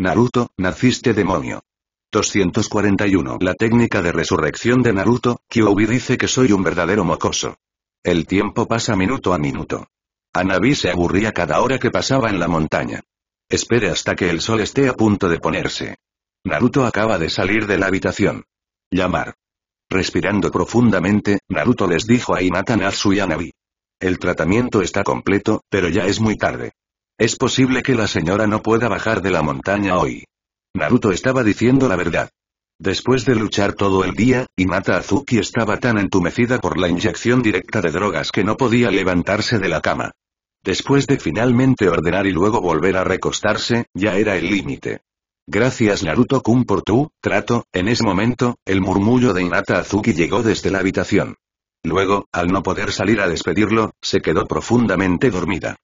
Naruto, naciste demonio. 241 La técnica de resurrección de Naruto, Kyuubi dice que soy un verdadero mocoso. El tiempo pasa minuto a minuto. Anabi se aburría cada hora que pasaba en la montaña. Espere hasta que el sol esté a punto de ponerse. Naruto acaba de salir de la habitación. Llamar. Respirando profundamente, Naruto les dijo a Hinata Natsu y Anabi. El tratamiento está completo, pero ya es muy tarde. Es posible que la señora no pueda bajar de la montaña hoy. Naruto estaba diciendo la verdad. Después de luchar todo el día, Hinata Azuki estaba tan entumecida por la inyección directa de drogas que no podía levantarse de la cama. Después de finalmente ordenar y luego volver a recostarse, ya era el límite. Gracias Naruto-kun por tu trato, en ese momento, el murmullo de Hinata Azuki llegó desde la habitación. Luego, al no poder salir a despedirlo, se quedó profundamente dormida.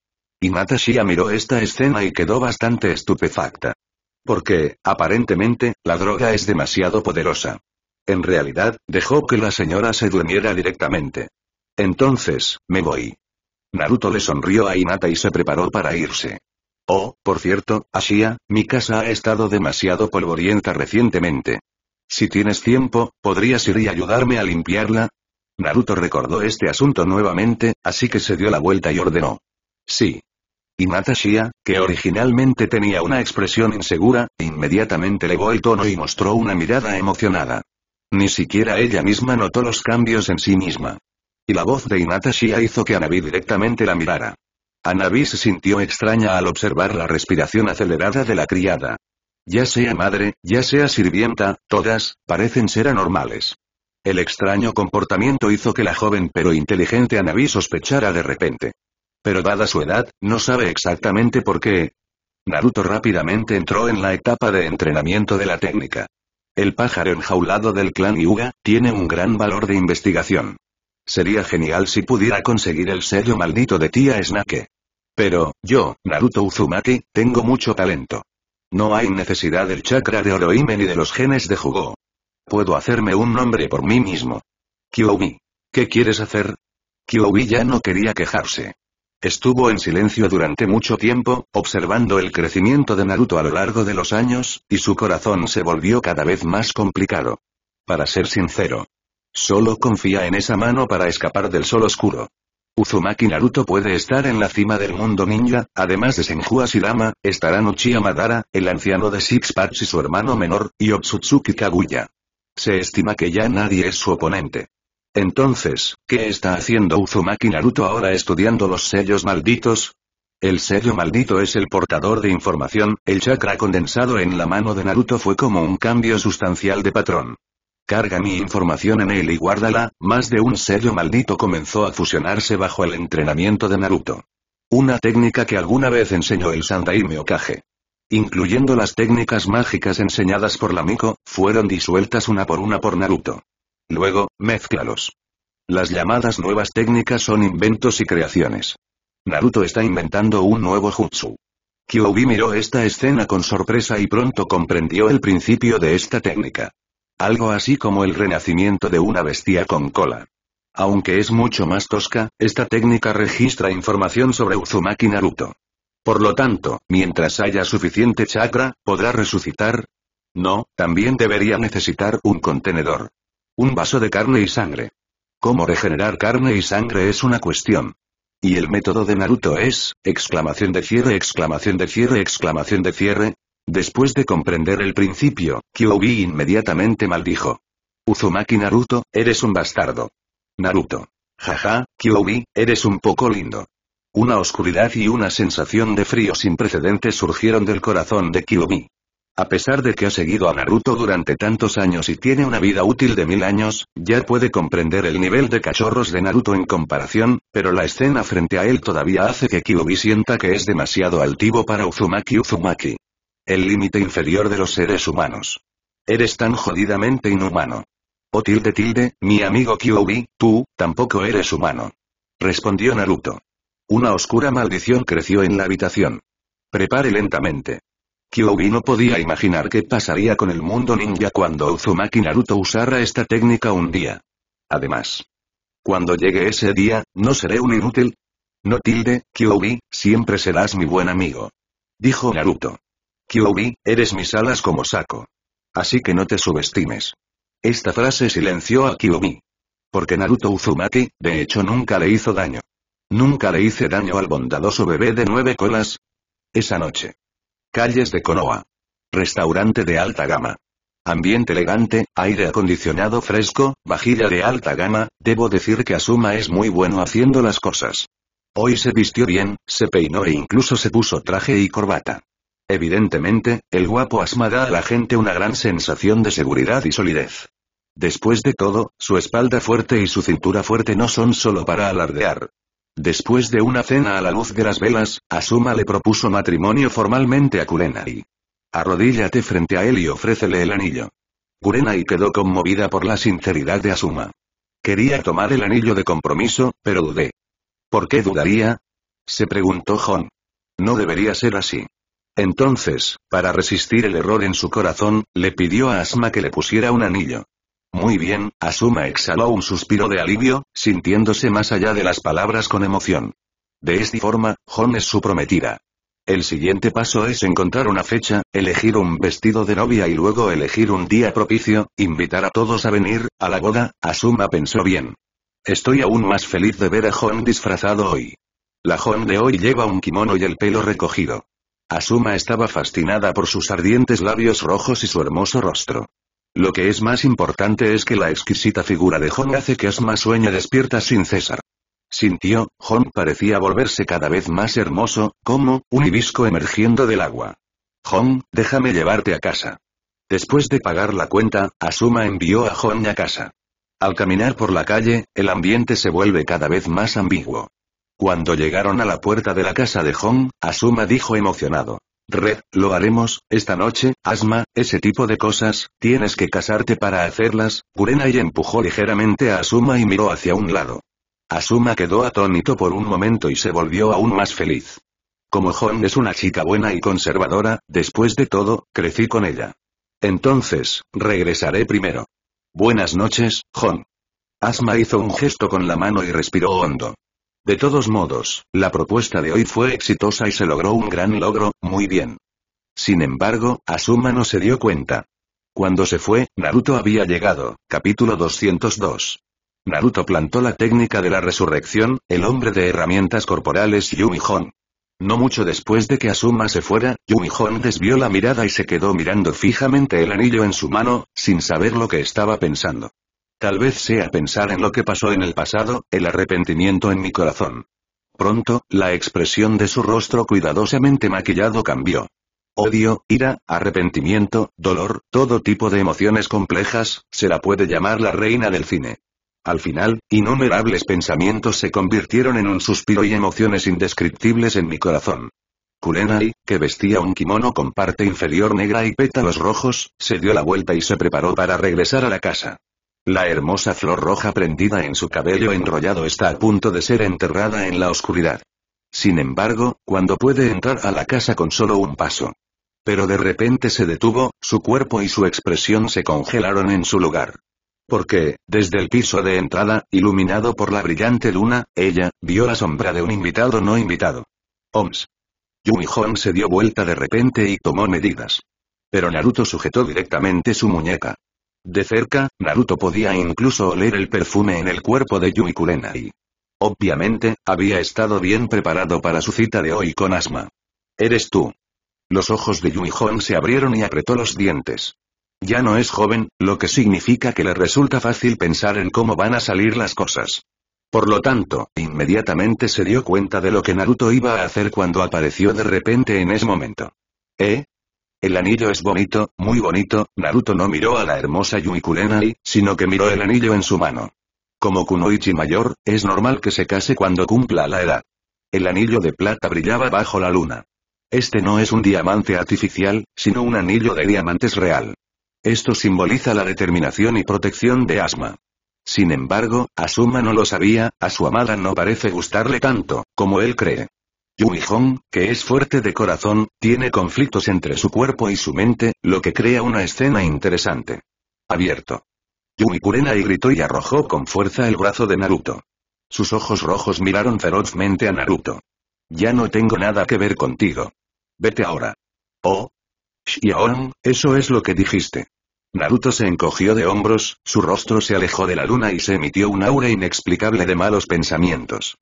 Hinata Shia miró esta escena y quedó bastante estupefacta. Porque, aparentemente, la droga es demasiado poderosa. En realidad, dejó que la señora se durmiera directamente. Entonces, me voy. Naruto le sonrió a Hinata y se preparó para irse. Oh, por cierto, Ashia, mi casa ha estado demasiado polvorienta recientemente. Si tienes tiempo, ¿podrías ir y ayudarme a limpiarla? Naruto recordó este asunto nuevamente, así que se dio la vuelta y ordenó. Sí. Y que originalmente tenía una expresión insegura, inmediatamente elevó el tono y mostró una mirada emocionada. Ni siquiera ella misma notó los cambios en sí misma. Y la voz de Inatashia hizo que Anabi directamente la mirara. Anabi se sintió extraña al observar la respiración acelerada de la criada. Ya sea madre, ya sea sirvienta, todas, parecen ser anormales. El extraño comportamiento hizo que la joven pero inteligente Anabi sospechara de repente pero dada su edad, no sabe exactamente por qué. Naruto rápidamente entró en la etapa de entrenamiento de la técnica. El pájaro enjaulado del clan Yuga, tiene un gran valor de investigación. Sería genial si pudiera conseguir el sello maldito de tía Snake. Pero, yo, Naruto Uzumaki, tengo mucho talento. No hay necesidad del chakra de Orohime ni de los genes de Jugo. Puedo hacerme un nombre por mí mismo. Kyuubi. ¿Qué quieres hacer? Kyuubi ya no quería quejarse. Estuvo en silencio durante mucho tiempo, observando el crecimiento de Naruto a lo largo de los años, y su corazón se volvió cada vez más complicado. Para ser sincero. Solo confía en esa mano para escapar del sol oscuro. Uzumaki Naruto puede estar en la cima del mundo ninja, además de Senju Asirama, estarán Uchiha Madara, el anciano de Six Paths y su hermano menor, y Otsutsuki Kaguya. Se estima que ya nadie es su oponente. Entonces, ¿qué está haciendo Uzumaki Naruto ahora estudiando los sellos malditos? El sello maldito es el portador de información, el chakra condensado en la mano de Naruto fue como un cambio sustancial de patrón. Carga mi información en él y guárdala, más de un sello maldito comenzó a fusionarse bajo el entrenamiento de Naruto. Una técnica que alguna vez enseñó el Sandaime Okage. Incluyendo las técnicas mágicas enseñadas por la Miko, fueron disueltas una por una por Naruto. Luego, mézclalos. Las llamadas nuevas técnicas son inventos y creaciones. Naruto está inventando un nuevo jutsu. Kyuubi miró esta escena con sorpresa y pronto comprendió el principio de esta técnica. Algo así como el renacimiento de una bestia con cola. Aunque es mucho más tosca, esta técnica registra información sobre Uzumaki Naruto. Por lo tanto, mientras haya suficiente chakra, podrá resucitar. No, también debería necesitar un contenedor. Un vaso de carne y sangre. Cómo regenerar carne y sangre es una cuestión. Y el método de Naruto es, exclamación de cierre, exclamación de cierre, exclamación de cierre. Después de comprender el principio, Kyuubi inmediatamente maldijo. Uzumaki Naruto, eres un bastardo. Naruto. Jaja, Kyuubi, eres un poco lindo. Una oscuridad y una sensación de frío sin precedentes surgieron del corazón de Kyuubi. A pesar de que ha seguido a Naruto durante tantos años y tiene una vida útil de mil años, ya puede comprender el nivel de cachorros de Naruto en comparación, pero la escena frente a él todavía hace que Kyuubi sienta que es demasiado altivo para Uzumaki Uzumaki. El límite inferior de los seres humanos. Eres tan jodidamente inhumano. oh, tilde tilde, mi amigo Kyuubi, tú, tampoco eres humano. Respondió Naruto. Una oscura maldición creció en la habitación. Prepare lentamente. Kyuubi no podía imaginar qué pasaría con el mundo ninja cuando Uzumaki Naruto usara esta técnica un día. Además, cuando llegue ese día, ¿no seré un inútil? No tilde, Kyuubi, siempre serás mi buen amigo. Dijo Naruto. Kyuubi, eres mis alas como saco. Así que no te subestimes. Esta frase silenció a Kyuubi. Porque Naruto Uzumaki, de hecho nunca le hizo daño. Nunca le hice daño al bondadoso bebé de nueve colas. Esa noche. Calles de Konoha. Restaurante de alta gama. Ambiente elegante, aire acondicionado fresco, vajilla de alta gama, debo decir que Asuma es muy bueno haciendo las cosas. Hoy se vistió bien, se peinó e incluso se puso traje y corbata. Evidentemente, el guapo Asma da a la gente una gran sensación de seguridad y solidez. Después de todo, su espalda fuerte y su cintura fuerte no son solo para alardear. Después de una cena a la luz de las velas, Asuma le propuso matrimonio formalmente a Kurenai. Arrodíllate frente a él y ofrécele el anillo. Kurenai quedó conmovida por la sinceridad de Asuma. Quería tomar el anillo de compromiso, pero dudé. ¿Por qué dudaría? Se preguntó Hon. No debería ser así. Entonces, para resistir el error en su corazón, le pidió a Asma que le pusiera un anillo. Muy bien, Asuma exhaló un suspiro de alivio, sintiéndose más allá de las palabras con emoción. De esta forma, Hon es su prometida. El siguiente paso es encontrar una fecha, elegir un vestido de novia y luego elegir un día propicio, invitar a todos a venir, a la boda, Asuma pensó bien. Estoy aún más feliz de ver a Hon disfrazado hoy. La Hon de hoy lleva un kimono y el pelo recogido. Asuma estaba fascinada por sus ardientes labios rojos y su hermoso rostro. Lo que es más importante es que la exquisita figura de Hong hace que Asma sueña despierta sin cesar. Sintió, Hong parecía volverse cada vez más hermoso, como un hibisco emergiendo del agua. Hong, déjame llevarte a casa. Después de pagar la cuenta, Asuma envió a Hong a casa. Al caminar por la calle, el ambiente se vuelve cada vez más ambiguo. Cuando llegaron a la puerta de la casa de Hong, Asuma dijo emocionado. Red, lo haremos, esta noche, asma, ese tipo de cosas, tienes que casarte para hacerlas, Purena y empujó ligeramente a Asuma y miró hacia un lado. Asuma quedó atónito por un momento y se volvió aún más feliz. Como Hon es una chica buena y conservadora, después de todo, crecí con ella. Entonces, regresaré primero. Buenas noches, Hon. Asma hizo un gesto con la mano y respiró hondo. De todos modos, la propuesta de hoy fue exitosa y se logró un gran logro, muy bien. Sin embargo, Asuma no se dio cuenta. Cuando se fue, Naruto había llegado, capítulo 202. Naruto plantó la técnica de la resurrección, el hombre de herramientas corporales Yumi Hon. No mucho después de que Asuma se fuera, Yumi Hon desvió la mirada y se quedó mirando fijamente el anillo en su mano, sin saber lo que estaba pensando. Tal vez sea pensar en lo que pasó en el pasado, el arrepentimiento en mi corazón. Pronto, la expresión de su rostro cuidadosamente maquillado cambió. Odio, ira, arrepentimiento, dolor, todo tipo de emociones complejas, se la puede llamar la reina del cine. Al final, innumerables pensamientos se convirtieron en un suspiro y emociones indescriptibles en mi corazón. Kurenai, que vestía un kimono con parte inferior negra y pétalos rojos, se dio la vuelta y se preparó para regresar a la casa. La hermosa flor roja prendida en su cabello enrollado está a punto de ser enterrada en la oscuridad. Sin embargo, cuando puede entrar a la casa con solo un paso. Pero de repente se detuvo, su cuerpo y su expresión se congelaron en su lugar. Porque, desde el piso de entrada, iluminado por la brillante luna, ella, vio la sombra de un invitado no invitado. Oms. Yumi se dio vuelta de repente y tomó medidas. Pero Naruto sujetó directamente su muñeca. De cerca, Naruto podía incluso oler el perfume en el cuerpo de Yui y, Obviamente, había estado bien preparado para su cita de hoy con Asma. Eres tú. Los ojos de Yui Hong se abrieron y apretó los dientes. Ya no es joven, lo que significa que le resulta fácil pensar en cómo van a salir las cosas. Por lo tanto, inmediatamente se dio cuenta de lo que Naruto iba a hacer cuando apareció de repente en ese momento. ¿Eh? El anillo es bonito, muy bonito, Naruto no miró a la hermosa Yui Kurenai, sino que miró el anillo en su mano. Como Kunoichi mayor, es normal que se case cuando cumpla la edad. El anillo de plata brillaba bajo la luna. Este no es un diamante artificial, sino un anillo de diamantes real. Esto simboliza la determinación y protección de Asma. Sin embargo, Asuma no lo sabía, a su amada no parece gustarle tanto, como él cree. Yui Hong, que es fuerte de corazón, tiene conflictos entre su cuerpo y su mente, lo que crea una escena interesante. Abierto. Yui Kurena y gritó y arrojó con fuerza el brazo de Naruto. Sus ojos rojos miraron ferozmente a Naruto. Ya no tengo nada que ver contigo. Vete ahora. Oh. Shion, eso es lo que dijiste. Naruto se encogió de hombros, su rostro se alejó de la luna y se emitió un aura inexplicable de malos pensamientos.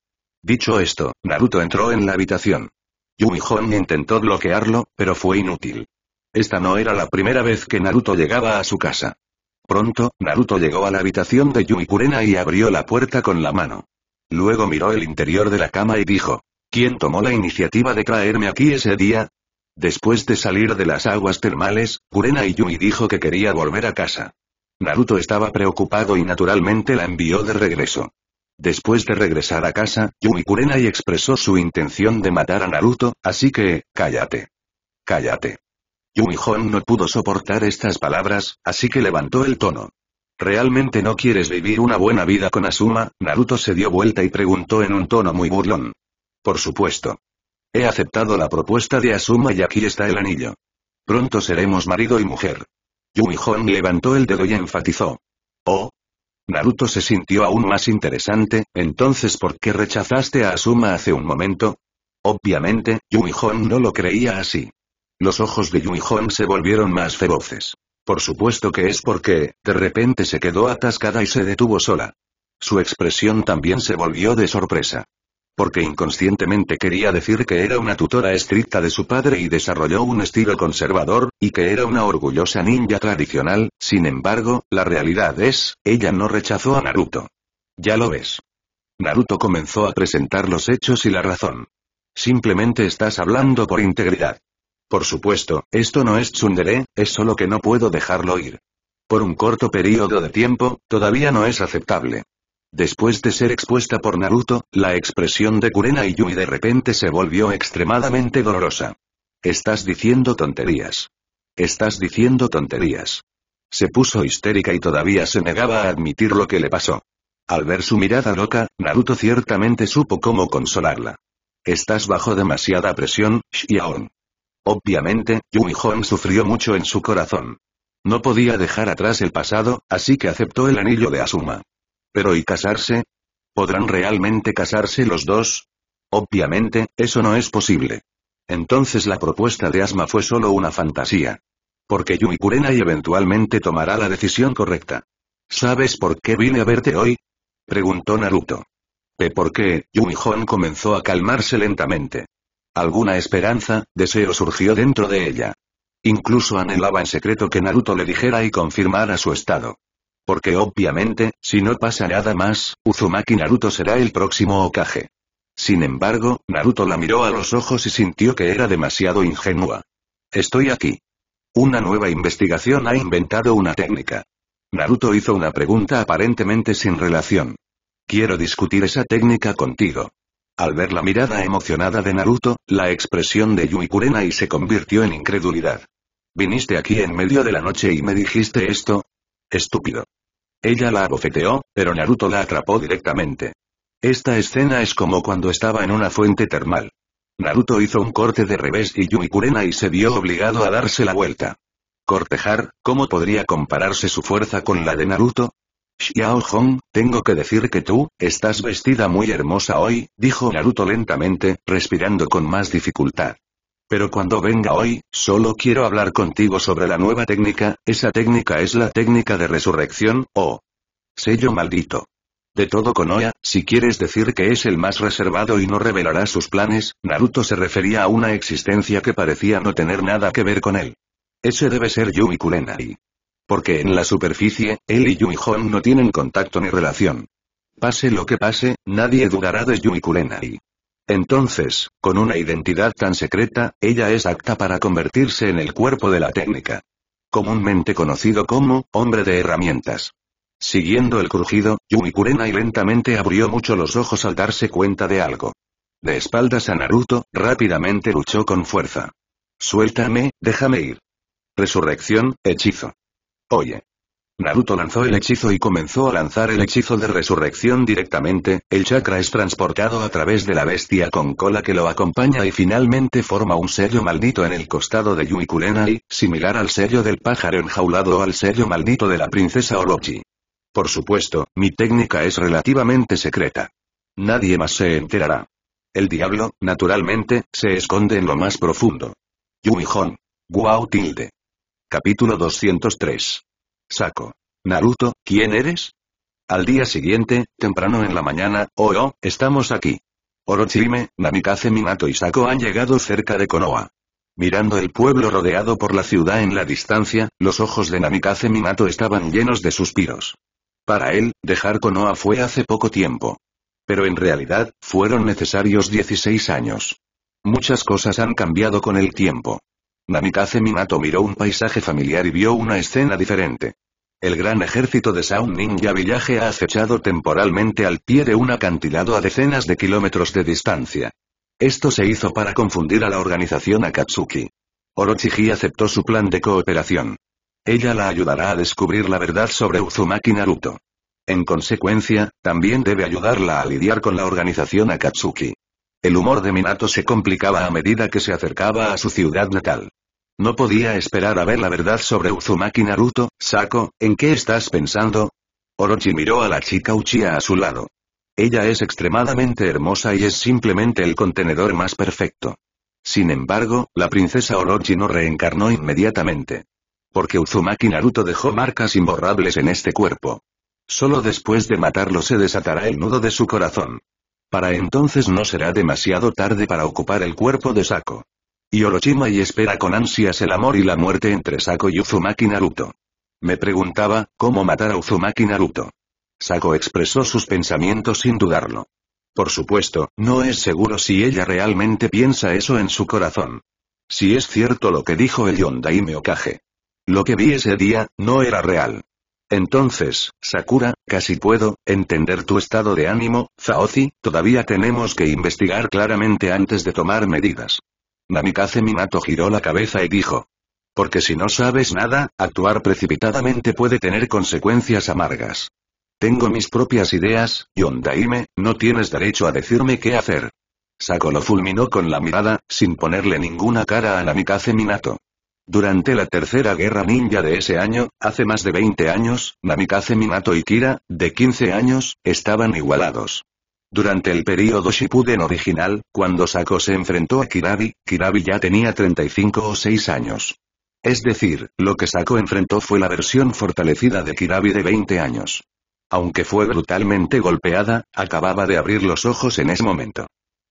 Dicho esto, Naruto entró en la habitación. Yui Hon intentó bloquearlo, pero fue inútil. Esta no era la primera vez que Naruto llegaba a su casa. Pronto, Naruto llegó a la habitación de Yui Kurena y abrió la puerta con la mano. Luego miró el interior de la cama y dijo, ¿quién tomó la iniciativa de traerme aquí ese día? Después de salir de las aguas termales, Kurena y Yui dijo que quería volver a casa. Naruto estaba preocupado y naturalmente la envió de regreso. Después de regresar a casa, Yumi Kurenai expresó su intención de matar a Naruto, así que, cállate. Cállate. Yumi no pudo soportar estas palabras, así que levantó el tono. ¿Realmente no quieres vivir una buena vida con Asuma? Naruto se dio vuelta y preguntó en un tono muy burlón. Por supuesto. He aceptado la propuesta de Asuma y aquí está el anillo. Pronto seremos marido y mujer. Yumi Hon levantó el dedo y enfatizó. Oh, Naruto se sintió aún más interesante, entonces ¿por qué rechazaste a Asuma hace un momento? Obviamente, Yui Hong no lo creía así. Los ojos de Yui Hong se volvieron más feroces. Por supuesto que es porque, de repente se quedó atascada y se detuvo sola. Su expresión también se volvió de sorpresa porque inconscientemente quería decir que era una tutora estricta de su padre y desarrolló un estilo conservador, y que era una orgullosa ninja tradicional, sin embargo, la realidad es, ella no rechazó a Naruto. Ya lo ves. Naruto comenzó a presentar los hechos y la razón. Simplemente estás hablando por integridad. Por supuesto, esto no es tsundere, es solo que no puedo dejarlo ir. Por un corto periodo de tiempo, todavía no es aceptable. Después de ser expuesta por Naruto, la expresión de Kurena y Yui de repente se volvió extremadamente dolorosa. Estás diciendo tonterías. Estás diciendo tonterías. Se puso histérica y todavía se negaba a admitir lo que le pasó. Al ver su mirada loca, Naruto ciertamente supo cómo consolarla. Estás bajo demasiada presión, Shion. Obviamente, Yui Hon sufrió mucho en su corazón. No podía dejar atrás el pasado, así que aceptó el anillo de Asuma. Pero ¿y casarse? ¿Podrán realmente casarse los dos? Obviamente, eso no es posible. Entonces la propuesta de Asma fue solo una fantasía. Porque Yui Kurenai eventualmente tomará la decisión correcta. ¿Sabes por qué vine a verte hoy? Preguntó Naruto. ¿De por qué? Yui comenzó a calmarse lentamente. Alguna esperanza, deseo surgió dentro de ella. Incluso anhelaba en secreto que Naruto le dijera y confirmara su estado. Porque obviamente, si no pasa nada más, Uzumaki Naruto será el próximo Okage. Sin embargo, Naruto la miró a los ojos y sintió que era demasiado ingenua. Estoy aquí. Una nueva investigación ha inventado una técnica. Naruto hizo una pregunta aparentemente sin relación. Quiero discutir esa técnica contigo. Al ver la mirada emocionada de Naruto, la expresión de Yui Kurenai se convirtió en incredulidad. Viniste aquí en medio de la noche y me dijiste esto, Estúpido. Ella la abofeteó, pero Naruto la atrapó directamente. Esta escena es como cuando estaba en una fuente termal. Naruto hizo un corte de revés y Yui y se vio obligado a darse la vuelta. Cortejar, ¿cómo podría compararse su fuerza con la de Naruto? Xiao Hong, tengo que decir que tú, estás vestida muy hermosa hoy, dijo Naruto lentamente, respirando con más dificultad. Pero cuando venga hoy, solo quiero hablar contigo sobre la nueva técnica, esa técnica es la técnica de resurrección, o sello maldito. De todo Konoha, si quieres decir que es el más reservado y no revelará sus planes, Naruto se refería a una existencia que parecía no tener nada que ver con él. Ese debe ser Yumi Kurenai. Porque en la superficie, él y Yumi Hon no tienen contacto ni relación. Pase lo que pase, nadie dudará de Yumi Kurenai. Entonces, con una identidad tan secreta, ella es apta para convertirse en el cuerpo de la técnica. Comúnmente conocido como, hombre de herramientas. Siguiendo el crujido, Yumi y lentamente abrió mucho los ojos al darse cuenta de algo. De espaldas a Naruto, rápidamente luchó con fuerza. Suéltame, déjame ir. Resurrección, hechizo. Oye. Naruto lanzó el hechizo y comenzó a lanzar el hechizo de resurrección directamente, el chakra es transportado a través de la bestia con cola que lo acompaña y finalmente forma un sello maldito en el costado de Yui Kurenai, similar al sello del pájaro enjaulado o al sello maldito de la princesa Orochi. Por supuesto, mi técnica es relativamente secreta. Nadie más se enterará. El diablo, naturalmente, se esconde en lo más profundo. Yui Hon. Guau tilde. Capítulo 203. Saco. Naruto, ¿quién eres? Al día siguiente, temprano en la mañana, oh oh, estamos aquí. Orochime, Namikaze Minato y Sako han llegado cerca de Konoha. Mirando el pueblo rodeado por la ciudad en la distancia, los ojos de Namikaze Minato estaban llenos de suspiros. Para él, dejar Konoha fue hace poco tiempo. Pero en realidad, fueron necesarios 16 años. Muchas cosas han cambiado con el tiempo. Namikaze Minato miró un paisaje familiar y vio una escena diferente. El gran ejército de Sound Ninja Villaje ha acechado temporalmente al pie de un acantilado a decenas de kilómetros de distancia. Esto se hizo para confundir a la organización Akatsuki. Orochiji aceptó su plan de cooperación. Ella la ayudará a descubrir la verdad sobre Uzumaki Naruto. En consecuencia, también debe ayudarla a lidiar con la organización Akatsuki. El humor de Minato se complicaba a medida que se acercaba a su ciudad natal. No podía esperar a ver la verdad sobre Uzumaki Naruto, Sako, ¿en qué estás pensando? Orochi miró a la chica Uchiha a su lado. Ella es extremadamente hermosa y es simplemente el contenedor más perfecto. Sin embargo, la princesa Orochi no reencarnó inmediatamente. Porque Uzumaki Naruto dejó marcas imborrables en este cuerpo. Solo después de matarlo se desatará el nudo de su corazón. Para entonces no será demasiado tarde para ocupar el cuerpo de Sako. Y Orochima y espera con ansias el amor y la muerte entre Sako y Uzumaki Naruto. Me preguntaba, ¿cómo matar a Uzumaki Naruto? Sako expresó sus pensamientos sin dudarlo. Por supuesto, no es seguro si ella realmente piensa eso en su corazón. Si es cierto lo que dijo el Yondaime Okage. Lo que vi ese día, no era real. Entonces, Sakura, casi puedo entender tu estado de ánimo, Zaozi, todavía tenemos que investigar claramente antes de tomar medidas. Namikaze Minato giró la cabeza y dijo. Porque si no sabes nada, actuar precipitadamente puede tener consecuencias amargas. Tengo mis propias ideas, Yondaime, no tienes derecho a decirme qué hacer. Sako lo fulminó con la mirada, sin ponerle ninguna cara a Namikaze Minato. Durante la tercera guerra ninja de ese año, hace más de 20 años, Namikaze Minato y Kira, de 15 años, estaban igualados. Durante el período Shippuden original, cuando Sako se enfrentó a Kirabi, Kirabi ya tenía 35 o 6 años. Es decir, lo que Sako enfrentó fue la versión fortalecida de Kirabi de 20 años. Aunque fue brutalmente golpeada, acababa de abrir los ojos en ese momento.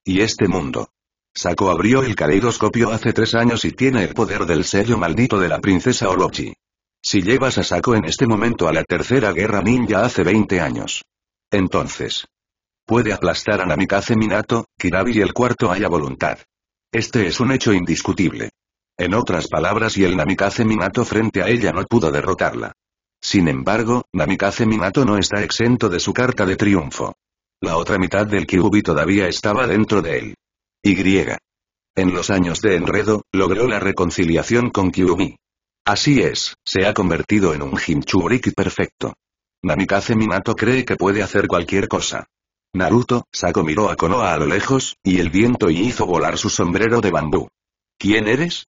Y este mundo. Sako abrió el caleidoscopio hace tres años y tiene el poder del sello maldito de la princesa Orochi. Si llevas a Sako en este momento a la tercera guerra ninja hace 20 años. Entonces. Puede aplastar a Namikaze Minato, Kirabi y el cuarto haya voluntad. Este es un hecho indiscutible. En otras palabras y el Namikaze Minato frente a ella no pudo derrotarla. Sin embargo, Namikaze Minato no está exento de su carta de triunfo. La otra mitad del Kyubi todavía estaba dentro de él. Y. En los años de enredo, logró la reconciliación con Kyumi. Así es, se ha convertido en un Jinchuriki perfecto. Namikaze Minato cree que puede hacer cualquier cosa. Naruto, Sako miró a Konoha a lo lejos, y el viento hizo volar su sombrero de bambú. ¿Quién eres?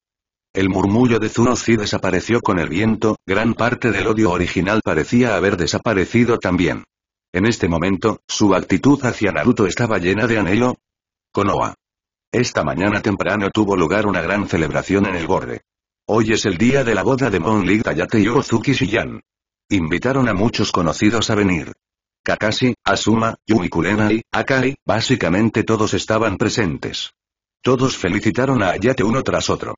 El murmullo de Zunozi desapareció con el viento, gran parte del odio original parecía haber desaparecido también. En este momento, su actitud hacia Naruto estaba llena de anhelo. Konoha. Esta mañana temprano tuvo lugar una gran celebración en el borde. Hoy es el día de la boda de Mon Tayate y Ozuki Shiyan. Invitaron a muchos conocidos a venir. Kakashi, Asuma, Yumi Kurenai, Akai, básicamente todos estaban presentes. Todos felicitaron a Ayate uno tras otro.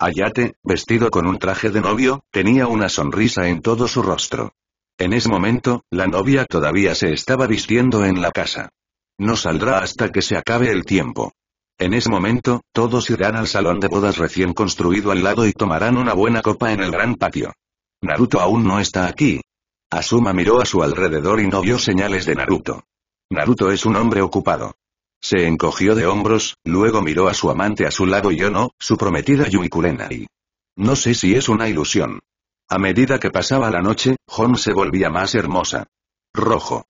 Ayate, vestido con un traje de novio, tenía una sonrisa en todo su rostro. En ese momento, la novia todavía se estaba vistiendo en la casa. No saldrá hasta que se acabe el tiempo. En ese momento, todos irán al salón de bodas recién construido al lado y tomarán una buena copa en el gran patio. Naruto aún no está aquí. Asuma miró a su alrededor y no vio señales de Naruto. Naruto es un hombre ocupado. Se encogió de hombros, luego miró a su amante a su lado y no, su prometida y No sé si es una ilusión. A medida que pasaba la noche, Hon se volvía más hermosa. Rojo.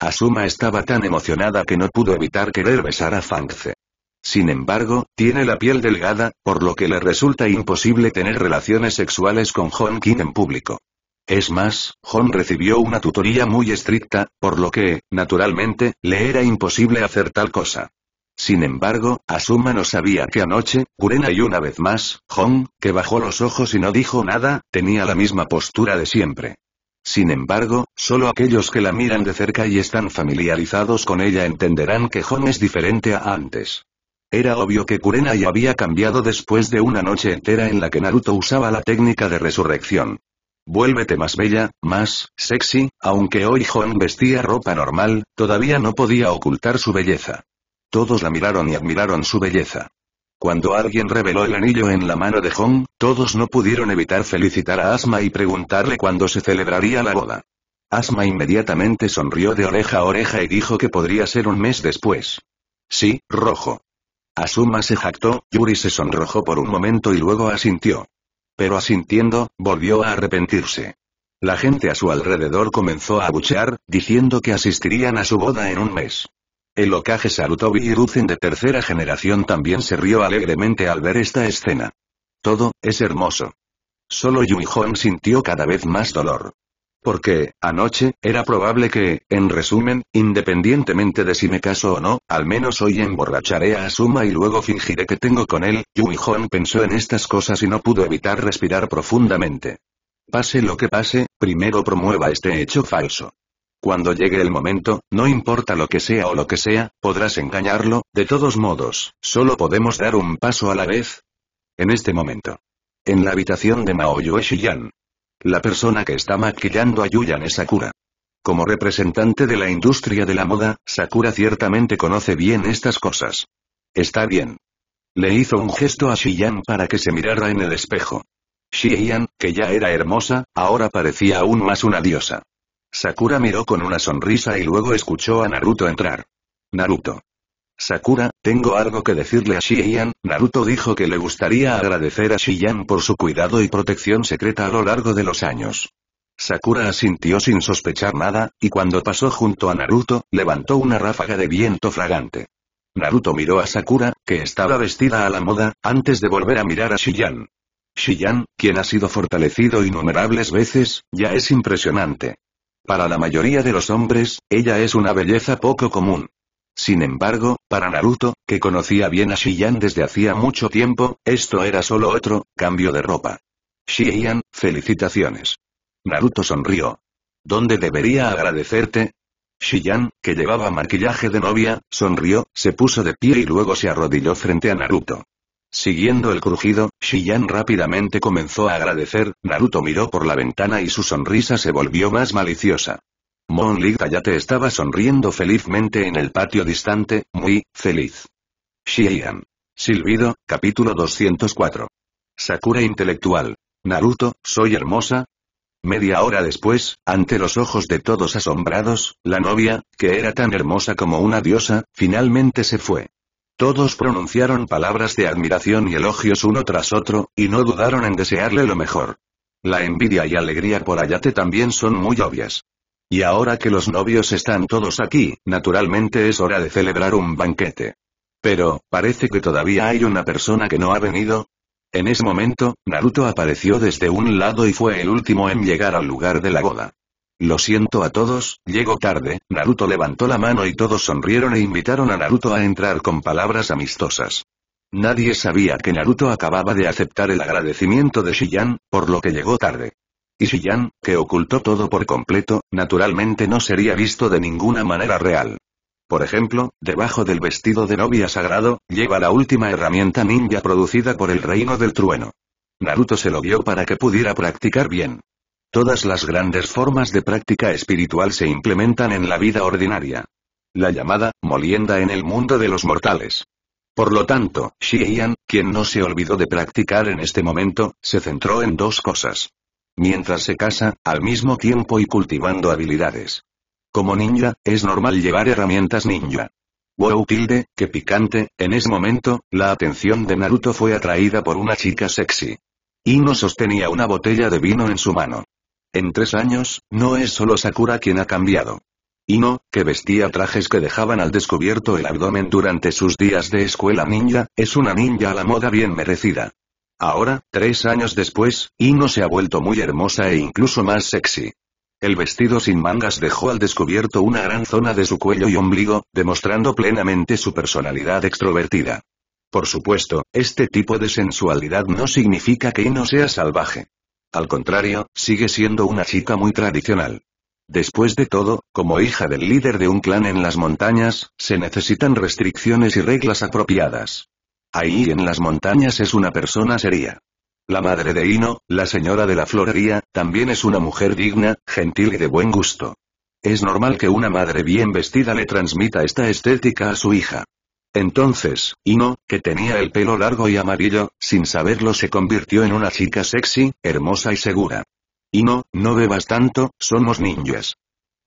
Asuma estaba tan emocionada que no pudo evitar querer besar a Fangce. Sin embargo, tiene la piel delgada, por lo que le resulta imposible tener relaciones sexuales con Hong Kim en público. Es más, Hong recibió una tutoría muy estricta, por lo que, naturalmente, le era imposible hacer tal cosa. Sin embargo, Asuma no sabía que anoche, Kurena y una vez más, Hong, que bajó los ojos y no dijo nada, tenía la misma postura de siempre. Sin embargo, solo aquellos que la miran de cerca y están familiarizados con ella entenderán que Hong es diferente a antes. Era obvio que Kurenai había cambiado después de una noche entera en la que Naruto usaba la técnica de resurrección. Vuélvete más bella, más sexy, aunque hoy Hon vestía ropa normal, todavía no podía ocultar su belleza. Todos la miraron y admiraron su belleza. Cuando alguien reveló el anillo en la mano de Jon, todos no pudieron evitar felicitar a Asma y preguntarle cuándo se celebraría la boda. Asma inmediatamente sonrió de oreja a oreja y dijo que podría ser un mes después. Sí, rojo. Asuma se jactó, Yuri se sonrojó por un momento y luego asintió. Pero asintiendo, volvió a arrepentirse. La gente a su alrededor comenzó a abuchear, diciendo que asistirían a su boda en un mes. El ocaje Sarutobi y Ruzen de tercera generación también se rió alegremente al ver esta escena. Todo, es hermoso. Solo yui sintió cada vez más dolor. Porque, anoche, era probable que, en resumen, independientemente de si me caso o no, al menos hoy emborracharé a Asuma y luego fingiré que tengo con él. Yui Hon pensó en estas cosas y no pudo evitar respirar profundamente. Pase lo que pase, primero promueva este hecho falso. Cuando llegue el momento, no importa lo que sea o lo que sea, podrás engañarlo, de todos modos, solo podemos dar un paso a la vez. En este momento. En la habitación de Mao Yue Shiyan. La persona que está maquillando a Yuyan es Sakura. Como representante de la industria de la moda, Sakura ciertamente conoce bien estas cosas. Está bien. Le hizo un gesto a Shiyan para que se mirara en el espejo. Shiyan, que ya era hermosa, ahora parecía aún más una diosa. Sakura miró con una sonrisa y luego escuchó a Naruto entrar. Naruto. Sakura, tengo algo que decirle a Shiyan, Naruto dijo que le gustaría agradecer a Shiyan por su cuidado y protección secreta a lo largo de los años. Sakura asintió sin sospechar nada, y cuando pasó junto a Naruto, levantó una ráfaga de viento fragante. Naruto miró a Sakura, que estaba vestida a la moda, antes de volver a mirar a Shiyan. Shiyan, quien ha sido fortalecido innumerables veces, ya es impresionante. Para la mayoría de los hombres, ella es una belleza poco común. Sin embargo, para Naruto, que conocía bien a Shiyan desde hacía mucho tiempo, esto era solo otro, cambio de ropa. Shiyan, felicitaciones. Naruto sonrió. ¿Dónde debería agradecerte? Shiyan, que llevaba maquillaje de novia, sonrió, se puso de pie y luego se arrodilló frente a Naruto. Siguiendo el crujido, Shiyan rápidamente comenzó a agradecer, Naruto miró por la ventana y su sonrisa se volvió más maliciosa ya te estaba sonriendo felizmente en el patio distante, muy feliz. Xi'an. Silbido, capítulo 204. Sakura intelectual. Naruto, soy hermosa, Media hora después, ante los ojos de todos asombrados, la novia, que era tan hermosa como una diosa, finalmente se fue. Todos pronunciaron palabras de admiración y elogios uno tras otro, y no dudaron en desearle lo mejor. La envidia y alegría por Ayate también son muy obvias. Y ahora que los novios están todos aquí, naturalmente es hora de celebrar un banquete. Pero, parece que todavía hay una persona que no ha venido. En ese momento, Naruto apareció desde un lado y fue el último en llegar al lugar de la boda. Lo siento a todos, llego tarde, Naruto levantó la mano y todos sonrieron e invitaron a Naruto a entrar con palabras amistosas. Nadie sabía que Naruto acababa de aceptar el agradecimiento de Shiyan, por lo que llegó tarde. Y Shiyan, que ocultó todo por completo, naturalmente no sería visto de ninguna manera real. Por ejemplo, debajo del vestido de novia sagrado, lleva la última herramienta ninja producida por el reino del trueno. Naruto se lo vio para que pudiera practicar bien. Todas las grandes formas de práctica espiritual se implementan en la vida ordinaria. La llamada, molienda en el mundo de los mortales. Por lo tanto, Shiyan, quien no se olvidó de practicar en este momento, se centró en dos cosas. Mientras se casa, al mismo tiempo y cultivando habilidades. Como ninja, es normal llevar herramientas ninja. Wow tilde, que picante, en ese momento, la atención de Naruto fue atraída por una chica sexy. Ino sostenía una botella de vino en su mano. En tres años, no es solo Sakura quien ha cambiado. Ino, que vestía trajes que dejaban al descubierto el abdomen durante sus días de escuela ninja, es una ninja a la moda bien merecida. Ahora, tres años después, Ino se ha vuelto muy hermosa e incluso más sexy. El vestido sin mangas dejó al descubierto una gran zona de su cuello y ombligo, demostrando plenamente su personalidad extrovertida. Por supuesto, este tipo de sensualidad no significa que Ino sea salvaje. Al contrario, sigue siendo una chica muy tradicional. Después de todo, como hija del líder de un clan en las montañas, se necesitan restricciones y reglas apropiadas. Ahí en las montañas es una persona seria. La madre de Hino, la señora de la florería, también es una mujer digna, gentil y de buen gusto. Es normal que una madre bien vestida le transmita esta estética a su hija. Entonces, Ino, que tenía el pelo largo y amarillo, sin saberlo se convirtió en una chica sexy, hermosa y segura. Ino, no bebas tanto, somos niñas.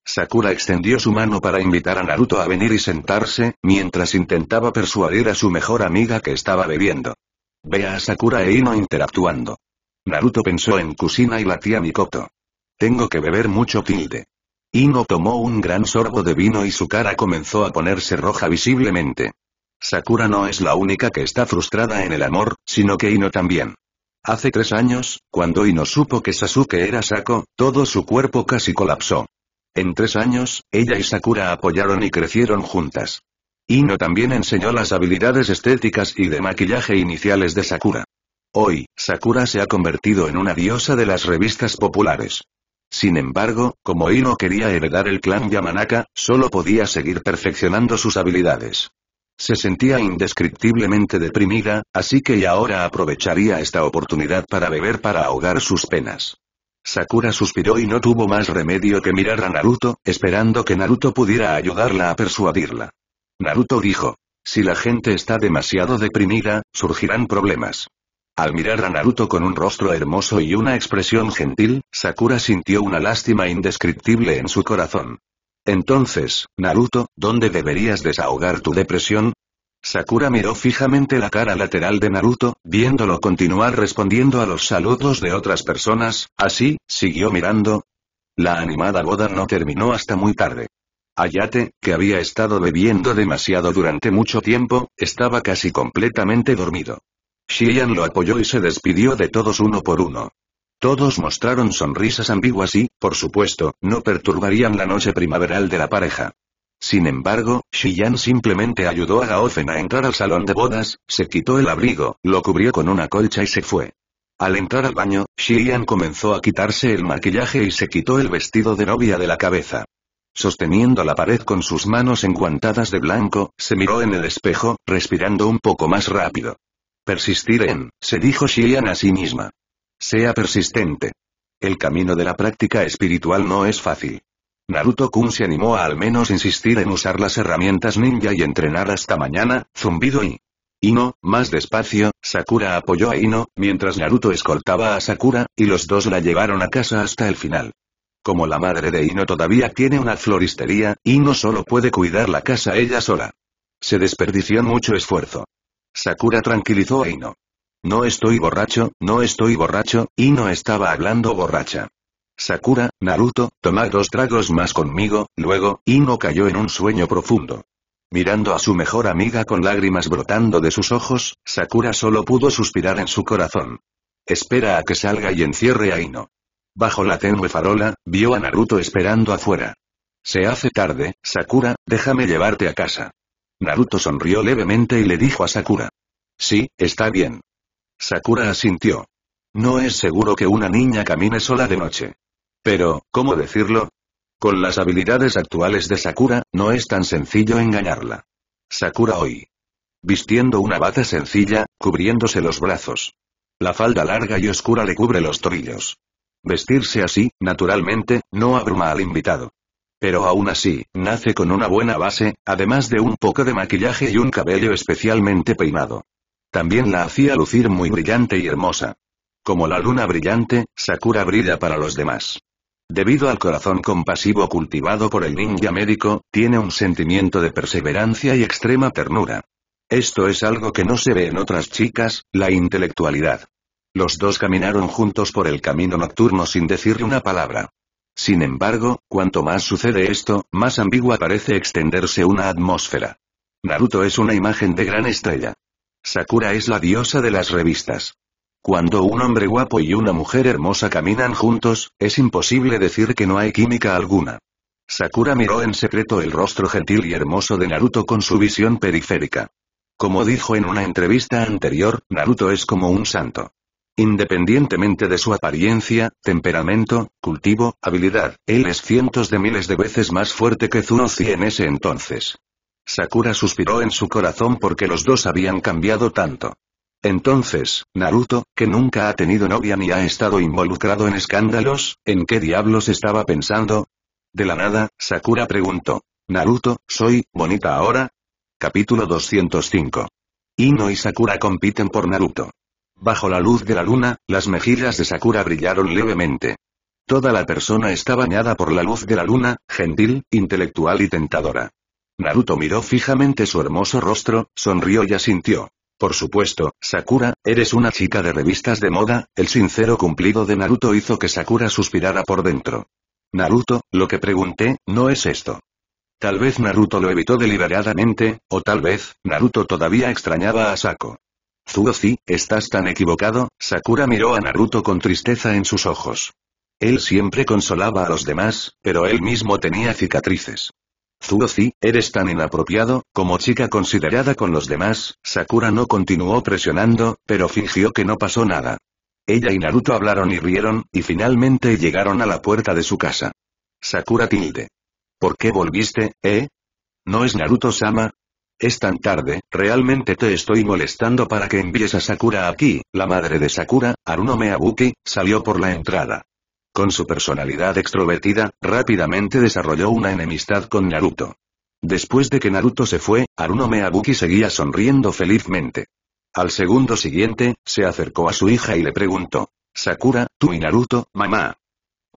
Sakura extendió su mano para invitar a Naruto a venir y sentarse, mientras intentaba persuadir a su mejor amiga que estaba bebiendo. Ve a Sakura e Ino interactuando. Naruto pensó en Kusina y la tía Mikoto. Tengo que beber mucho tilde. Ino tomó un gran sorbo de vino y su cara comenzó a ponerse roja visiblemente. Sakura no es la única que está frustrada en el amor, sino que Ino también. Hace tres años, cuando Ino supo que Sasuke era Sako, todo su cuerpo casi colapsó. En tres años, ella y Sakura apoyaron y crecieron juntas. Ino también enseñó las habilidades estéticas y de maquillaje iniciales de Sakura. Hoy, Sakura se ha convertido en una diosa de las revistas populares. Sin embargo, como Ino quería heredar el clan Yamanaka, solo podía seguir perfeccionando sus habilidades. Se sentía indescriptiblemente deprimida, así que ahora aprovecharía esta oportunidad para beber para ahogar sus penas. Sakura suspiró y no tuvo más remedio que mirar a Naruto, esperando que Naruto pudiera ayudarla a persuadirla. Naruto dijo. Si la gente está demasiado deprimida, surgirán problemas. Al mirar a Naruto con un rostro hermoso y una expresión gentil, Sakura sintió una lástima indescriptible en su corazón. Entonces, Naruto, ¿dónde deberías desahogar tu depresión? Sakura miró fijamente la cara lateral de Naruto, viéndolo continuar respondiendo a los saludos de otras personas, así, siguió mirando. La animada boda no terminó hasta muy tarde. Ayate, que había estado bebiendo demasiado durante mucho tiempo, estaba casi completamente dormido. Shiyan lo apoyó y se despidió de todos uno por uno. Todos mostraron sonrisas ambiguas y, por supuesto, no perturbarían la noche primaveral de la pareja. Sin embargo, Yan simplemente ayudó a Gaofen a entrar al salón de bodas, se quitó el abrigo, lo cubrió con una colcha y se fue. Al entrar al baño, Yan comenzó a quitarse el maquillaje y se quitó el vestido de novia de la cabeza. Sosteniendo la pared con sus manos enguantadas de blanco, se miró en el espejo, respirando un poco más rápido. Persistir en, se dijo Yan a sí misma. Sea persistente. El camino de la práctica espiritual no es fácil. Naruto-kun se animó a al menos insistir en usar las herramientas ninja y entrenar hasta mañana, zumbido y... Ino, más despacio, Sakura apoyó a Ino, mientras Naruto escoltaba a Sakura, y los dos la llevaron a casa hasta el final. Como la madre de Ino todavía tiene una floristería, Ino solo puede cuidar la casa ella sola. Se desperdició mucho esfuerzo. Sakura tranquilizó a Ino. No estoy borracho, no estoy borracho, Ino estaba hablando borracha. Sakura, Naruto, toma dos tragos más conmigo, luego, Ino cayó en un sueño profundo. Mirando a su mejor amiga con lágrimas brotando de sus ojos, Sakura solo pudo suspirar en su corazón. Espera a que salga y encierre a Ino. Bajo la tenue farola, vio a Naruto esperando afuera. Se hace tarde, Sakura, déjame llevarte a casa. Naruto sonrió levemente y le dijo a Sakura. Sí, está bien. Sakura asintió. No es seguro que una niña camine sola de noche. Pero, ¿cómo decirlo? Con las habilidades actuales de Sakura, no es tan sencillo engañarla. Sakura hoy. Vistiendo una bata sencilla, cubriéndose los brazos. La falda larga y oscura le cubre los tobillos. Vestirse así, naturalmente, no abruma al invitado. Pero aún así, nace con una buena base, además de un poco de maquillaje y un cabello especialmente peinado. También la hacía lucir muy brillante y hermosa. Como la luna brillante, Sakura brilla para los demás. Debido al corazón compasivo cultivado por el ninja médico, tiene un sentimiento de perseverancia y extrema ternura. Esto es algo que no se ve en otras chicas, la intelectualidad. Los dos caminaron juntos por el camino nocturno sin decirle una palabra. Sin embargo, cuanto más sucede esto, más ambigua parece extenderse una atmósfera. Naruto es una imagen de gran estrella. Sakura es la diosa de las revistas. Cuando un hombre guapo y una mujer hermosa caminan juntos, es imposible decir que no hay química alguna. Sakura miró en secreto el rostro gentil y hermoso de Naruto con su visión periférica. Como dijo en una entrevista anterior, Naruto es como un santo. Independientemente de su apariencia, temperamento, cultivo, habilidad, él es cientos de miles de veces más fuerte que ci en ese entonces. Sakura suspiró en su corazón porque los dos habían cambiado tanto. Entonces, Naruto, que nunca ha tenido novia ni ha estado involucrado en escándalos, ¿en qué diablos estaba pensando? De la nada, Sakura preguntó. Naruto, ¿soy bonita ahora? Capítulo 205. Ino y Sakura compiten por Naruto. Bajo la luz de la luna, las mejillas de Sakura brillaron levemente. Toda la persona está bañada por la luz de la luna, gentil, intelectual y tentadora. Naruto miró fijamente su hermoso rostro, sonrió y asintió. Por supuesto, Sakura, eres una chica de revistas de moda, el sincero cumplido de Naruto hizo que Sakura suspirara por dentro. Naruto, lo que pregunté, no es esto. Tal vez Naruto lo evitó deliberadamente, o tal vez, Naruto todavía extrañaba a Sako. Zuozi, estás tan equivocado, Sakura miró a Naruto con tristeza en sus ojos. Él siempre consolaba a los demás, pero él mismo tenía cicatrices. Zuozi, eres tan inapropiado, como chica considerada con los demás, Sakura no continuó presionando, pero fingió que no pasó nada. Ella y Naruto hablaron y rieron, y finalmente llegaron a la puerta de su casa. Sakura tilde. ¿Por qué volviste, eh? ¿No es Naruto-sama? Es tan tarde, realmente te estoy molestando para que envíes a Sakura aquí, la madre de Sakura, Aruno Meabuki, salió por la entrada. Con su personalidad extrovertida, rápidamente desarrolló una enemistad con Naruto. Después de que Naruto se fue, Haruno Meabuki seguía sonriendo felizmente. Al segundo siguiente, se acercó a su hija y le preguntó, Sakura, tú y Naruto, mamá.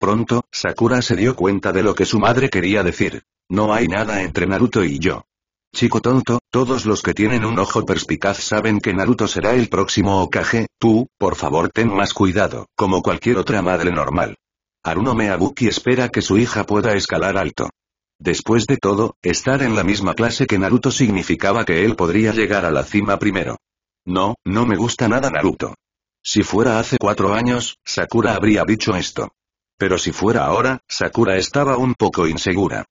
Pronto, Sakura se dio cuenta de lo que su madre quería decir. No hay nada entre Naruto y yo. Chico tonto, todos los que tienen un ojo perspicaz saben que Naruto será el próximo Okage, tú, por favor ten más cuidado, como cualquier otra madre normal. Haruno Meabuki espera que su hija pueda escalar alto. Después de todo, estar en la misma clase que Naruto significaba que él podría llegar a la cima primero. No, no me gusta nada Naruto. Si fuera hace cuatro años, Sakura habría dicho esto. Pero si fuera ahora, Sakura estaba un poco insegura.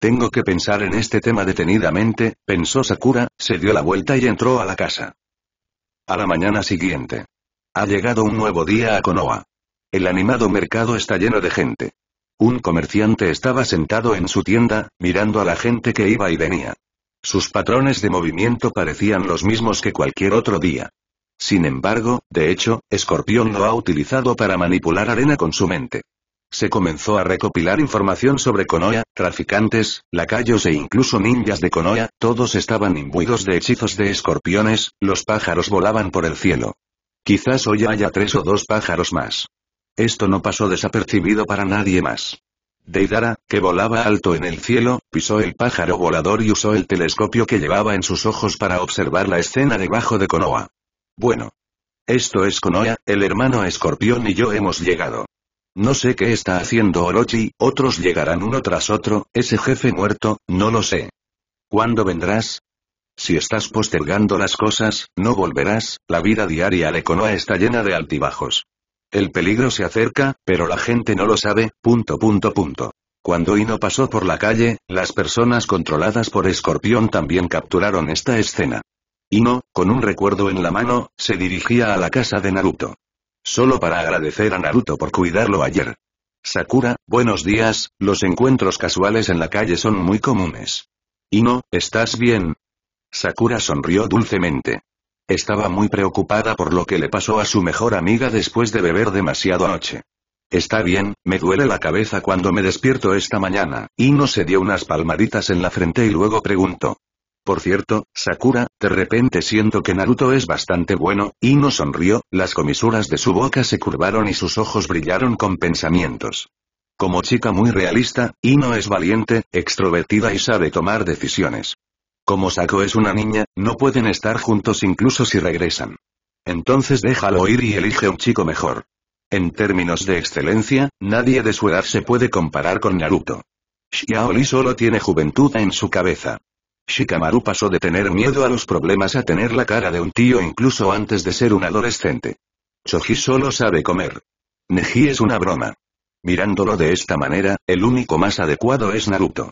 Tengo que pensar en este tema detenidamente, pensó Sakura, se dio la vuelta y entró a la casa. A la mañana siguiente. Ha llegado un nuevo día a Konoha. El animado mercado está lleno de gente. Un comerciante estaba sentado en su tienda, mirando a la gente que iba y venía. Sus patrones de movimiento parecían los mismos que cualquier otro día. Sin embargo, de hecho, Escorpión lo ha utilizado para manipular arena con su mente. Se comenzó a recopilar información sobre Konoha, traficantes, lacayos e incluso ninjas de Konoha, todos estaban imbuidos de hechizos de escorpiones, los pájaros volaban por el cielo. Quizás hoy haya tres o dos pájaros más. Esto no pasó desapercibido para nadie más. Deidara, que volaba alto en el cielo, pisó el pájaro volador y usó el telescopio que llevaba en sus ojos para observar la escena debajo de Konoha. Bueno. Esto es Konoha, el hermano escorpión y yo hemos llegado. No sé qué está haciendo Orochi, otros llegarán uno tras otro, ese jefe muerto, no lo sé. ¿Cuándo vendrás? Si estás postergando las cosas, no volverás, la vida diaria de Konoha está llena de altibajos. El peligro se acerca, pero la gente no lo sabe, punto punto punto. Cuando Ino pasó por la calle, las personas controladas por Escorpión también capturaron esta escena. Ino, con un recuerdo en la mano, se dirigía a la casa de Naruto. Solo para agradecer a Naruto por cuidarlo ayer. Sakura, buenos días, los encuentros casuales en la calle son muy comunes. Ino, ¿estás bien? Sakura sonrió dulcemente. Estaba muy preocupada por lo que le pasó a su mejor amiga después de beber demasiado anoche. Está bien, me duele la cabeza cuando me despierto esta mañana, y no se dio unas palmaditas en la frente y luego preguntó. Por cierto, Sakura, de repente siento que Naruto es bastante bueno, y sonrió, las comisuras de su boca se curvaron y sus ojos brillaron con pensamientos. Como chica muy realista, Ino es valiente, extrovertida y sabe tomar decisiones. Como Sako es una niña, no pueden estar juntos incluso si regresan. Entonces déjalo ir y elige un chico mejor. En términos de excelencia, nadie de su edad se puede comparar con Naruto. Shiaoli solo tiene juventud en su cabeza. Shikamaru pasó de tener miedo a los problemas a tener la cara de un tío incluso antes de ser un adolescente. Choji solo sabe comer. Neji es una broma. Mirándolo de esta manera, el único más adecuado es Naruto.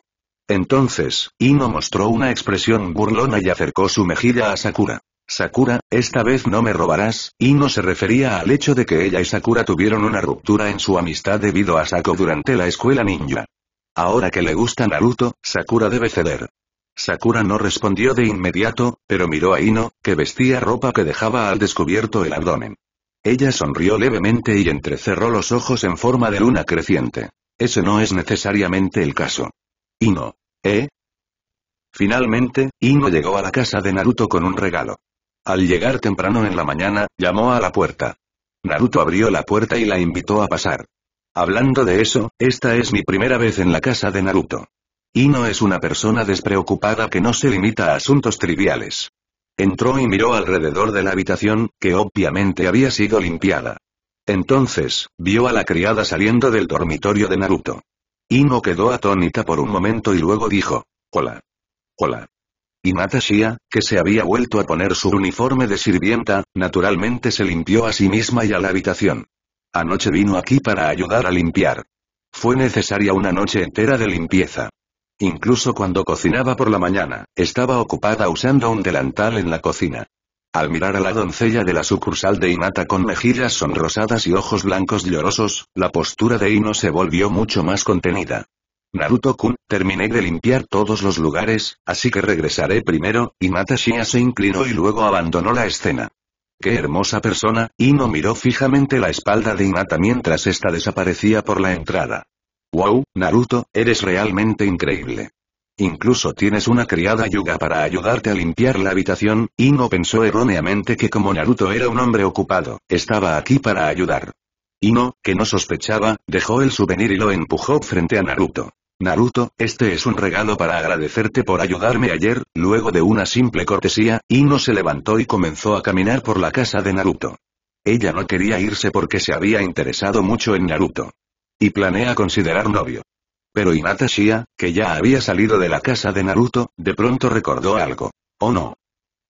Entonces, Ino mostró una expresión burlona y acercó su mejilla a Sakura. Sakura, esta vez no me robarás, Ino se refería al hecho de que ella y Sakura tuvieron una ruptura en su amistad debido a Sako durante la escuela ninja. Ahora que le gusta Naruto, Sakura debe ceder. Sakura no respondió de inmediato, pero miró a Ino, que vestía ropa que dejaba al descubierto el abdomen. Ella sonrió levemente y entrecerró los ojos en forma de luna creciente. Ese no es necesariamente el caso. Ino, ¿Eh? Finalmente, Ino llegó a la casa de Naruto con un regalo. Al llegar temprano en la mañana, llamó a la puerta. Naruto abrió la puerta y la invitó a pasar. Hablando de eso, esta es mi primera vez en la casa de Naruto. Ino es una persona despreocupada que no se limita a asuntos triviales. Entró y miró alrededor de la habitación, que obviamente había sido limpiada. Entonces, vio a la criada saliendo del dormitorio de Naruto. Ino quedó atónita por un momento y luego dijo, hola. Hola. Y Natasha, que se había vuelto a poner su uniforme de sirvienta, naturalmente se limpió a sí misma y a la habitación. Anoche vino aquí para ayudar a limpiar. Fue necesaria una noche entera de limpieza. Incluso cuando cocinaba por la mañana, estaba ocupada usando un delantal en la cocina. Al mirar a la doncella de la sucursal de Inata con mejillas sonrosadas y ojos blancos llorosos, la postura de Ino se volvió mucho más contenida. Naruto-kun, terminé de limpiar todos los lugares, así que regresaré primero, Inata Shia se inclinó y luego abandonó la escena. ¡Qué hermosa persona! Ino miró fijamente la espalda de Inata mientras esta desaparecía por la entrada. ¡Wow, Naruto, eres realmente increíble! Incluso tienes una criada Yuga para ayudarte a limpiar la habitación, Ino pensó erróneamente que como Naruto era un hombre ocupado, estaba aquí para ayudar. Ino, que no sospechaba, dejó el souvenir y lo empujó frente a Naruto. Naruto, este es un regalo para agradecerte por ayudarme ayer, luego de una simple cortesía, Ino se levantó y comenzó a caminar por la casa de Naruto. Ella no quería irse porque se había interesado mucho en Naruto. Y planea considerar novio. Pero Hinata Shia, que ya había salido de la casa de Naruto, de pronto recordó algo. ¿O oh, no?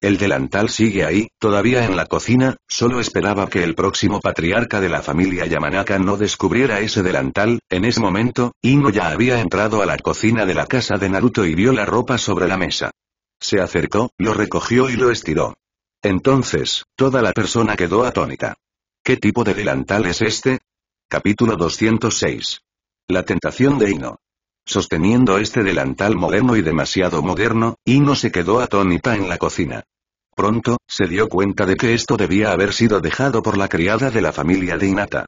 El delantal sigue ahí, todavía en la cocina, solo esperaba que el próximo patriarca de la familia Yamanaka no descubriera ese delantal, en ese momento, Ino ya había entrado a la cocina de la casa de Naruto y vio la ropa sobre la mesa. Se acercó, lo recogió y lo estiró. Entonces, toda la persona quedó atónita. ¿Qué tipo de delantal es este? Capítulo 206 la tentación de Ino. Sosteniendo este delantal moderno y demasiado moderno, Ino se quedó atónita en la cocina. Pronto, se dio cuenta de que esto debía haber sido dejado por la criada de la familia de Inata.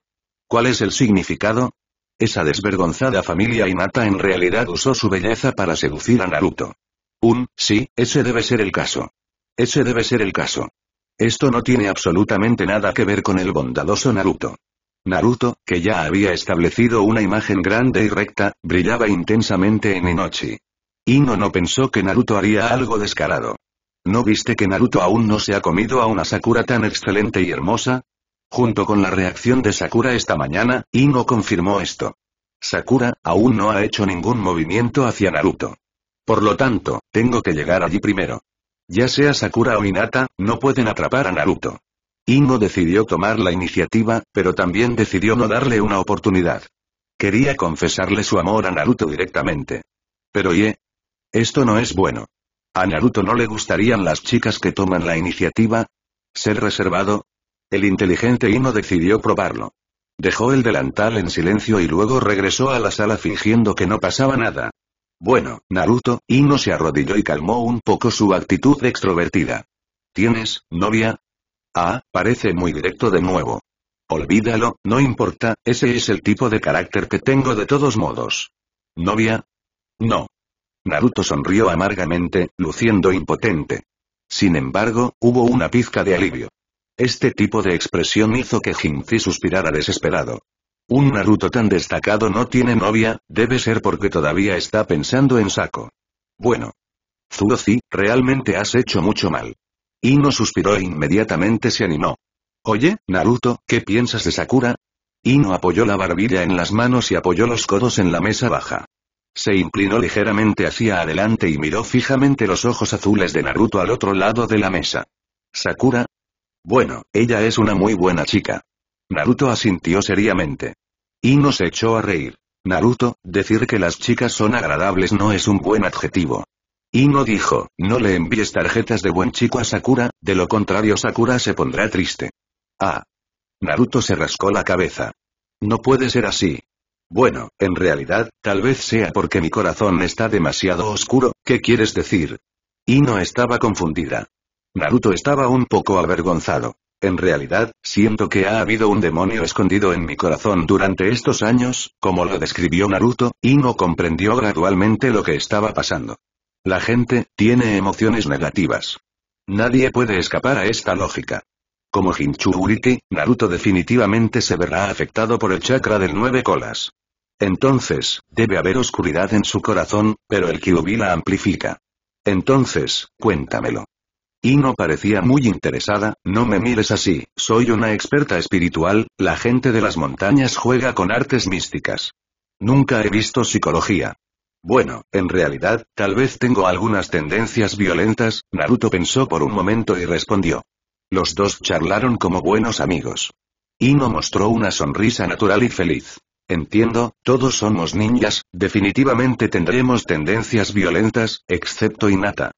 ¿Cuál es el significado? Esa desvergonzada familia Inata en realidad usó su belleza para seducir a Naruto. Un, sí, ese debe ser el caso. Ese debe ser el caso. Esto no tiene absolutamente nada que ver con el bondadoso Naruto. Naruto, que ya había establecido una imagen grande y recta, brillaba intensamente en Inochi. Ino no pensó que Naruto haría algo descarado. ¿No viste que Naruto aún no se ha comido a una Sakura tan excelente y hermosa? Junto con la reacción de Sakura esta mañana, Ino confirmó esto. Sakura, aún no ha hecho ningún movimiento hacia Naruto. Por lo tanto, tengo que llegar allí primero. Ya sea Sakura o Hinata, no pueden atrapar a Naruto. Ino decidió tomar la iniciativa, pero también decidió no darle una oportunidad. Quería confesarle su amor a Naruto directamente. Pero ye. Esto no es bueno. A Naruto no le gustarían las chicas que toman la iniciativa. Ser reservado. El inteligente Ino decidió probarlo. Dejó el delantal en silencio y luego regresó a la sala fingiendo que no pasaba nada. Bueno, Naruto, Ino se arrodilló y calmó un poco su actitud extrovertida. ¿Tienes, novia? Ah, parece muy directo de nuevo. Olvídalo, no importa, ese es el tipo de carácter que tengo de todos modos. ¿Novia? No. Naruto sonrió amargamente, luciendo impotente. Sin embargo, hubo una pizca de alivio. Este tipo de expresión hizo que Jinzi suspirara desesperado. Un Naruto tan destacado no tiene novia, debe ser porque todavía está pensando en saco. Bueno. Zuozi, realmente has hecho mucho mal. Ino suspiró e inmediatamente se animó. Oye, Naruto, ¿qué piensas de Sakura? Ino apoyó la barbilla en las manos y apoyó los codos en la mesa baja. Se inclinó ligeramente hacia adelante y miró fijamente los ojos azules de Naruto al otro lado de la mesa. ¿Sakura? Bueno, ella es una muy buena chica. Naruto asintió seriamente. Ino se echó a reír. Naruto, decir que las chicas son agradables no es un buen adjetivo. Ino dijo, no le envíes tarjetas de buen chico a Sakura, de lo contrario Sakura se pondrá triste. Ah. Naruto se rascó la cabeza. No puede ser así. Bueno, en realidad, tal vez sea porque mi corazón está demasiado oscuro, ¿qué quieres decir? Ino estaba confundida. Naruto estaba un poco avergonzado. En realidad, siento que ha habido un demonio escondido en mi corazón durante estos años, como lo describió Naruto, Ino comprendió gradualmente lo que estaba pasando. La gente, tiene emociones negativas. Nadie puede escapar a esta lógica. Como Hinchuriki, Naruto definitivamente se verá afectado por el chakra del nueve colas. Entonces, debe haber oscuridad en su corazón, pero el Kyuubi la amplifica. Entonces, cuéntamelo. Y no parecía muy interesada, no me mires así, soy una experta espiritual, la gente de las montañas juega con artes místicas. Nunca he visto psicología. Bueno, en realidad, tal vez tengo algunas tendencias violentas, Naruto pensó por un momento y respondió. Los dos charlaron como buenos amigos. Ino mostró una sonrisa natural y feliz. Entiendo, todos somos ninjas, definitivamente tendremos tendencias violentas, excepto Inata.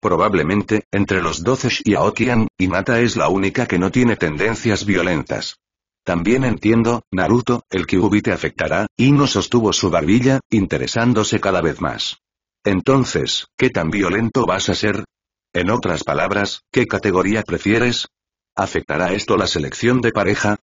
Probablemente, entre los 12 Shiaokian, Inata es la única que no tiene tendencias violentas. También entiendo, Naruto, el Kyuubi te afectará, Ino sostuvo su barbilla, interesándose cada vez más. Entonces, ¿qué tan violento vas a ser? En otras palabras, ¿qué categoría prefieres? ¿Afectará esto la selección de pareja?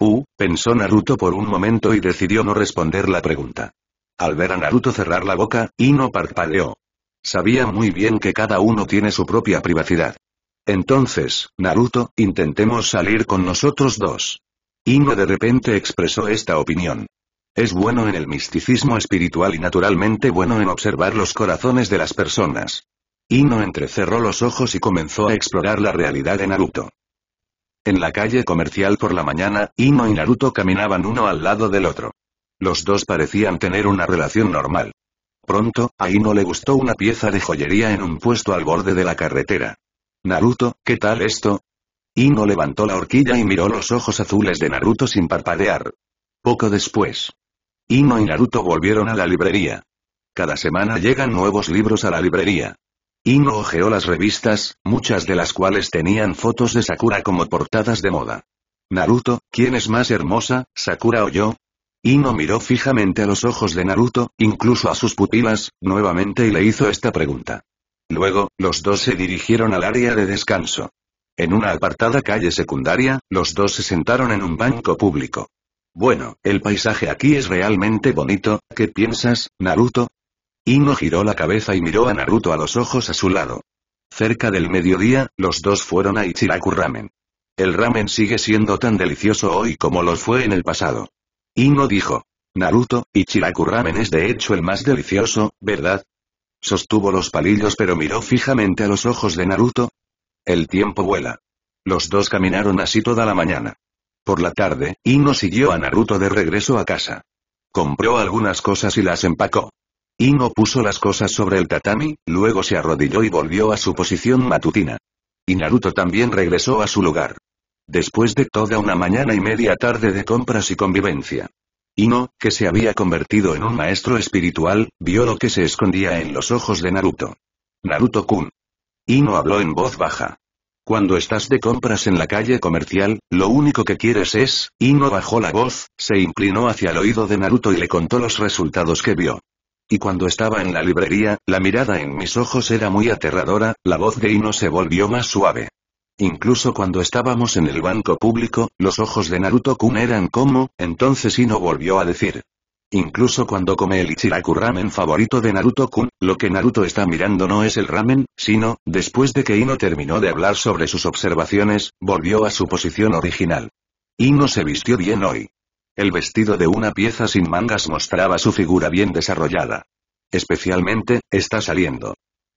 Uh, pensó Naruto por un momento y decidió no responder la pregunta. Al ver a Naruto cerrar la boca, Ino parpadeó. Sabía muy bien que cada uno tiene su propia privacidad. Entonces, Naruto, intentemos salir con nosotros dos. Ino de repente expresó esta opinión. Es bueno en el misticismo espiritual y naturalmente bueno en observar los corazones de las personas. Ino entrecerró los ojos y comenzó a explorar la realidad de Naruto. En la calle comercial por la mañana, Ino y Naruto caminaban uno al lado del otro. Los dos parecían tener una relación normal. Pronto, a Ino le gustó una pieza de joyería en un puesto al borde de la carretera. Naruto, ¿qué tal esto? Ino levantó la horquilla y miró los ojos azules de Naruto sin parpadear. Poco después. Ino y Naruto volvieron a la librería. Cada semana llegan nuevos libros a la librería. Ino hojeó las revistas, muchas de las cuales tenían fotos de Sakura como portadas de moda. Naruto, ¿quién es más hermosa, Sakura o yo? Ino miró fijamente a los ojos de Naruto, incluso a sus pupilas, nuevamente y le hizo esta pregunta. Luego, los dos se dirigieron al área de descanso. En una apartada calle secundaria, los dos se sentaron en un banco público. Bueno, el paisaje aquí es realmente bonito, ¿qué piensas, Naruto? Ino giró la cabeza y miró a Naruto a los ojos a su lado. Cerca del mediodía, los dos fueron a Ichiraku Ramen. El ramen sigue siendo tan delicioso hoy como lo fue en el pasado. Ino dijo. Naruto, Ichiraku Ramen es de hecho el más delicioso, ¿verdad? Sostuvo los palillos pero miró fijamente a los ojos de Naruto, el tiempo vuela. Los dos caminaron así toda la mañana. Por la tarde, Ino siguió a Naruto de regreso a casa. Compró algunas cosas y las empacó. Ino puso las cosas sobre el tatami, luego se arrodilló y volvió a su posición matutina. Y Naruto también regresó a su lugar. Después de toda una mañana y media tarde de compras y convivencia. Ino, que se había convertido en un maestro espiritual, vio lo que se escondía en los ojos de Naruto. Naruto-kun. Ino habló en voz baja. Cuando estás de compras en la calle comercial, lo único que quieres es, Ino bajó la voz, se inclinó hacia el oído de Naruto y le contó los resultados que vio. Y cuando estaba en la librería, la mirada en mis ojos era muy aterradora, la voz de Ino se volvió más suave. Incluso cuando estábamos en el banco público, los ojos de Naruto-kun eran como, entonces Ino volvió a decir. Incluso cuando come el Ichiraku ramen favorito de Naruto-kun, lo que Naruto está mirando no es el ramen, sino, después de que Ino terminó de hablar sobre sus observaciones, volvió a su posición original. Ino se vistió bien hoy. El vestido de una pieza sin mangas mostraba su figura bien desarrollada. Especialmente, está saliendo.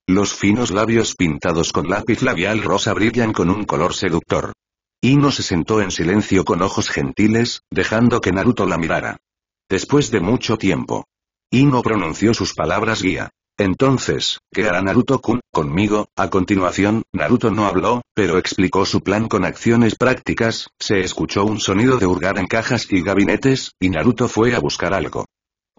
Los finos labios pintados con lápiz labial rosa brillan con un color seductor. Ino se sentó en silencio con ojos gentiles, dejando que Naruto la mirara. Después de mucho tiempo. Ino pronunció sus palabras guía. Entonces, ¿qué hará Naruto-kun conmigo? A continuación, Naruto no habló, pero explicó su plan con acciones prácticas, se escuchó un sonido de hurgar en cajas y gabinetes, y Naruto fue a buscar algo.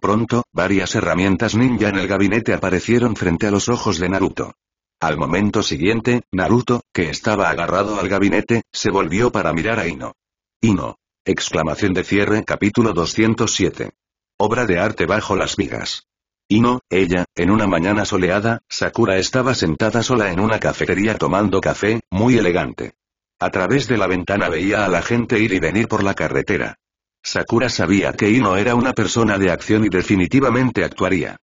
Pronto, varias herramientas ninja en el gabinete aparecieron frente a los ojos de Naruto. Al momento siguiente, Naruto, que estaba agarrado al gabinete, se volvió para mirar a Ino. Ino, Exclamación de cierre capítulo 207. Obra de arte bajo las vigas. Y no, ella, en una mañana soleada, Sakura estaba sentada sola en una cafetería tomando café, muy elegante. A través de la ventana veía a la gente ir y venir por la carretera. Sakura sabía que Ino era una persona de acción y definitivamente actuaría.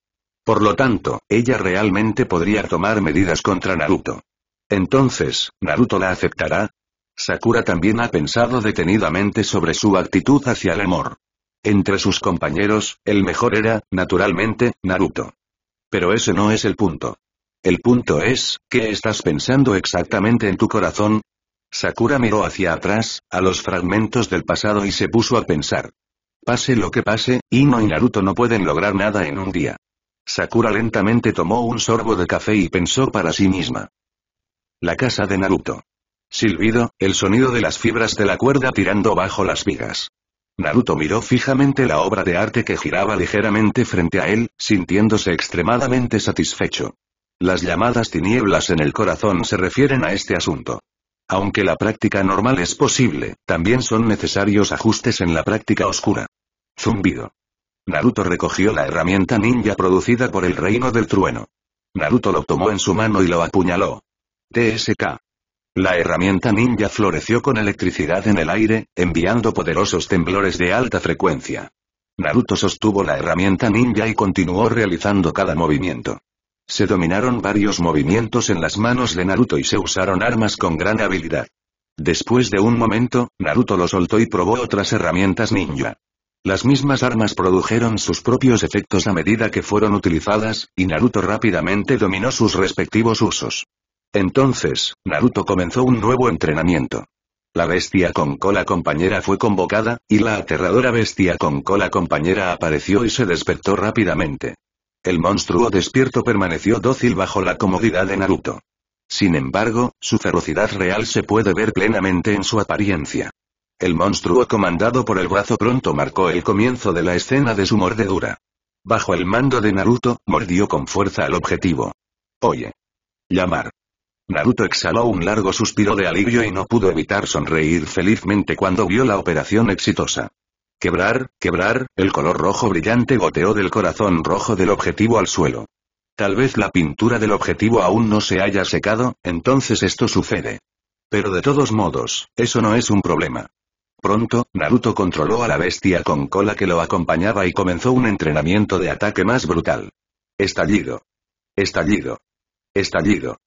Por lo tanto, ella realmente podría tomar medidas contra Naruto. Entonces, ¿Naruto la aceptará? Sakura también ha pensado detenidamente sobre su actitud hacia el amor. Entre sus compañeros, el mejor era, naturalmente, Naruto. Pero ese no es el punto. El punto es, ¿qué estás pensando exactamente en tu corazón? Sakura miró hacia atrás, a los fragmentos del pasado y se puso a pensar. Pase lo que pase, Ino y Naruto no pueden lograr nada en un día. Sakura lentamente tomó un sorbo de café y pensó para sí misma. La casa de Naruto. Silbido, el sonido de las fibras de la cuerda tirando bajo las vigas. Naruto miró fijamente la obra de arte que giraba ligeramente frente a él, sintiéndose extremadamente satisfecho. Las llamadas tinieblas en el corazón se refieren a este asunto. Aunque la práctica normal es posible, también son necesarios ajustes en la práctica oscura. Zumbido. Naruto recogió la herramienta ninja producida por el reino del trueno. Naruto lo tomó en su mano y lo apuñaló. TSK. La herramienta ninja floreció con electricidad en el aire, enviando poderosos temblores de alta frecuencia. Naruto sostuvo la herramienta ninja y continuó realizando cada movimiento. Se dominaron varios movimientos en las manos de Naruto y se usaron armas con gran habilidad. Después de un momento, Naruto lo soltó y probó otras herramientas ninja. Las mismas armas produjeron sus propios efectos a medida que fueron utilizadas, y Naruto rápidamente dominó sus respectivos usos. Entonces, Naruto comenzó un nuevo entrenamiento. La bestia con cola compañera fue convocada, y la aterradora bestia con cola compañera apareció y se despertó rápidamente. El monstruo despierto permaneció dócil bajo la comodidad de Naruto. Sin embargo, su ferocidad real se puede ver plenamente en su apariencia. El monstruo comandado por el brazo pronto marcó el comienzo de la escena de su mordedura. Bajo el mando de Naruto, mordió con fuerza al objetivo. Oye. Llamar. Naruto exhaló un largo suspiro de alivio y no pudo evitar sonreír felizmente cuando vio la operación exitosa. Quebrar, quebrar, el color rojo brillante goteó del corazón rojo del objetivo al suelo. Tal vez la pintura del objetivo aún no se haya secado, entonces esto sucede. Pero de todos modos, eso no es un problema. Pronto, Naruto controló a la bestia con cola que lo acompañaba y comenzó un entrenamiento de ataque más brutal. Estallido. Estallido. Estallido.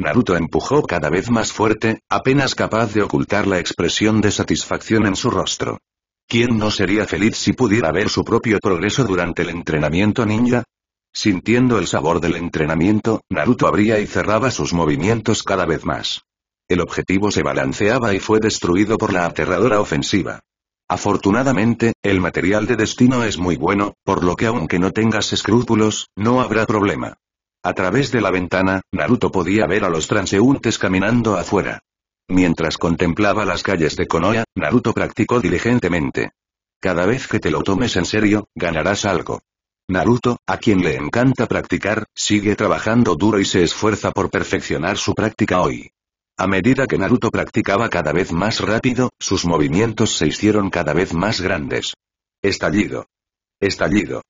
Naruto empujó cada vez más fuerte, apenas capaz de ocultar la expresión de satisfacción en su rostro. ¿Quién no sería feliz si pudiera ver su propio progreso durante el entrenamiento ninja? Sintiendo el sabor del entrenamiento, Naruto abría y cerraba sus movimientos cada vez más. El objetivo se balanceaba y fue destruido por la aterradora ofensiva. Afortunadamente, el material de destino es muy bueno, por lo que aunque no tengas escrúpulos, no habrá problema. A través de la ventana, Naruto podía ver a los transeúntes caminando afuera. Mientras contemplaba las calles de Konoha, Naruto practicó diligentemente. Cada vez que te lo tomes en serio, ganarás algo. Naruto, a quien le encanta practicar, sigue trabajando duro y se esfuerza por perfeccionar su práctica hoy. A medida que Naruto practicaba cada vez más rápido, sus movimientos se hicieron cada vez más grandes. Estallido. Estallido.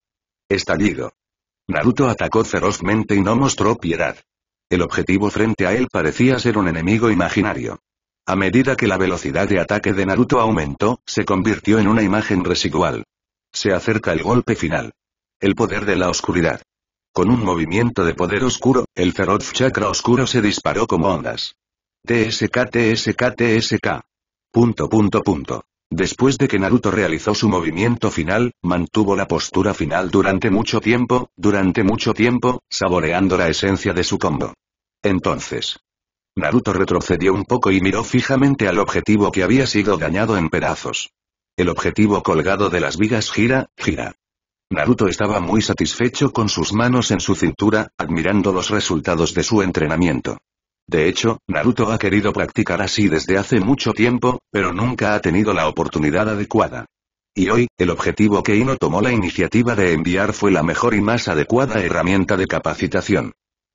Estallido. Naruto atacó ferozmente y no mostró piedad. El objetivo frente a él parecía ser un enemigo imaginario. A medida que la velocidad de ataque de Naruto aumentó, se convirtió en una imagen residual. Se acerca el golpe final. El poder de la oscuridad. Con un movimiento de poder oscuro, el feroz chakra oscuro se disparó como ondas. TSK TSK TSK. Punto punto punto. Después de que Naruto realizó su movimiento final, mantuvo la postura final durante mucho tiempo, durante mucho tiempo, saboreando la esencia de su combo. Entonces. Naruto retrocedió un poco y miró fijamente al objetivo que había sido dañado en pedazos. El objetivo colgado de las vigas gira, gira. Naruto estaba muy satisfecho con sus manos en su cintura, admirando los resultados de su entrenamiento. De hecho, Naruto ha querido practicar así desde hace mucho tiempo, pero nunca ha tenido la oportunidad adecuada. Y hoy, el objetivo que Ino tomó la iniciativa de enviar fue la mejor y más adecuada herramienta de capacitación.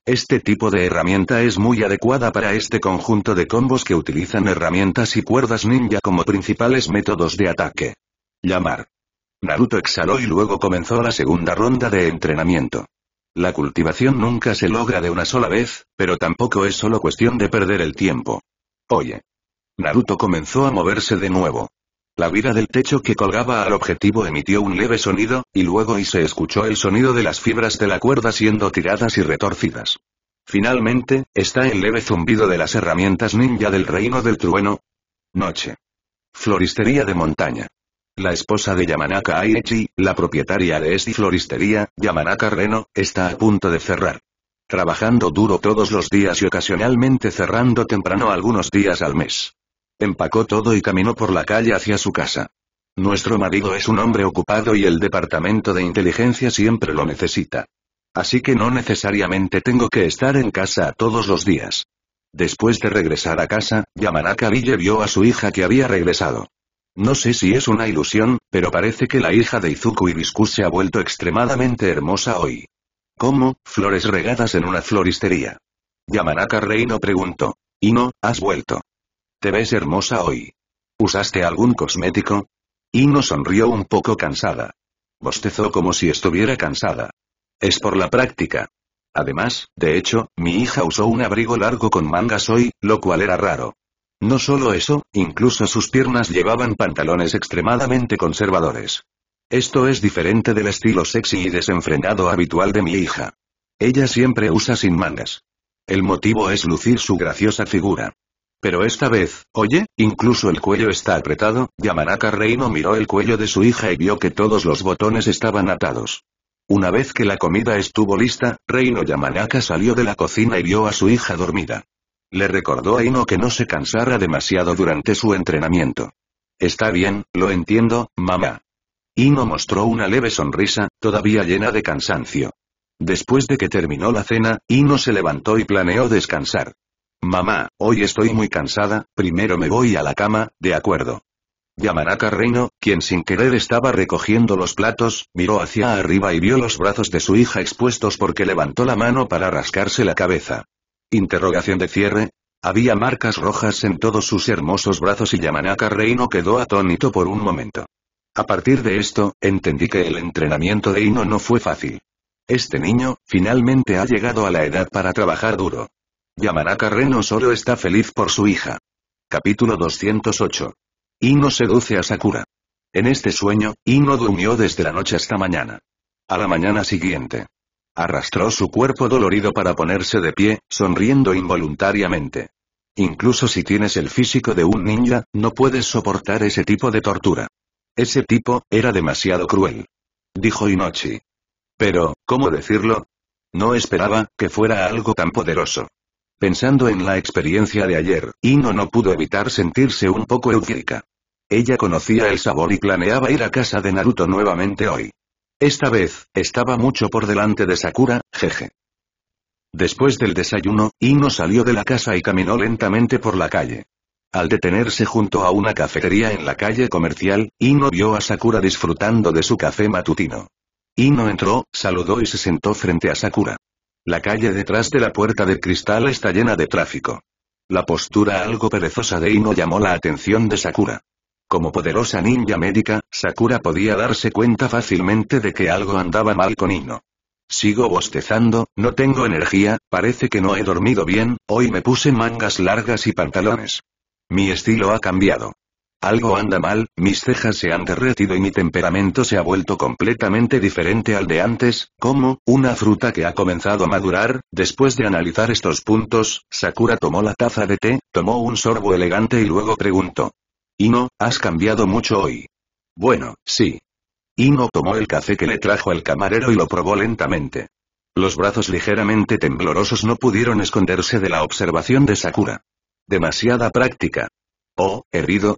Este tipo de herramienta es muy adecuada para este conjunto de combos que utilizan herramientas y cuerdas ninja como principales métodos de ataque. Llamar. Naruto exhaló y luego comenzó la segunda ronda de entrenamiento. La cultivación nunca se logra de una sola vez, pero tampoco es solo cuestión de perder el tiempo. Oye. Naruto comenzó a moverse de nuevo. La vida del techo que colgaba al objetivo emitió un leve sonido, y luego y se escuchó el sonido de las fibras de la cuerda siendo tiradas y retorcidas. Finalmente, está el leve zumbido de las herramientas ninja del reino del trueno. Noche. Floristería de montaña. La esposa de Yamanaka Aichi, la propietaria de esta floristería, Yamanaka Reno, está a punto de cerrar. Trabajando duro todos los días y ocasionalmente cerrando temprano algunos días al mes. Empacó todo y caminó por la calle hacia su casa. Nuestro marido es un hombre ocupado y el departamento de inteligencia siempre lo necesita. Así que no necesariamente tengo que estar en casa todos los días. Después de regresar a casa, Yamanaka Ville vio a su hija que había regresado. No sé si es una ilusión, pero parece que la hija de Izuku Ibiscus se ha vuelto extremadamente hermosa hoy. ¿Cómo? Flores regadas en una floristería. Yamanaka Reino preguntó. Ino, has vuelto. Te ves hermosa hoy. ¿Usaste algún cosmético? Ino sonrió un poco cansada. Bostezó como si estuviera cansada. Es por la práctica. Además, de hecho, mi hija usó un abrigo largo con mangas hoy, lo cual era raro. No solo eso, incluso sus piernas llevaban pantalones extremadamente conservadores. Esto es diferente del estilo sexy y desenfrenado habitual de mi hija. Ella siempre usa sin mangas. El motivo es lucir su graciosa figura. Pero esta vez, oye, incluso el cuello está apretado, Yamanaka Reino miró el cuello de su hija y vio que todos los botones estaban atados. Una vez que la comida estuvo lista, Reino Yamanaka salió de la cocina y vio a su hija dormida. Le recordó a Ino que no se cansara demasiado durante su entrenamiento. Está bien, lo entiendo, mamá. Ino mostró una leve sonrisa, todavía llena de cansancio. Después de que terminó la cena, Ino se levantó y planeó descansar. Mamá, hoy estoy muy cansada, primero me voy a la cama, de acuerdo. Yamanaka Reino, quien sin querer estaba recogiendo los platos, miró hacia arriba y vio los brazos de su hija expuestos porque levantó la mano para rascarse la cabeza. Interrogación de cierre. Había marcas rojas en todos sus hermosos brazos y Yamanaka Reino quedó atónito por un momento. A partir de esto, entendí que el entrenamiento de Ino no fue fácil. Este niño, finalmente ha llegado a la edad para trabajar duro. Yamanaka Reino solo está feliz por su hija. Capítulo 208. Ino seduce a Sakura. En este sueño, Ino durmió desde la noche hasta mañana. A la mañana siguiente. Arrastró su cuerpo dolorido para ponerse de pie, sonriendo involuntariamente. Incluso si tienes el físico de un ninja, no puedes soportar ese tipo de tortura. Ese tipo, era demasiado cruel. Dijo Inochi. Pero, ¿cómo decirlo? No esperaba que fuera algo tan poderoso. Pensando en la experiencia de ayer, Ino no pudo evitar sentirse un poco eufórica. Ella conocía el sabor y planeaba ir a casa de Naruto nuevamente hoy. Esta vez, estaba mucho por delante de Sakura, jeje. Después del desayuno, Ino salió de la casa y caminó lentamente por la calle. Al detenerse junto a una cafetería en la calle comercial, Ino vio a Sakura disfrutando de su café matutino. Ino entró, saludó y se sentó frente a Sakura. La calle detrás de la puerta de cristal está llena de tráfico. La postura algo perezosa de Ino llamó la atención de Sakura. Como poderosa ninja médica, Sakura podía darse cuenta fácilmente de que algo andaba mal con Hino. Sigo bostezando, no tengo energía, parece que no he dormido bien, hoy me puse mangas largas y pantalones. Mi estilo ha cambiado. Algo anda mal, mis cejas se han derretido y mi temperamento se ha vuelto completamente diferente al de antes, como, una fruta que ha comenzado a madurar, después de analizar estos puntos, Sakura tomó la taza de té, tomó un sorbo elegante y luego preguntó. Ino, has cambiado mucho hoy. Bueno, sí. Ino tomó el café que le trajo el camarero y lo probó lentamente. Los brazos ligeramente temblorosos no pudieron esconderse de la observación de Sakura. Demasiada práctica. Oh, herido.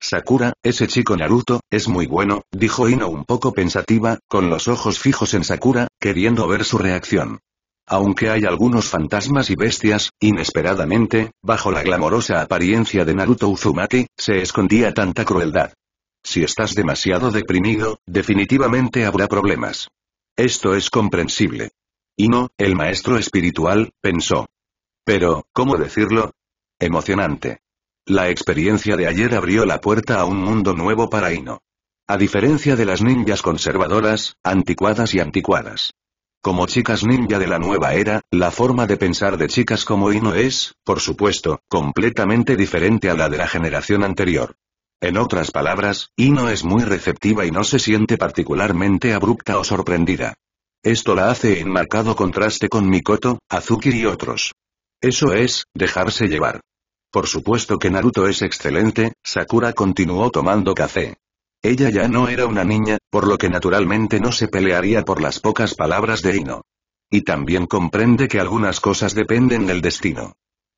Sakura, ese chico Naruto, es muy bueno, dijo Ino un poco pensativa, con los ojos fijos en Sakura, queriendo ver su reacción aunque hay algunos fantasmas y bestias, inesperadamente, bajo la glamorosa apariencia de Naruto Uzumaki, se escondía tanta crueldad. Si estás demasiado deprimido, definitivamente habrá problemas. Esto es comprensible. Ino, el maestro espiritual, pensó. Pero, ¿cómo decirlo? Emocionante. La experiencia de ayer abrió la puerta a un mundo nuevo para Ino. A diferencia de las ninjas conservadoras, anticuadas y anticuadas. Como chicas ninja de la nueva era, la forma de pensar de chicas como Ino es, por supuesto, completamente diferente a la de la generación anterior. En otras palabras, Ino es muy receptiva y no se siente particularmente abrupta o sorprendida. Esto la hace en marcado contraste con Mikoto, Azuki y otros. Eso es, dejarse llevar. Por supuesto que Naruto es excelente, Sakura continuó tomando café. Ella ya no era una niña, por lo que naturalmente no se pelearía por las pocas palabras de Ino. Y también comprende que algunas cosas dependen del destino.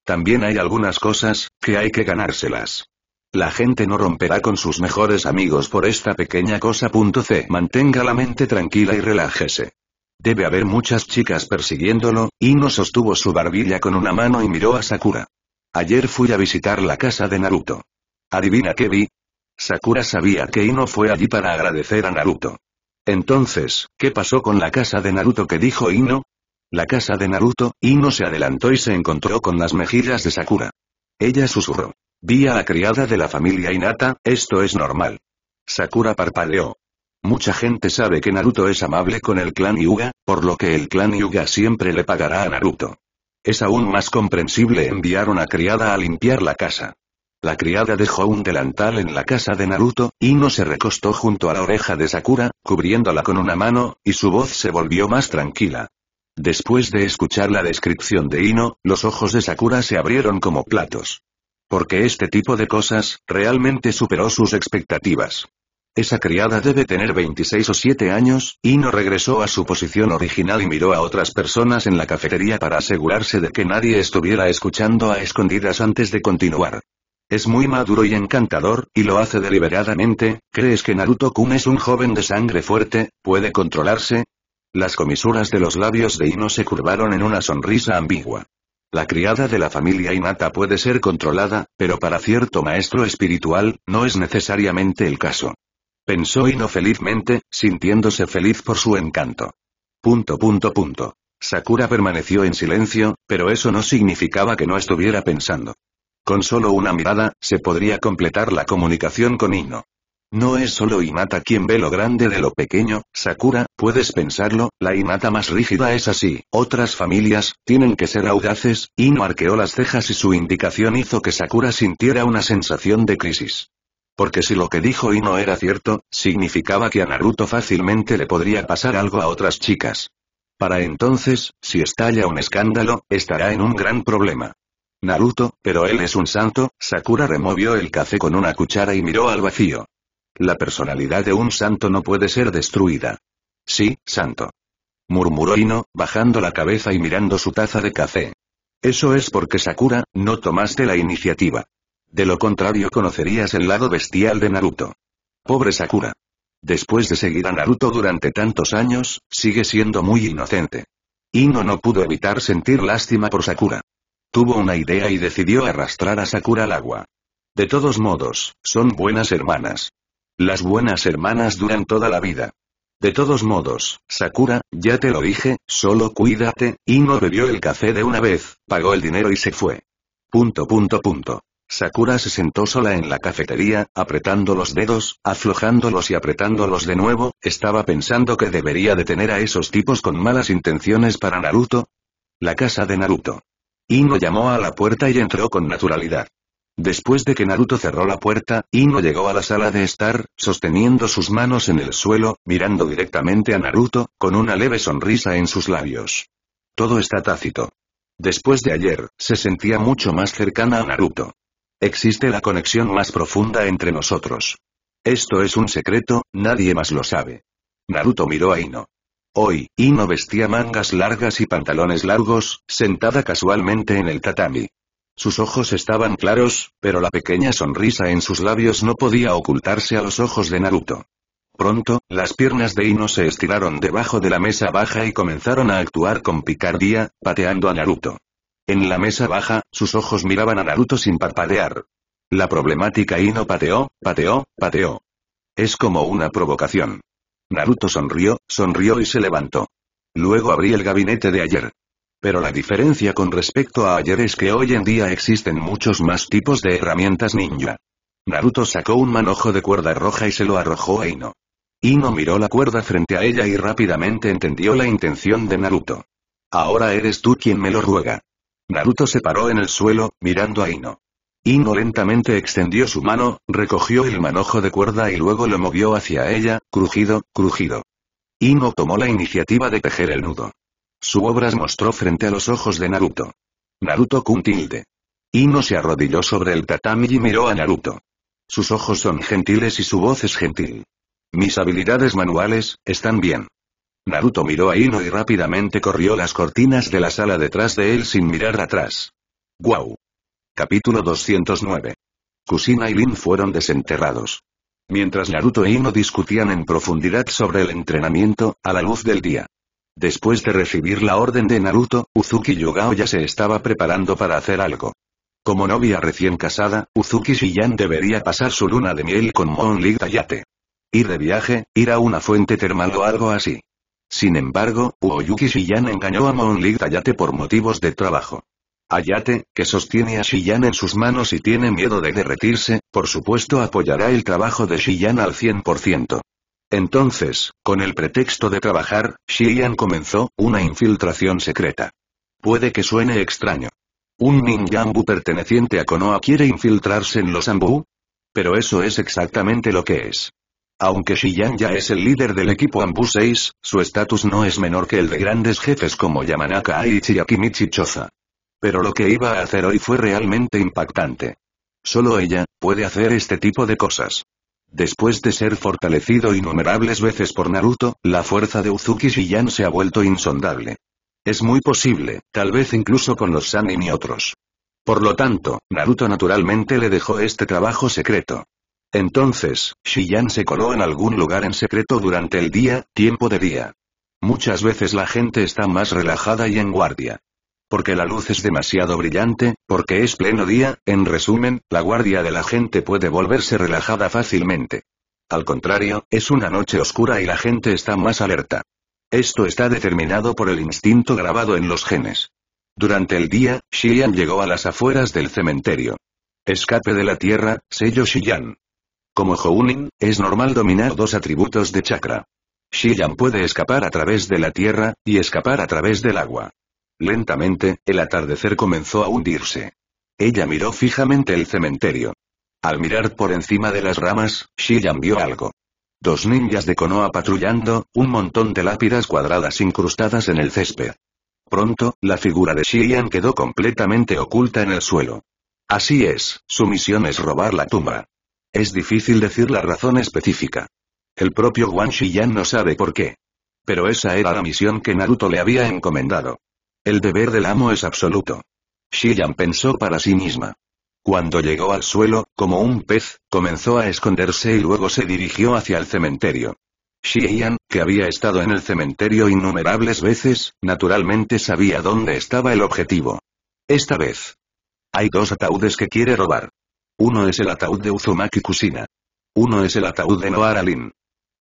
También hay algunas cosas, que hay que ganárselas. La gente no romperá con sus mejores amigos por esta pequeña cosa. C. Mantenga la mente tranquila y relájese. Debe haber muchas chicas persiguiéndolo, Ino sostuvo su barbilla con una mano y miró a Sakura. Ayer fui a visitar la casa de Naruto. ¿Adivina qué vi? Sakura sabía que Ino fue allí para agradecer a Naruto. Entonces, ¿qué pasó con la casa de Naruto que dijo Ino? La casa de Naruto, Ino se adelantó y se encontró con las mejillas de Sakura. Ella susurró. Vi a la criada de la familia Inata, esto es normal. Sakura parpadeó. Mucha gente sabe que Naruto es amable con el clan Yuga, por lo que el clan Yuga siempre le pagará a Naruto. Es aún más comprensible enviar una criada a limpiar la casa. La criada dejó un delantal en la casa de Naruto, no se recostó junto a la oreja de Sakura, cubriéndola con una mano, y su voz se volvió más tranquila. Después de escuchar la descripción de Ino, los ojos de Sakura se abrieron como platos. Porque este tipo de cosas, realmente superó sus expectativas. Esa criada debe tener 26 o 7 años, Ino regresó a su posición original y miró a otras personas en la cafetería para asegurarse de que nadie estuviera escuchando a escondidas antes de continuar. Es muy maduro y encantador, y lo hace deliberadamente, ¿crees que Naruto-kun es un joven de sangre fuerte, puede controlarse? Las comisuras de los labios de Ino se curvaron en una sonrisa ambigua. La criada de la familia Inata puede ser controlada, pero para cierto maestro espiritual, no es necesariamente el caso. Pensó Ino felizmente, sintiéndose feliz por su encanto. Punto punto punto. Sakura permaneció en silencio, pero eso no significaba que no estuviera pensando. Con solo una mirada, se podría completar la comunicación con Ino. No es solo Inata quien ve lo grande de lo pequeño, Sakura, puedes pensarlo, la Inata más rígida es así, otras familias, tienen que ser audaces, Ino arqueó las cejas y su indicación hizo que Sakura sintiera una sensación de crisis. Porque si lo que dijo Ino era cierto, significaba que a Naruto fácilmente le podría pasar algo a otras chicas. Para entonces, si estalla un escándalo, estará en un gran problema. Naruto, pero él es un santo, Sakura removió el café con una cuchara y miró al vacío. La personalidad de un santo no puede ser destruida. Sí, santo. Murmuró Ino, bajando la cabeza y mirando su taza de café. Eso es porque Sakura, no tomaste la iniciativa. De lo contrario conocerías el lado bestial de Naruto. Pobre Sakura. Después de seguir a Naruto durante tantos años, sigue siendo muy inocente. Ino no pudo evitar sentir lástima por Sakura. Tuvo una idea y decidió arrastrar a Sakura al agua. De todos modos, son buenas hermanas. Las buenas hermanas duran toda la vida. De todos modos, Sakura, ya te lo dije, solo cuídate, y no bebió el café de una vez, pagó el dinero y se fue. Punto punto punto. Sakura se sentó sola en la cafetería, apretando los dedos, aflojándolos y apretándolos de nuevo, estaba pensando que debería detener a esos tipos con malas intenciones para Naruto. La casa de Naruto. Ino llamó a la puerta y entró con naturalidad. Después de que Naruto cerró la puerta, Ino llegó a la sala de estar, sosteniendo sus manos en el suelo, mirando directamente a Naruto, con una leve sonrisa en sus labios. Todo está tácito. Después de ayer, se sentía mucho más cercana a Naruto. Existe la conexión más profunda entre nosotros. Esto es un secreto, nadie más lo sabe. Naruto miró a Ino. Hoy, Ino vestía mangas largas y pantalones largos, sentada casualmente en el tatami. Sus ojos estaban claros, pero la pequeña sonrisa en sus labios no podía ocultarse a los ojos de Naruto. Pronto, las piernas de Ino se estiraron debajo de la mesa baja y comenzaron a actuar con picardía, pateando a Naruto. En la mesa baja, sus ojos miraban a Naruto sin parpadear. La problemática Ino pateó, pateó, pateó. Es como una provocación. Naruto sonrió, sonrió y se levantó. Luego abrí el gabinete de ayer. Pero la diferencia con respecto a ayer es que hoy en día existen muchos más tipos de herramientas ninja. Naruto sacó un manojo de cuerda roja y se lo arrojó a Ino. Ino miró la cuerda frente a ella y rápidamente entendió la intención de Naruto. Ahora eres tú quien me lo ruega. Naruto se paró en el suelo, mirando a Ino. Ino lentamente extendió su mano, recogió el manojo de cuerda y luego lo movió hacia ella, crujido, crujido. Ino tomó la iniciativa de tejer el nudo. Su obra se mostró frente a los ojos de Naruto. Naruto cuntilde. tilde. se arrodilló sobre el tatami y miró a Naruto. Sus ojos son gentiles y su voz es gentil. Mis habilidades manuales, están bien. Naruto miró a Ino y rápidamente corrió las cortinas de la sala detrás de él sin mirar atrás. ¡Guau! Capítulo 209. Kusina y Lin fueron desenterrados. Mientras Naruto e Ino discutían en profundidad sobre el entrenamiento, a la luz del día. Después de recibir la orden de Naruto, Uzuki Yugao ya se estaba preparando para hacer algo. Como novia recién casada, Uzuki Shiyan debería pasar su luna de miel con Moonlit Dayate. Ir de viaje, ir a una fuente termal o algo así. Sin embargo, Uoyuki Shiyan engañó a Moonlit Dayate por motivos de trabajo. Hayate, que sostiene a Shiyan en sus manos y tiene miedo de derretirse, por supuesto apoyará el trabajo de Shiyan al 100%. Entonces, con el pretexto de trabajar, Shiyan comenzó una infiltración secreta. Puede que suene extraño. Un Ninjambu perteneciente a Konoha quiere infiltrarse en los Ambu. Pero eso es exactamente lo que es. Aunque Shiyan ya es el líder del equipo Ambu 6, su estatus no es menor que el de grandes jefes como Yamanaka Aichi y Akimichi Choza pero lo que iba a hacer hoy fue realmente impactante. Solo ella, puede hacer este tipo de cosas. Después de ser fortalecido innumerables veces por Naruto, la fuerza de Uzuki Shiyan se ha vuelto insondable. Es muy posible, tal vez incluso con los Sanin y otros. Por lo tanto, Naruto naturalmente le dejó este trabajo secreto. Entonces, Shiyan se coló en algún lugar en secreto durante el día, tiempo de día. Muchas veces la gente está más relajada y en guardia porque la luz es demasiado brillante, porque es pleno día, en resumen, la guardia de la gente puede volverse relajada fácilmente. Al contrario, es una noche oscura y la gente está más alerta. Esto está determinado por el instinto grabado en los genes. Durante el día, Xiyan llegó a las afueras del cementerio. Escape de la tierra, sello Xiyan. Como Hounin, es normal dominar dos atributos de chakra. Xiyan puede escapar a través de la tierra, y escapar a través del agua. Lentamente, el atardecer comenzó a hundirse. Ella miró fijamente el cementerio. Al mirar por encima de las ramas, shiyan vio algo. Dos ninjas de Konoha patrullando, un montón de lápidas cuadradas incrustadas en el césped. Pronto, la figura de shiyan quedó completamente oculta en el suelo. Así es, su misión es robar la tumba. Es difícil decir la razón específica. El propio Wang Shiyan no sabe por qué. Pero esa era la misión que Naruto le había encomendado. El deber del amo es absoluto. Xiyan pensó para sí misma. Cuando llegó al suelo, como un pez, comenzó a esconderse y luego se dirigió hacia el cementerio. Xiyan, que había estado en el cementerio innumerables veces, naturalmente sabía dónde estaba el objetivo. Esta vez. Hay dos ataúdes que quiere robar. Uno es el ataúd de Uzumaki Kusina. Uno es el ataúd de Noaralin.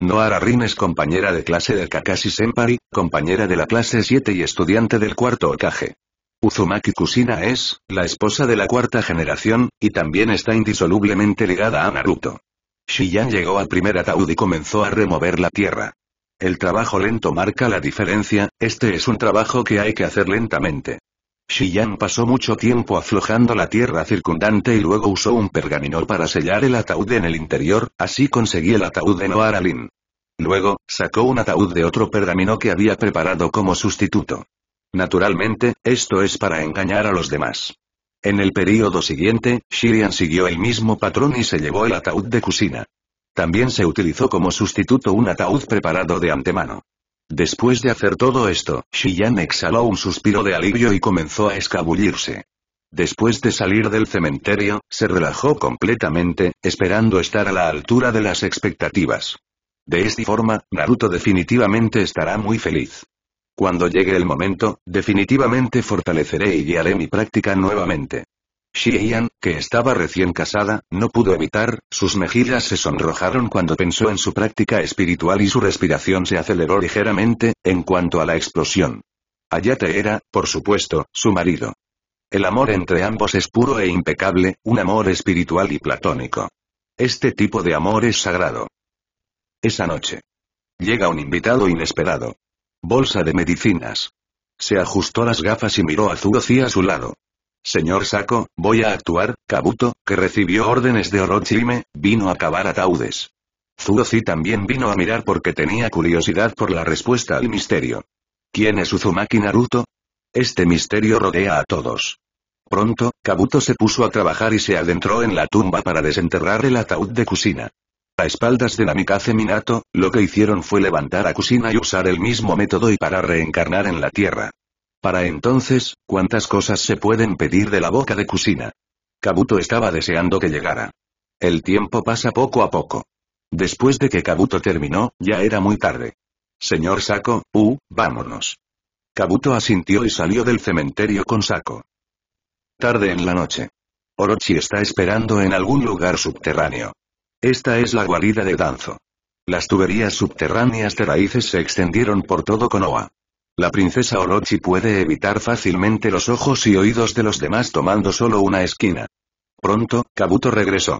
Noara Rin es compañera de clase de Kakashi Senpai, compañera de la clase 7 y estudiante del cuarto Okage. Uzumaki Kusina es, la esposa de la cuarta generación, y también está indisolublemente ligada a Naruto. Shiyan llegó al primer ataúd y comenzó a remover la tierra. El trabajo lento marca la diferencia, este es un trabajo que hay que hacer lentamente. Shiyan pasó mucho tiempo aflojando la tierra circundante y luego usó un pergamino para sellar el ataúd en el interior, así conseguí el ataúd de Noaralin. Luego, sacó un ataúd de otro pergamino que había preparado como sustituto. Naturalmente, esto es para engañar a los demás. En el período siguiente, Shirian siguió el mismo patrón y se llevó el ataúd de Kusina. También se utilizó como sustituto un ataúd preparado de antemano. Después de hacer todo esto, Shiyan exhaló un suspiro de alivio y comenzó a escabullirse. Después de salir del cementerio, se relajó completamente, esperando estar a la altura de las expectativas. De esta forma, Naruto definitivamente estará muy feliz. Cuando llegue el momento, definitivamente fortaleceré y guiaré mi práctica nuevamente. Xian, que estaba recién casada, no pudo evitar, sus mejillas se sonrojaron cuando pensó en su práctica espiritual y su respiración se aceleró ligeramente, en cuanto a la explosión. Ayate era, por supuesto, su marido. El amor entre ambos es puro e impecable, un amor espiritual y platónico. Este tipo de amor es sagrado. Esa noche. Llega un invitado inesperado. Bolsa de medicinas. Se ajustó las gafas y miró a Zurocía a su lado. Señor Sako, voy a actuar, Kabuto, que recibió órdenes de Orochime, vino a cavar ataúdes. Zurozi también vino a mirar porque tenía curiosidad por la respuesta al misterio. ¿Quién es Uzumaki Naruto? Este misterio rodea a todos. Pronto, Kabuto se puso a trabajar y se adentró en la tumba para desenterrar el ataúd de Kusina. A espaldas de Namikaze Minato, lo que hicieron fue levantar a Kusina y usar el mismo método y para reencarnar en la Tierra. Para entonces, ¿cuántas cosas se pueden pedir de la boca de Kusina? Kabuto estaba deseando que llegara. El tiempo pasa poco a poco. Después de que Kabuto terminó, ya era muy tarde. Señor Saco, uh, vámonos. Kabuto asintió y salió del cementerio con Saco. Tarde en la noche. Orochi está esperando en algún lugar subterráneo. Esta es la guarida de Danzo. Las tuberías subterráneas de raíces se extendieron por todo Konoha. La princesa Orochi puede evitar fácilmente los ojos y oídos de los demás tomando solo una esquina. Pronto, Kabuto regresó.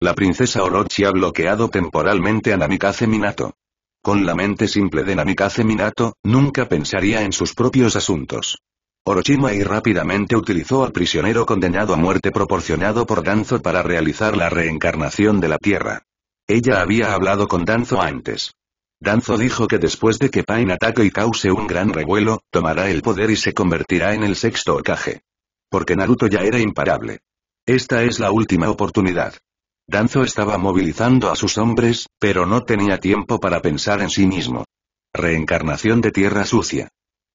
La princesa Orochi ha bloqueado temporalmente a Namikaze Minato. Con la mente simple de Namikaze Minato, nunca pensaría en sus propios asuntos. y rápidamente utilizó al prisionero condenado a muerte proporcionado por Danzo para realizar la reencarnación de la Tierra. Ella había hablado con Danzo antes. Danzo dijo que después de que Pain ataque y cause un gran revuelo, tomará el poder y se convertirá en el sexto Okage. Porque Naruto ya era imparable. Esta es la última oportunidad. Danzo estaba movilizando a sus hombres, pero no tenía tiempo para pensar en sí mismo. Reencarnación de Tierra Sucia.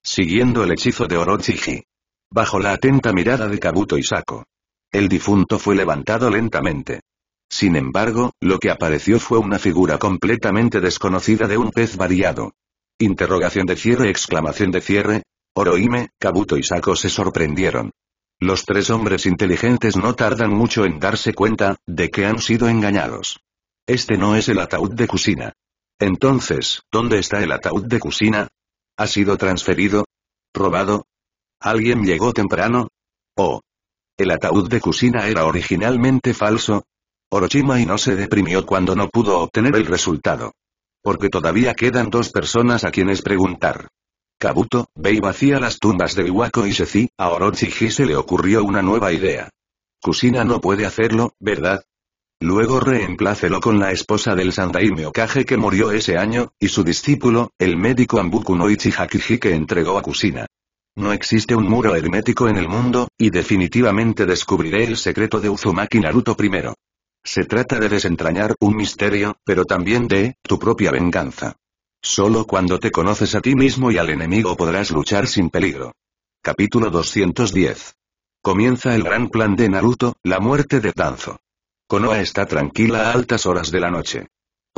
Siguiendo el hechizo de Orochiji. Bajo la atenta mirada de Kabuto y Sako. El difunto fue levantado lentamente. Sin embargo, lo que apareció fue una figura completamente desconocida de un pez variado. Interrogación de cierre, exclamación de cierre. Oroime, Kabuto y Sako se sorprendieron. Los tres hombres inteligentes no tardan mucho en darse cuenta, de que han sido engañados. Este no es el ataúd de Kusina. Entonces, ¿dónde está el ataúd de Kusina? ¿Ha sido transferido? ¿Robado? ¿Alguien llegó temprano? ¿O oh. el ataúd de Kusina era originalmente falso? y no se deprimió cuando no pudo obtener el resultado. Porque todavía quedan dos personas a quienes preguntar. Kabuto, ve y vacía las tumbas de Iwako y Sezi, a Orochiji se le ocurrió una nueva idea. Kusina no puede hacerlo, ¿verdad? Luego reemplácelo con la esposa del Sandaime Okage que murió ese año, y su discípulo, el médico Ambuku no que entregó a Kusina. No existe un muro hermético en el mundo, y definitivamente descubriré el secreto de Uzumaki Naruto primero. Se trata de desentrañar un misterio, pero también de tu propia venganza. Solo cuando te conoces a ti mismo y al enemigo podrás luchar sin peligro. Capítulo 210. Comienza el gran plan de Naruto, la muerte de Danzo. Konoha está tranquila a altas horas de la noche.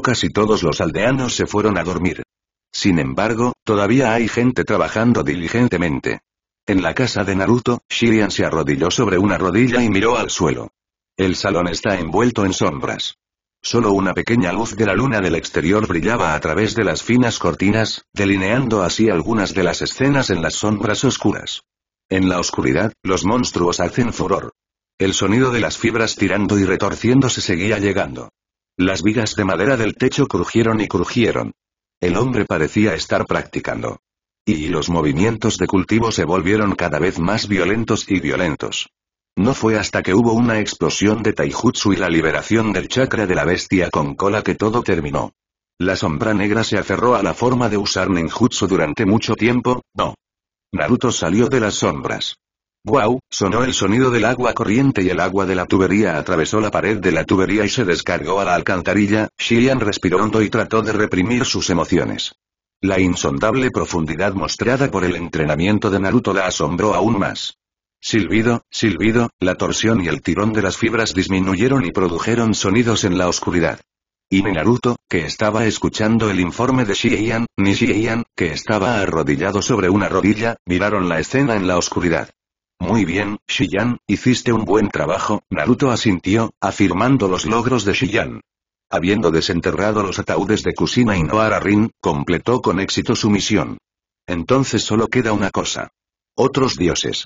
Casi todos los aldeanos se fueron a dormir. Sin embargo, todavía hay gente trabajando diligentemente. En la casa de Naruto, Shirian se arrodilló sobre una rodilla y miró al suelo. El salón está envuelto en sombras. Solo una pequeña luz de la luna del exterior brillaba a través de las finas cortinas, delineando así algunas de las escenas en las sombras oscuras. En la oscuridad, los monstruos hacen furor. El sonido de las fibras tirando y retorciéndose seguía llegando. Las vigas de madera del techo crujieron y crujieron. El hombre parecía estar practicando. Y los movimientos de cultivo se volvieron cada vez más violentos y violentos. No fue hasta que hubo una explosión de taijutsu y la liberación del chakra de la bestia con cola que todo terminó. La sombra negra se aferró a la forma de usar ninjutsu durante mucho tiempo, no. Naruto salió de las sombras. ¡Guau! Sonó el sonido del agua corriente y el agua de la tubería atravesó la pared de la tubería y se descargó a la alcantarilla. Shian respiró hondo y trató de reprimir sus emociones. La insondable profundidad mostrada por el entrenamiento de Naruto la asombró aún más. Silbido, silbido, la torsión y el tirón de las fibras disminuyeron y produjeron sonidos en la oscuridad. Y Naruto, que estaba escuchando el informe de Shiyan ni Shiyan, que estaba arrodillado sobre una rodilla, miraron la escena en la oscuridad. Muy bien, Shiyan, hiciste un buen trabajo, Naruto asintió, afirmando los logros de Shiyan. Habiendo desenterrado los ataúdes de Kusina y Noara Rin, completó con éxito su misión. Entonces solo queda una cosa. Otros dioses.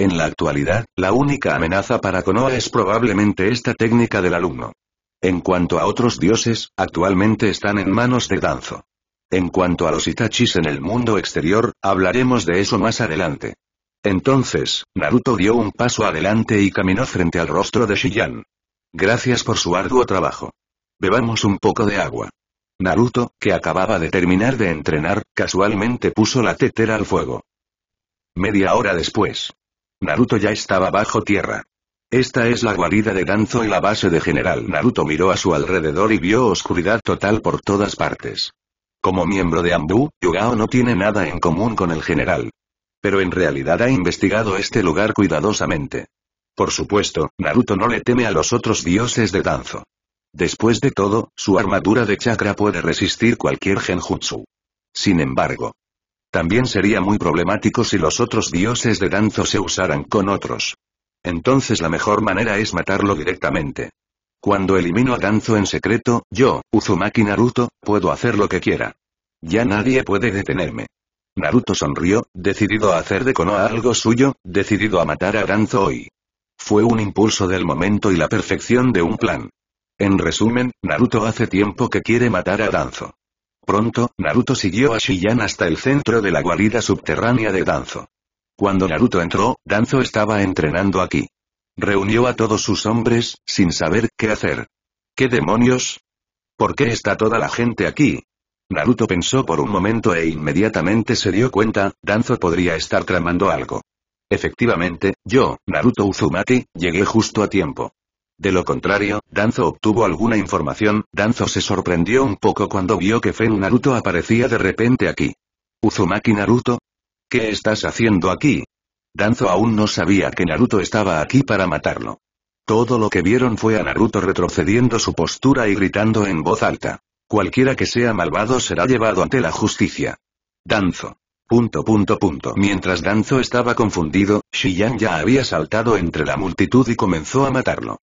En la actualidad, la única amenaza para Konoha es probablemente esta técnica del alumno. En cuanto a otros dioses, actualmente están en manos de Danzo. En cuanto a los Itachis en el mundo exterior, hablaremos de eso más adelante. Entonces, Naruto dio un paso adelante y caminó frente al rostro de Shiyan. Gracias por su arduo trabajo. Bebamos un poco de agua. Naruto, que acababa de terminar de entrenar, casualmente puso la tetera al fuego. Media hora después. Naruto ya estaba bajo tierra. Esta es la guarida de Danzo y la base de General Naruto miró a su alrededor y vio oscuridad total por todas partes. Como miembro de Ambu, Yugao no tiene nada en común con el general. Pero en realidad ha investigado este lugar cuidadosamente. Por supuesto, Naruto no le teme a los otros dioses de Danzo. Después de todo, su armadura de chakra puede resistir cualquier genjutsu. Sin embargo, también sería muy problemático si los otros dioses de Danzo se usaran con otros. Entonces la mejor manera es matarlo directamente. Cuando elimino a Danzo en secreto, yo, Uzumaki Naruto, puedo hacer lo que quiera. Ya nadie puede detenerme. Naruto sonrió, decidido a hacer de Konoha algo suyo, decidido a matar a Danzo hoy. Fue un impulso del momento y la perfección de un plan. En resumen, Naruto hace tiempo que quiere matar a Danzo. Pronto, Naruto siguió a Shiyan hasta el centro de la guarida subterránea de Danzo. Cuando Naruto entró, Danzo estaba entrenando aquí. Reunió a todos sus hombres, sin saber qué hacer. ¿Qué demonios? ¿Por qué está toda la gente aquí? Naruto pensó por un momento e inmediatamente se dio cuenta, Danzo podría estar tramando algo. Efectivamente, yo, Naruto Uzumaki, llegué justo a tiempo. De lo contrario, Danzo obtuvo alguna información, Danzo se sorprendió un poco cuando vio que Fen Naruto aparecía de repente aquí. Uzumaki Naruto? ¿Qué estás haciendo aquí? Danzo aún no sabía que Naruto estaba aquí para matarlo. Todo lo que vieron fue a Naruto retrocediendo su postura y gritando en voz alta. Cualquiera que sea malvado será llevado ante la justicia. Danzo. Punto punto punto. Mientras Danzo estaba confundido, Shiyan ya había saltado entre la multitud y comenzó a matarlo.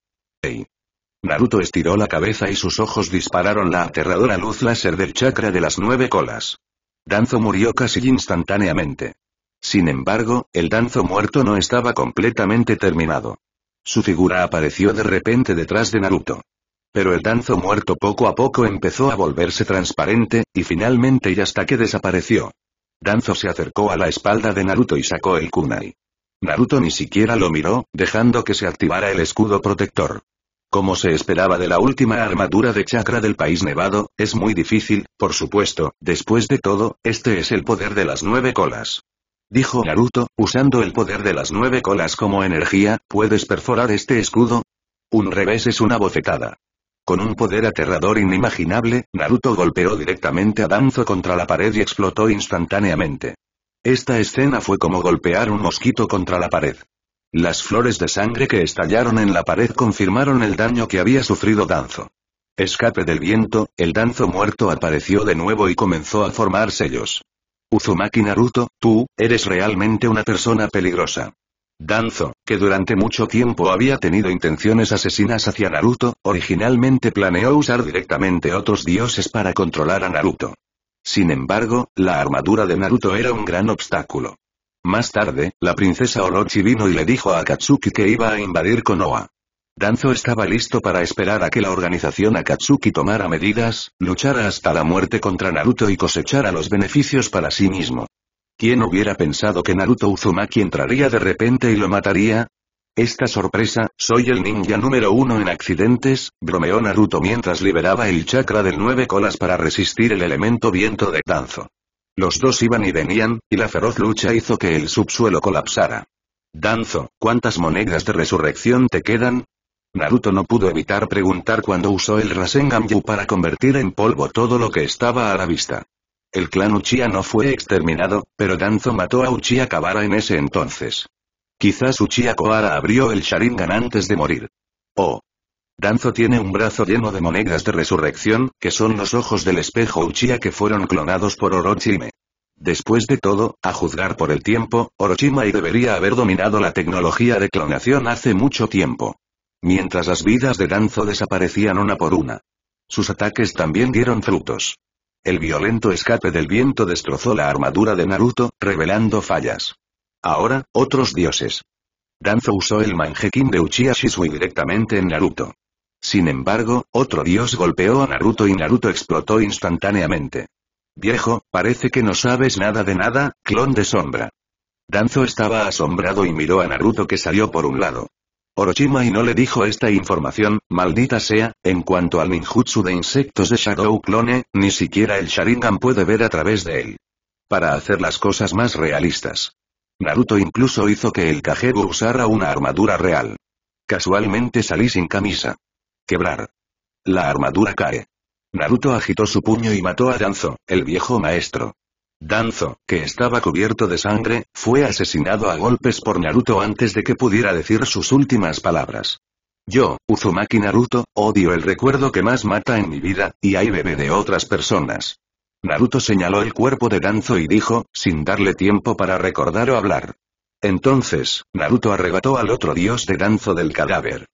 Naruto estiró la cabeza y sus ojos dispararon la aterradora luz láser del chakra de las nueve colas. Danzo murió casi instantáneamente. Sin embargo, el danzo muerto no estaba completamente terminado. Su figura apareció de repente detrás de Naruto. Pero el danzo muerto poco a poco empezó a volverse transparente, y finalmente y hasta que desapareció. Danzo se acercó a la espalda de Naruto y sacó el kunai. Naruto ni siquiera lo miró, dejando que se activara el escudo protector. Como se esperaba de la última armadura de chakra del país nevado, es muy difícil, por supuesto, después de todo, este es el poder de las nueve colas. Dijo Naruto, usando el poder de las nueve colas como energía, ¿puedes perforar este escudo? Un revés es una bofetada. Con un poder aterrador inimaginable, Naruto golpeó directamente a Danzo contra la pared y explotó instantáneamente. Esta escena fue como golpear un mosquito contra la pared. Las flores de sangre que estallaron en la pared confirmaron el daño que había sufrido Danzo. Escape del viento, el Danzo muerto apareció de nuevo y comenzó a formar sellos. Uzumaki Naruto, tú, eres realmente una persona peligrosa. Danzo, que durante mucho tiempo había tenido intenciones asesinas hacia Naruto, originalmente planeó usar directamente otros dioses para controlar a Naruto. Sin embargo, la armadura de Naruto era un gran obstáculo. Más tarde, la princesa Orochi vino y le dijo a Akatsuki que iba a invadir Konoha. Danzo estaba listo para esperar a que la organización Akatsuki tomara medidas, luchara hasta la muerte contra Naruto y cosechara los beneficios para sí mismo. ¿Quién hubiera pensado que Naruto Uzumaki entraría de repente y lo mataría? Esta sorpresa, soy el ninja número uno en accidentes, bromeó Naruto mientras liberaba el chakra del nueve colas para resistir el elemento viento de Danzo. Los dos iban y venían, y la feroz lucha hizo que el subsuelo colapsara. Danzo, ¿cuántas monedas de resurrección te quedan? Naruto no pudo evitar preguntar cuando usó el Rasengan para convertir en polvo todo lo que estaba a la vista. El clan Uchiha no fue exterminado, pero Danzo mató a Uchiha Kabara en ese entonces. Quizás Uchiha Koara abrió el Sharingan antes de morir. Oh, Danzo tiene un brazo lleno de monedas de resurrección, que son los ojos del espejo Uchiha que fueron clonados por Orochime. Después de todo, a juzgar por el tiempo, Orochimai debería haber dominado la tecnología de clonación hace mucho tiempo. Mientras las vidas de Danzo desaparecían una por una. Sus ataques también dieron frutos. El violento escape del viento destrozó la armadura de Naruto, revelando fallas. Ahora, otros dioses. Danzo usó el manjequín de Uchiha Shisui directamente en Naruto. Sin embargo, otro dios golpeó a Naruto y Naruto explotó instantáneamente. Viejo, parece que no sabes nada de nada, clon de sombra. Danzo estaba asombrado y miró a Naruto que salió por un lado. Orochimai no le dijo esta información, maldita sea, en cuanto al ninjutsu de insectos de Shadow Clone, ni siquiera el Sharingan puede ver a través de él. Para hacer las cosas más realistas. Naruto incluso hizo que el Kagebu usara una armadura real. Casualmente salí sin camisa. Quebrar. La armadura cae. Naruto agitó su puño y mató a Danzo, el viejo maestro. Danzo, que estaba cubierto de sangre, fue asesinado a golpes por Naruto antes de que pudiera decir sus últimas palabras. Yo, Uzumaki Naruto, odio el recuerdo que más mata en mi vida, y hay bebé de otras personas. Naruto señaló el cuerpo de Danzo y dijo, sin darle tiempo para recordar o hablar. Entonces, Naruto arrebató al otro dios de Danzo del cadáver.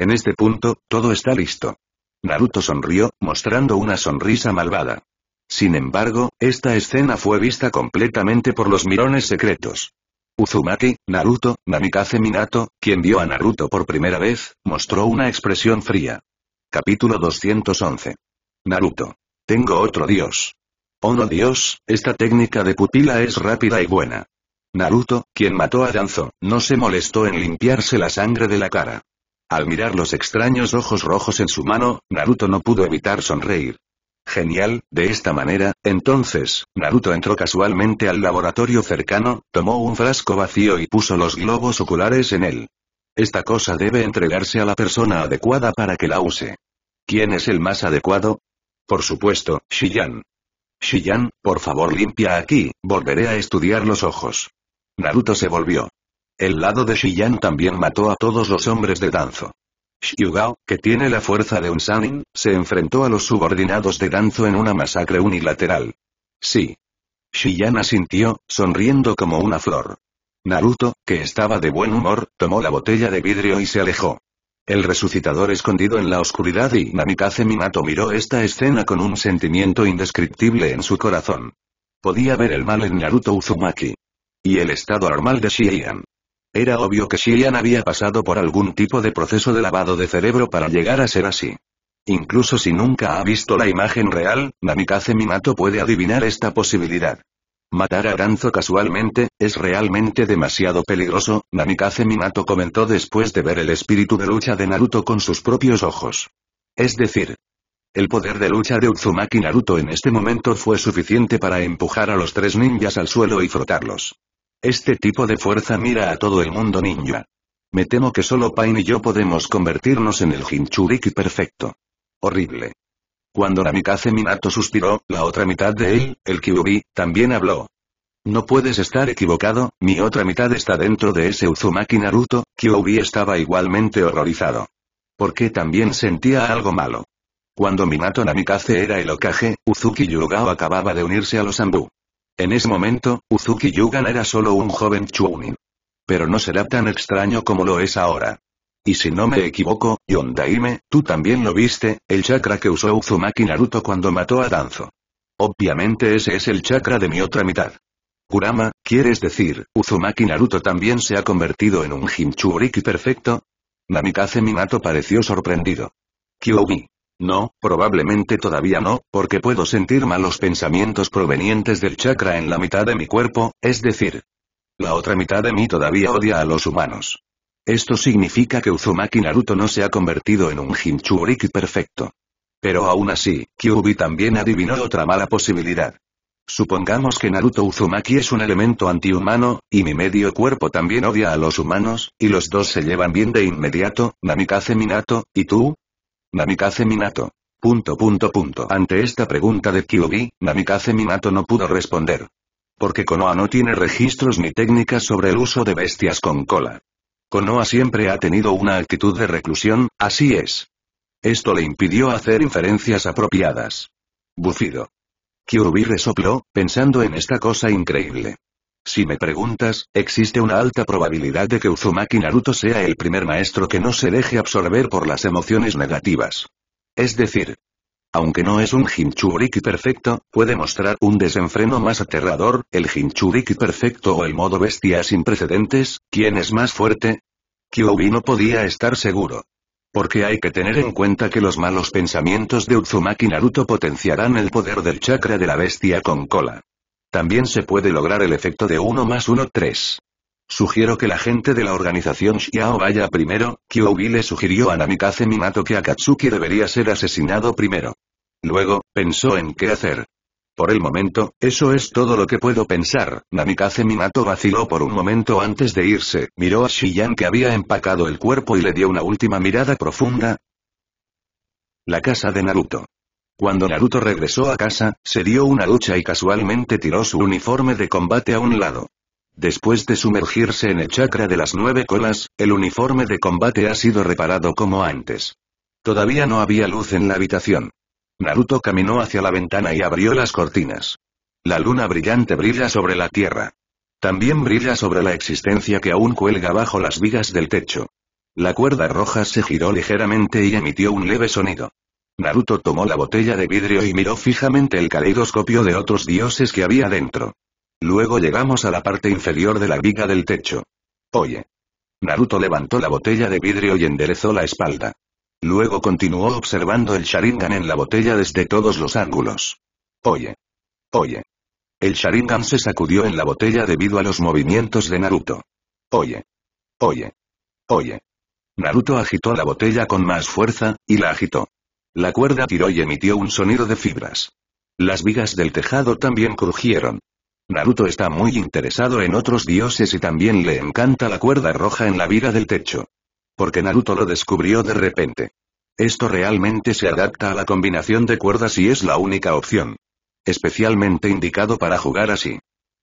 En este punto, todo está listo. Naruto sonrió, mostrando una sonrisa malvada. Sin embargo, esta escena fue vista completamente por los mirones secretos. Uzumaki, Naruto, Namikaze Minato, quien vio a Naruto por primera vez, mostró una expresión fría. Capítulo 211. Naruto. Tengo otro dios. Oh no dios, esta técnica de pupila es rápida y buena. Naruto, quien mató a Danzo, no se molestó en limpiarse la sangre de la cara. Al mirar los extraños ojos rojos en su mano, Naruto no pudo evitar sonreír. Genial, de esta manera, entonces, Naruto entró casualmente al laboratorio cercano, tomó un frasco vacío y puso los globos oculares en él. Esta cosa debe entregarse a la persona adecuada para que la use. ¿Quién es el más adecuado? Por supuesto, Shiyan. Shiyan, por favor limpia aquí, volveré a estudiar los ojos. Naruto se volvió. El lado de Shiyan también mató a todos los hombres de Danzo. Shiyugao, que tiene la fuerza de un Sanin, se enfrentó a los subordinados de Danzo en una masacre unilateral. Sí. Shiyan asintió, sonriendo como una flor. Naruto, que estaba de buen humor, tomó la botella de vidrio y se alejó. El resucitador escondido en la oscuridad y Namikaze Minato miró esta escena con un sentimiento indescriptible en su corazón. Podía ver el mal en Naruto Uzumaki. Y el estado normal de Shiyan. Era obvio que Shiyan había pasado por algún tipo de proceso de lavado de cerebro para llegar a ser así. Incluso si nunca ha visto la imagen real, Namikaze Minato puede adivinar esta posibilidad. Matar a Aranzo casualmente, es realmente demasiado peligroso, Namikaze Minato comentó después de ver el espíritu de lucha de Naruto con sus propios ojos. Es decir, el poder de lucha de Uzumaki Naruto en este momento fue suficiente para empujar a los tres ninjas al suelo y frotarlos. Este tipo de fuerza mira a todo el mundo ninja. Me temo que solo Pain y yo podemos convertirnos en el Jinchuriki perfecto. Horrible. Cuando Namikaze Minato suspiró, la otra mitad de él, el Kyubi, también habló. No puedes estar equivocado, mi otra mitad está dentro de ese Uzumaki Naruto, Kyubi estaba igualmente horrorizado. Porque también sentía algo malo. Cuando Minato Namikaze era el Okage, Uzuki Yugao acababa de unirse a los Anbu. En ese momento, Uzuki Yugan era solo un joven Chunin. Pero no será tan extraño como lo es ahora. Y si no me equivoco, Yondaime, tú también lo viste, el chakra que usó Uzumaki Naruto cuando mató a Danzo. Obviamente ese es el chakra de mi otra mitad. Kurama, ¿quieres decir, Uzumaki Naruto también se ha convertido en un Jinchuriki perfecto? Namikaze Minato pareció sorprendido. Kyoubi. No, probablemente todavía no, porque puedo sentir malos pensamientos provenientes del chakra en la mitad de mi cuerpo, es decir, la otra mitad de mí todavía odia a los humanos. Esto significa que Uzumaki Naruto no se ha convertido en un Jinchuriki perfecto. Pero aún así, Kyubi también adivinó otra mala posibilidad. Supongamos que Naruto Uzumaki es un elemento antihumano, y mi medio cuerpo también odia a los humanos, y los dos se llevan bien de inmediato, Namikaze Minato, ¿y tú? Namikaze Minato. Ante esta pregunta de Kyuubi, Namikaze Minato no pudo responder. Porque Konoha no tiene registros ni técnicas sobre el uso de bestias con cola. Konoha siempre ha tenido una actitud de reclusión, así es. Esto le impidió hacer inferencias apropiadas. Bufido. kirby resopló, pensando en esta cosa increíble. Si me preguntas, existe una alta probabilidad de que Uzumaki Naruto sea el primer maestro que no se deje absorber por las emociones negativas. Es decir, aunque no es un Jinchuriki perfecto, puede mostrar un desenfreno más aterrador, el Jinchuriki perfecto o el modo bestia sin precedentes, ¿quién es más fuerte? Kyoubi no podía estar seguro. Porque hay que tener en cuenta que los malos pensamientos de Uzumaki Naruto potenciarán el poder del chakra de la bestia con cola. También se puede lograr el efecto de 1 más 1 3. Sugiero que la gente de la organización Xiao vaya primero, Kyoubi le sugirió a Namikaze Minato que Akatsuki debería ser asesinado primero. Luego, pensó en qué hacer. Por el momento, eso es todo lo que puedo pensar. Namikaze Minato vaciló por un momento antes de irse, miró a Shiyan que había empacado el cuerpo y le dio una última mirada profunda. La casa de Naruto. Cuando Naruto regresó a casa, se dio una ducha y casualmente tiró su uniforme de combate a un lado. Después de sumergirse en el chakra de las nueve colas, el uniforme de combate ha sido reparado como antes. Todavía no había luz en la habitación. Naruto caminó hacia la ventana y abrió las cortinas. La luna brillante brilla sobre la tierra. También brilla sobre la existencia que aún cuelga bajo las vigas del techo. La cuerda roja se giró ligeramente y emitió un leve sonido. Naruto tomó la botella de vidrio y miró fijamente el caleidoscopio de otros dioses que había dentro. Luego llegamos a la parte inferior de la viga del techo. Oye. Naruto levantó la botella de vidrio y enderezó la espalda. Luego continuó observando el Sharingan en la botella desde todos los ángulos. Oye. Oye. El Sharingan se sacudió en la botella debido a los movimientos de Naruto. Oye. Oye. Oye. Naruto agitó la botella con más fuerza, y la agitó. La cuerda tiró y emitió un sonido de fibras. Las vigas del tejado también crujieron. Naruto está muy interesado en otros dioses y también le encanta la cuerda roja en la viga del techo. Porque Naruto lo descubrió de repente. Esto realmente se adapta a la combinación de cuerdas y es la única opción. Especialmente indicado para jugar así.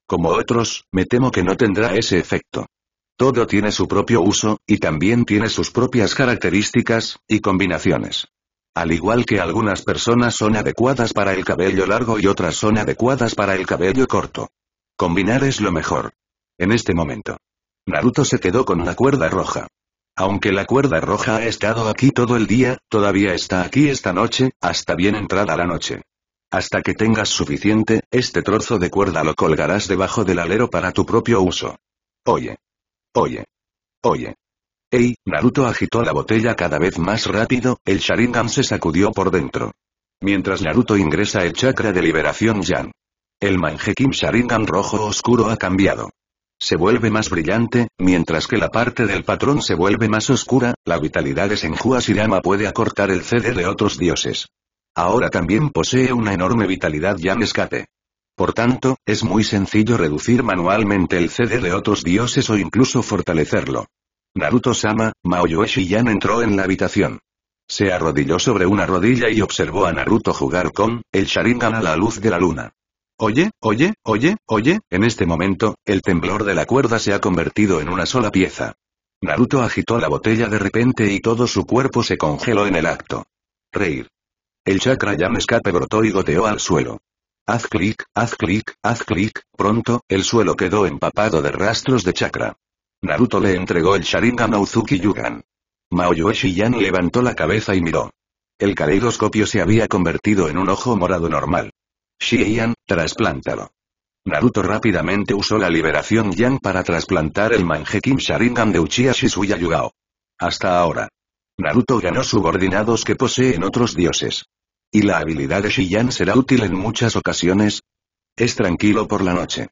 Como otros, me temo que no tendrá ese efecto. Todo tiene su propio uso, y también tiene sus propias características, y combinaciones. Al igual que algunas personas son adecuadas para el cabello largo y otras son adecuadas para el cabello corto. Combinar es lo mejor. En este momento. Naruto se quedó con la cuerda roja. Aunque la cuerda roja ha estado aquí todo el día, todavía está aquí esta noche, hasta bien entrada la noche. Hasta que tengas suficiente, este trozo de cuerda lo colgarás debajo del alero para tu propio uso. Oye. Oye. Oye. Naruto agitó la botella cada vez más rápido, el Sharingan se sacudió por dentro. Mientras Naruto ingresa el chakra de liberación Yan. El Manjekin Sharingan rojo oscuro ha cambiado. Se vuelve más brillante, mientras que la parte del patrón se vuelve más oscura, la vitalidad de Senju Asirama puede acortar el CD de otros dioses. Ahora también posee una enorme vitalidad Yan escape. Por tanto, es muy sencillo reducir manualmente el CD de otros dioses o incluso fortalecerlo. Naruto-sama, Maoyoshi Yan entró en la habitación. Se arrodilló sobre una rodilla y observó a Naruto jugar con el Sharingan a la luz de la luna. Oye, oye, oye, oye, en este momento, el temblor de la cuerda se ha convertido en una sola pieza. Naruto agitó la botella de repente y todo su cuerpo se congeló en el acto. Reír. El chakra me escape brotó y goteó al suelo. Haz clic, haz clic, haz clic, pronto, el suelo quedó empapado de rastros de chakra. Naruto le entregó el Sharingan a Uzuki Yugan. Maoyoshi Shiyan levantó la cabeza y miró. El caleidoscopio se había convertido en un ojo morado normal. Shiyan, trasplántalo. Naruto rápidamente usó la liberación Yang para trasplantar el Manjekin Sharingan de Uchiha Shisuya Yugao. Hasta ahora. Naruto ganó subordinados que poseen otros dioses. Y la habilidad de Shiyan será útil en muchas ocasiones. Es tranquilo por la noche.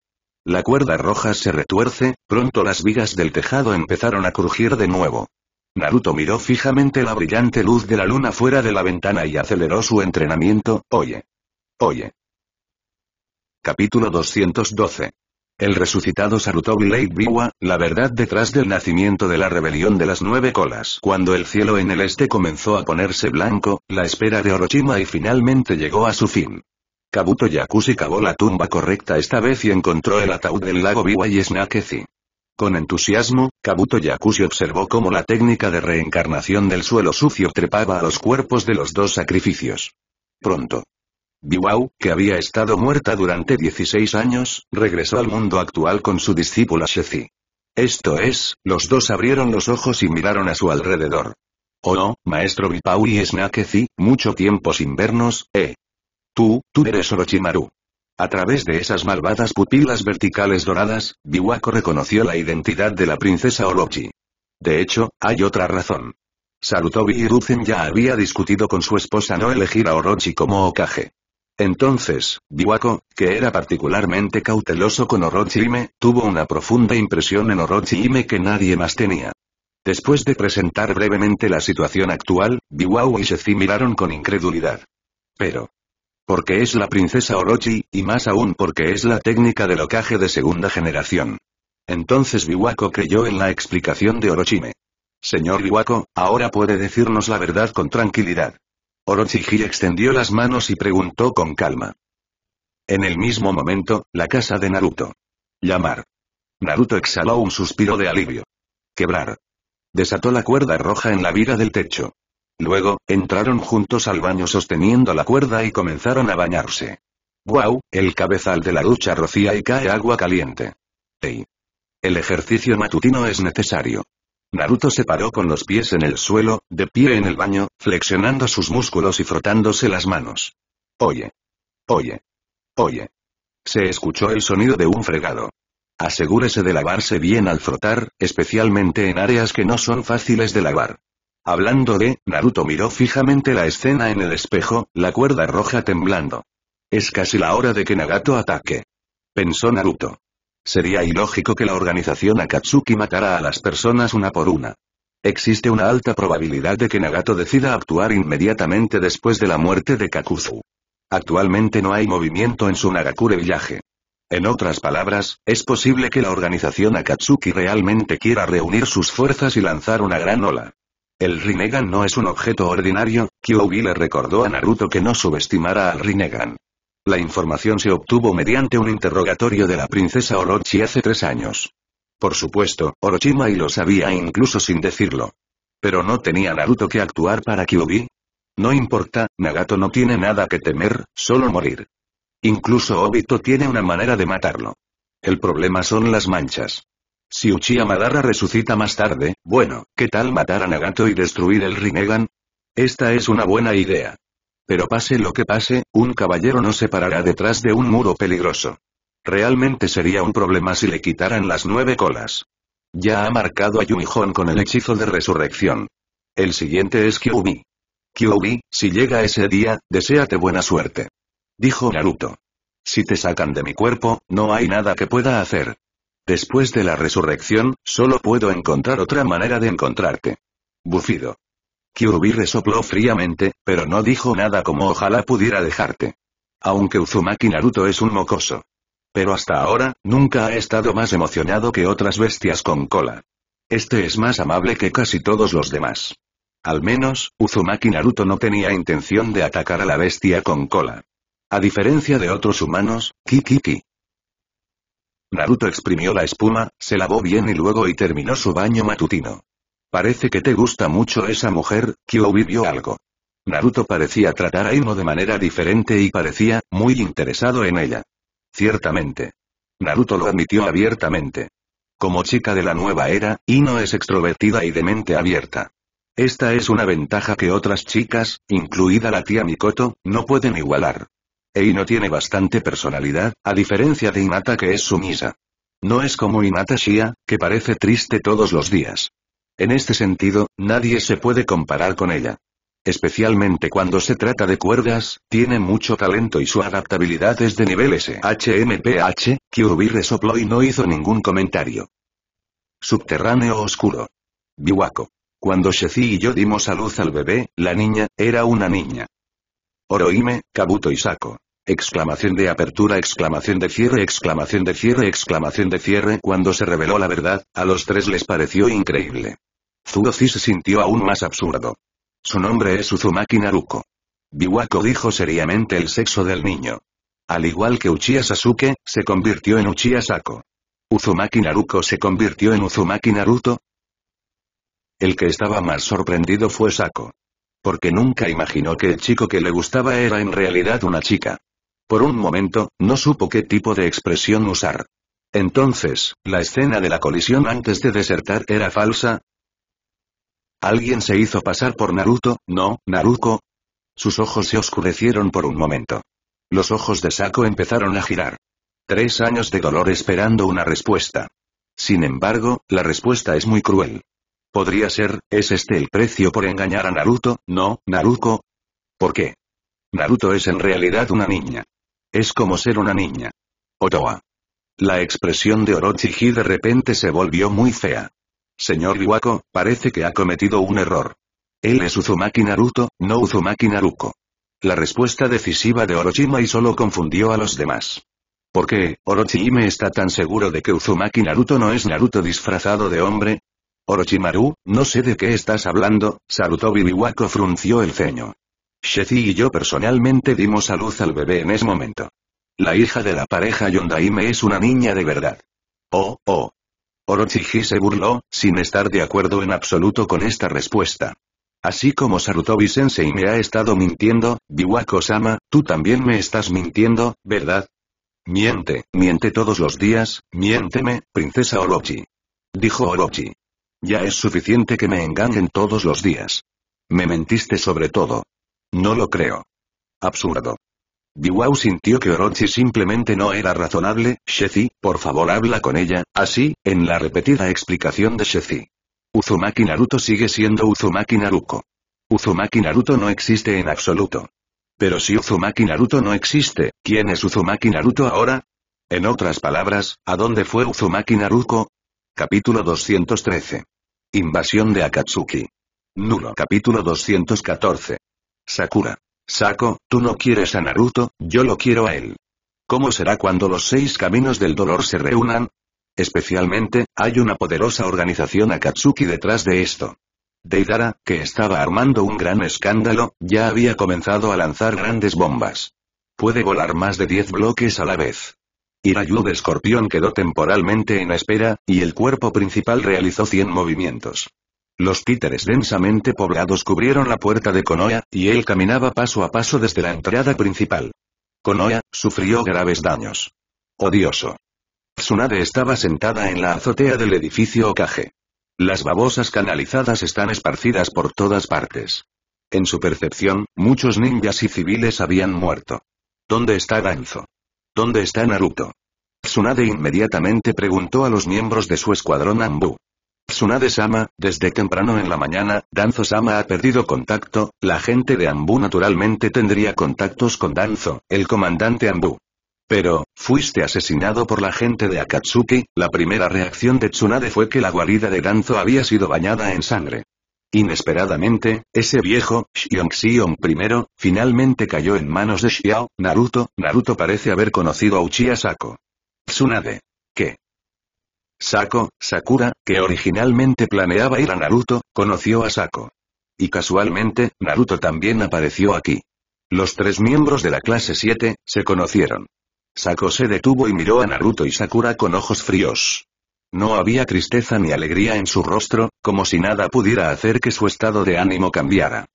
La cuerda roja se retuerce, pronto las vigas del tejado empezaron a crujir de nuevo. Naruto miró fijamente la brillante luz de la luna fuera de la ventana y aceleró su entrenamiento, oye. Oye. Capítulo 212. El resucitado Sarutobi Lake Biwa, la verdad detrás del nacimiento de la rebelión de las nueve colas. Cuando el cielo en el este comenzó a ponerse blanco, la espera de Orochima y finalmente llegó a su fin. Kabuto Yakushi cavó la tumba correcta esta vez y encontró el ataúd del lago Biwa y Snakezi. Con entusiasmo, Kabuto Yakushi observó cómo la técnica de reencarnación del suelo sucio trepaba a los cuerpos de los dos sacrificios. Pronto. Biwau, que había estado muerta durante 16 años, regresó al mundo actual con su discípula Shezi. Esto es, los dos abrieron los ojos y miraron a su alrededor. Oh, maestro Bipau y Snakezi, mucho tiempo sin vernos, eh. Tú, tú eres Orochimaru. A través de esas malvadas pupilas verticales doradas, Biwako reconoció la identidad de la princesa Orochi. De hecho, hay otra razón. Sarutobi y ya había discutido con su esposa no elegir a Orochi como Okage. Entonces, Biwako, que era particularmente cauteloso con orochi me, tuvo una profunda impresión en Orochiime que nadie más tenía. Después de presentar brevemente la situación actual, Biwako y Shezi miraron con incredulidad. Pero, porque es la princesa Orochi, y más aún porque es la técnica de locaje de segunda generación. Entonces Biwako creyó en la explicación de Orochime. Señor Biwako, ahora puede decirnos la verdad con tranquilidad. Orochiji extendió las manos y preguntó con calma. En el mismo momento, la casa de Naruto. Llamar. Naruto exhaló un suspiro de alivio. Quebrar. Desató la cuerda roja en la viga del techo. Luego, entraron juntos al baño sosteniendo la cuerda y comenzaron a bañarse. ¡Guau! El cabezal de la ducha rocía y cae agua caliente. ¡Ey! El ejercicio matutino es necesario. Naruto se paró con los pies en el suelo, de pie en el baño, flexionando sus músculos y frotándose las manos. Oye. Oye. Oye. Se escuchó el sonido de un fregado. Asegúrese de lavarse bien al frotar, especialmente en áreas que no son fáciles de lavar. Hablando de, Naruto miró fijamente la escena en el espejo, la cuerda roja temblando. Es casi la hora de que Nagato ataque. Pensó Naruto. Sería ilógico que la organización Akatsuki matara a las personas una por una. Existe una alta probabilidad de que Nagato decida actuar inmediatamente después de la muerte de Kakuzu. Actualmente no hay movimiento en su Nagakure Village. En otras palabras, es posible que la organización Akatsuki realmente quiera reunir sus fuerzas y lanzar una gran ola. El Rinnegan no es un objeto ordinario, Kyuubi le recordó a Naruto que no subestimara al Rinnegan. La información se obtuvo mediante un interrogatorio de la princesa Orochi hace tres años. Por supuesto, Orochimaru lo sabía incluso sin decirlo. Pero no tenía Naruto que actuar para Kyubi. No importa, Nagato no tiene nada que temer, solo morir. Incluso Obito tiene una manera de matarlo. El problema son las manchas. Si Uchiha Madara resucita más tarde, bueno, ¿qué tal matar a Nagato y destruir el Rinnegan? Esta es una buena idea. Pero pase lo que pase, un caballero no se parará detrás de un muro peligroso. Realmente sería un problema si le quitaran las nueve colas. Ya ha marcado a Yumihon con el hechizo de resurrección. El siguiente es Kyuubi. Kyubi, si llega ese día, deséate buena suerte. Dijo Naruto. Si te sacan de mi cuerpo, no hay nada que pueda hacer. Después de la resurrección, solo puedo encontrar otra manera de encontrarte. Bufido. Kyuubi resopló fríamente, pero no dijo nada como ojalá pudiera dejarte. Aunque Uzumaki Naruto es un mocoso. Pero hasta ahora, nunca ha estado más emocionado que otras bestias con cola. Este es más amable que casi todos los demás. Al menos, Uzumaki Naruto no tenía intención de atacar a la bestia con cola. A diferencia de otros humanos, Kikiki. Naruto exprimió la espuma, se lavó bien y luego y terminó su baño matutino. Parece que te gusta mucho esa mujer, Kyoubi vio algo. Naruto parecía tratar a Ino de manera diferente y parecía, muy interesado en ella. Ciertamente. Naruto lo admitió abiertamente. Como chica de la nueva era, Ino es extrovertida y de mente abierta. Esta es una ventaja que otras chicas, incluida la tía Mikoto, no pueden igualar no tiene bastante personalidad, a diferencia de Inata que es sumisa. No es como Inata Shia, que parece triste todos los días. En este sentido, nadie se puede comparar con ella. Especialmente cuando se trata de cuerdas, tiene mucho talento y su adaptabilidad es de nivel S. HMPH, Kyurubi resopló y no hizo ningún comentario. Subterráneo oscuro. Biwako. Cuando Shezi y yo dimos a luz al bebé, la niña, era una niña. Oroime, Kabuto y Sako. Exclamación de apertura, exclamación de cierre, exclamación de cierre, exclamación de cierre. Cuando se reveló la verdad, a los tres les pareció increíble. Zuozi se sintió aún más absurdo. Su nombre es Uzumaki Naruko. Biwako dijo seriamente el sexo del niño. Al igual que Uchiha Sasuke, se convirtió en Uchiha Sako. Uzumaki Naruko se convirtió en Uzumaki Naruto. El que estaba más sorprendido fue Sako. Porque nunca imaginó que el chico que le gustaba era en realidad una chica. Por un momento, no supo qué tipo de expresión usar. Entonces, ¿la escena de la colisión antes de desertar era falsa? Alguien se hizo pasar por Naruto, ¿no, Naruko? Sus ojos se oscurecieron por un momento. Los ojos de Sako empezaron a girar. Tres años de dolor esperando una respuesta. Sin embargo, la respuesta es muy cruel. Podría ser, ¿es este el precio por engañar a Naruto, no, Naruko? ¿Por qué? Naruto es en realidad una niña. Es como ser una niña. Otoa. La expresión de Orochiji de repente se volvió muy fea. Señor Iwako, parece que ha cometido un error. Él es Uzumaki Naruto, no Uzumaki Naruko. La respuesta decisiva de Orochima y solo confundió a los demás. ¿Por qué, Orochime está tan seguro de que Uzumaki Naruto no es Naruto disfrazado de hombre? Orochimaru, no sé de qué estás hablando, Sarutobi Iwako frunció el ceño. Shethi y yo personalmente dimos a luz al bebé en ese momento. La hija de la pareja Yondaime es una niña de verdad. Oh, oh. Orochiji se burló, sin estar de acuerdo en absoluto con esta respuesta. Así como Sarutobi-sensei me ha estado mintiendo, Biwako-sama, tú también me estás mintiendo, ¿verdad? Miente, miente todos los días, miénteme, princesa Orochi. Dijo Orochi. Ya es suficiente que me engañen todos los días. Me mentiste sobre todo. No lo creo. Absurdo. Biwau sintió que Orochi simplemente no era razonable, Shezi, por favor habla con ella, así, en la repetida explicación de Shezi. Uzumaki Naruto sigue siendo Uzumaki Naruko. Uzumaki Naruto no existe en absoluto. Pero si Uzumaki Naruto no existe, ¿quién es Uzumaki Naruto ahora? En otras palabras, ¿a dónde fue Uzumaki Naruko? Capítulo 213. Invasión de Akatsuki. Nulo. Capítulo 214. Sakura. Sako, tú no quieres a Naruto, yo lo quiero a él. ¿Cómo será cuando los seis caminos del dolor se reúnan? Especialmente, hay una poderosa organización Akatsuki detrás de esto. Deidara, que estaba armando un gran escándalo, ya había comenzado a lanzar grandes bombas. Puede volar más de 10 bloques a la vez. Irayu de Escorpión quedó temporalmente en espera, y el cuerpo principal realizó 100 movimientos. Los títeres densamente poblados cubrieron la puerta de Konoha, y él caminaba paso a paso desde la entrada principal. Konoha, sufrió graves daños. Odioso. Tsunade estaba sentada en la azotea del edificio Okage. Las babosas canalizadas están esparcidas por todas partes. En su percepción, muchos ninjas y civiles habían muerto. ¿Dónde está Danzo? ¿Dónde está Naruto? Tsunade inmediatamente preguntó a los miembros de su escuadrón Anbu. Tsunade-sama, desde temprano en la mañana, Danzo-sama ha perdido contacto, la gente de Ambu naturalmente tendría contactos con Danzo, el comandante Ambu. Pero, fuiste asesinado por la gente de Akatsuki, la primera reacción de Tsunade fue que la guarida de Danzo había sido bañada en sangre. Inesperadamente, ese viejo, Xiong primero, finalmente cayó en manos de Xiao, Naruto, Naruto parece haber conocido a Uchiha Sako. Tsunade. ¿Qué? Sako, Sakura, que originalmente planeaba ir a Naruto, conoció a Sako. Y casualmente, Naruto también apareció aquí. Los tres miembros de la clase 7, se conocieron. Sako se detuvo y miró a Naruto y Sakura con ojos fríos. No había tristeza ni alegría en su rostro, como si nada pudiera hacer que su estado de ánimo cambiara.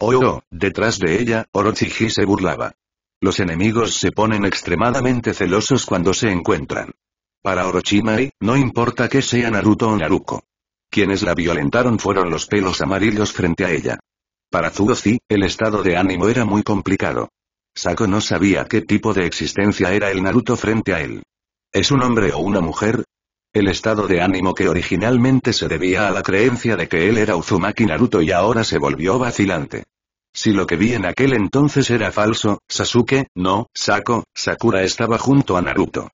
Oh, oh" detrás de ella, Orochiji se burlaba. Los enemigos se ponen extremadamente celosos cuando se encuentran. Para Orochimaru, no importa que sea Naruto o Naruko. Quienes la violentaron fueron los pelos amarillos frente a ella. Para Zuozi, el estado de ánimo era muy complicado. Sako no sabía qué tipo de existencia era el Naruto frente a él. ¿Es un hombre o una mujer? El estado de ánimo que originalmente se debía a la creencia de que él era Uzumaki Naruto y ahora se volvió vacilante. Si lo que vi en aquel entonces era falso, Sasuke, no, Sako, Sakura estaba junto a Naruto.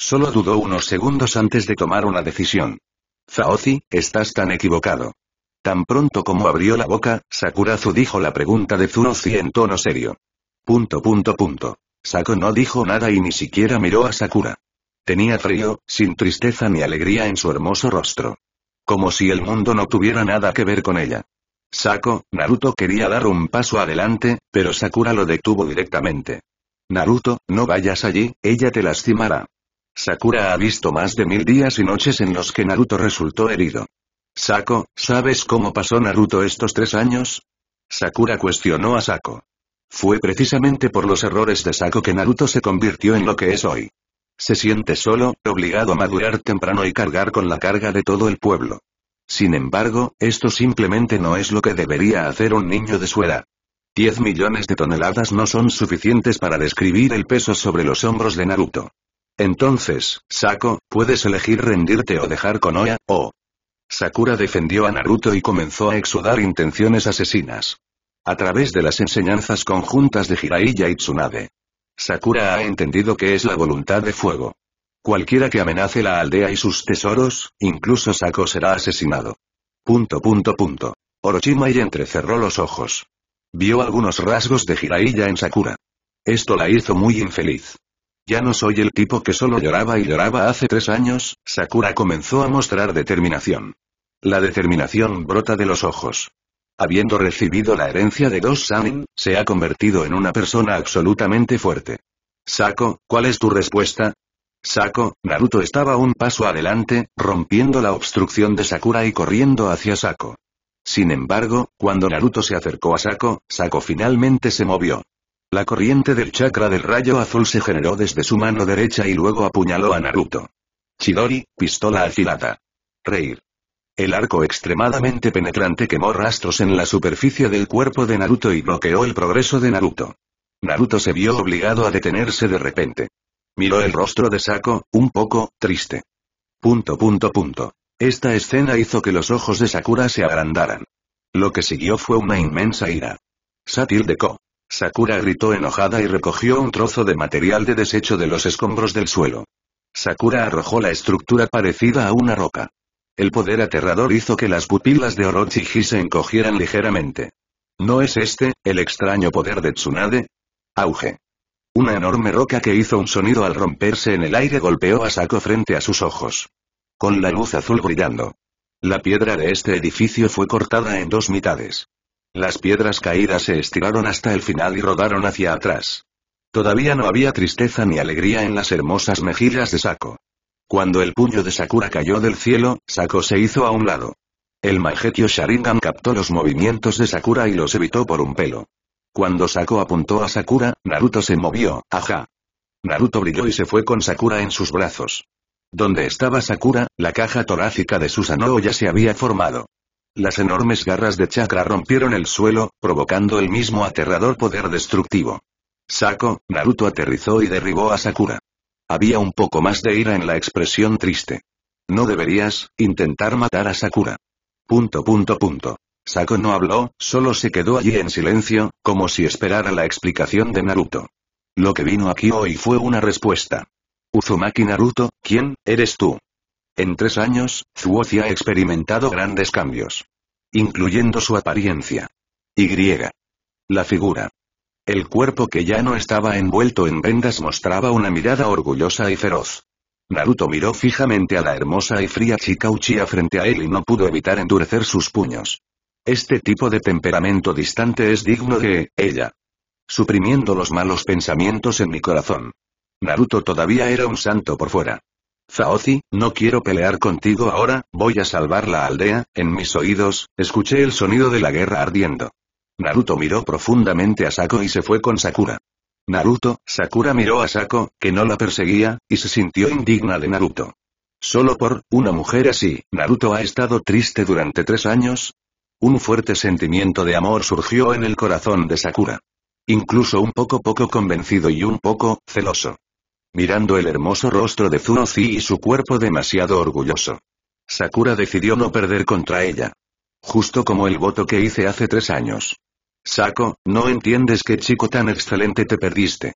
Solo dudó unos segundos antes de tomar una decisión. Zaozi, estás tan equivocado. Tan pronto como abrió la boca, Sakurazu dijo la pregunta de Zurozi en tono serio. Punto punto punto. Sako no dijo nada y ni siquiera miró a Sakura. Tenía frío, sin tristeza ni alegría en su hermoso rostro. Como si el mundo no tuviera nada que ver con ella. Sako, Naruto quería dar un paso adelante, pero Sakura lo detuvo directamente. Naruto, no vayas allí, ella te lastimará. Sakura ha visto más de mil días y noches en los que Naruto resultó herido. Sako, ¿sabes cómo pasó Naruto estos tres años? Sakura cuestionó a Sako. Fue precisamente por los errores de Sako que Naruto se convirtió en lo que es hoy. Se siente solo, obligado a madurar temprano y cargar con la carga de todo el pueblo. Sin embargo, esto simplemente no es lo que debería hacer un niño de su edad. 10 millones de toneladas no son suficientes para describir el peso sobre los hombros de Naruto. Entonces, Sako, puedes elegir rendirte o dejar con Oya. o... Sakura defendió a Naruto y comenzó a exudar intenciones asesinas. A través de las enseñanzas conjuntas de Jiraiya y Tsunade. Sakura ha entendido que es la voluntad de fuego. Cualquiera que amenace la aldea y sus tesoros, incluso Sako será asesinado. Punto punto punto. Orochimaru entrecerró los ojos. Vio algunos rasgos de Jiraiya en Sakura. Esto la hizo muy infeliz. Ya no soy el tipo que solo lloraba y lloraba hace tres años, Sakura comenzó a mostrar determinación. La determinación brota de los ojos. Habiendo recibido la herencia de dos Sanin, se ha convertido en una persona absolutamente fuerte. Sako, ¿cuál es tu respuesta? Sako, Naruto estaba un paso adelante, rompiendo la obstrucción de Sakura y corriendo hacia Sako. Sin embargo, cuando Naruto se acercó a Sako, Sako finalmente se movió. La corriente del chakra del rayo azul se generó desde su mano derecha y luego apuñaló a Naruto. Chidori, pistola afilada. Reír. El arco extremadamente penetrante quemó rastros en la superficie del cuerpo de Naruto y bloqueó el progreso de Naruto. Naruto se vio obligado a detenerse de repente. Miró el rostro de Sako, un poco, triste. Punto punto punto. Esta escena hizo que los ojos de Sakura se agrandaran. Lo que siguió fue una inmensa ira. Satil de Ko. Sakura gritó enojada y recogió un trozo de material de desecho de los escombros del suelo. Sakura arrojó la estructura parecida a una roca. El poder aterrador hizo que las pupilas de Orochi se encogieran ligeramente. ¿No es este, el extraño poder de Tsunade? Auge. Una enorme roca que hizo un sonido al romperse en el aire golpeó a Sako frente a sus ojos. Con la luz azul brillando. La piedra de este edificio fue cortada en dos mitades. Las piedras caídas se estiraron hasta el final y rodaron hacia atrás. Todavía no había tristeza ni alegría en las hermosas mejillas de Sako. Cuando el puño de Sakura cayó del cielo, Sako se hizo a un lado. El Maigetio Sharingan captó los movimientos de Sakura y los evitó por un pelo. Cuando Sako apuntó a Sakura, Naruto se movió, ajá. Naruto brilló y se fue con Sakura en sus brazos. Donde estaba Sakura, la caja torácica de Susanoo ya se había formado. Las enormes garras de chakra rompieron el suelo, provocando el mismo aterrador poder destructivo. Sako, Naruto aterrizó y derribó a Sakura. Había un poco más de ira en la expresión triste. No deberías, intentar matar a Sakura. Punto punto punto. Sako no habló, solo se quedó allí en silencio, como si esperara la explicación de Naruto. Lo que vino aquí hoy fue una respuesta. Uzumaki Naruto, ¿quién, eres tú? En tres años, Zuozi ha experimentado grandes cambios. Incluyendo su apariencia. Y. La figura. El cuerpo que ya no estaba envuelto en vendas mostraba una mirada orgullosa y feroz. Naruto miró fijamente a la hermosa y fría chica frente a él y no pudo evitar endurecer sus puños. Este tipo de temperamento distante es digno de ella. Suprimiendo los malos pensamientos en mi corazón. Naruto todavía era un santo por fuera. Zaozi, no quiero pelear contigo ahora, voy a salvar la aldea, en mis oídos, escuché el sonido de la guerra ardiendo. Naruto miró profundamente a Sako y se fue con Sakura. Naruto, Sakura miró a Sako, que no la perseguía, y se sintió indigna de Naruto. Solo por, una mujer así, Naruto ha estado triste durante tres años. Un fuerte sentimiento de amor surgió en el corazón de Sakura. Incluso un poco poco convencido y un poco, celoso mirando el hermoso rostro de Zunozi y su cuerpo demasiado orgulloso. Sakura decidió no perder contra ella. Justo como el voto que hice hace tres años. Sako, no entiendes qué chico tan excelente te perdiste.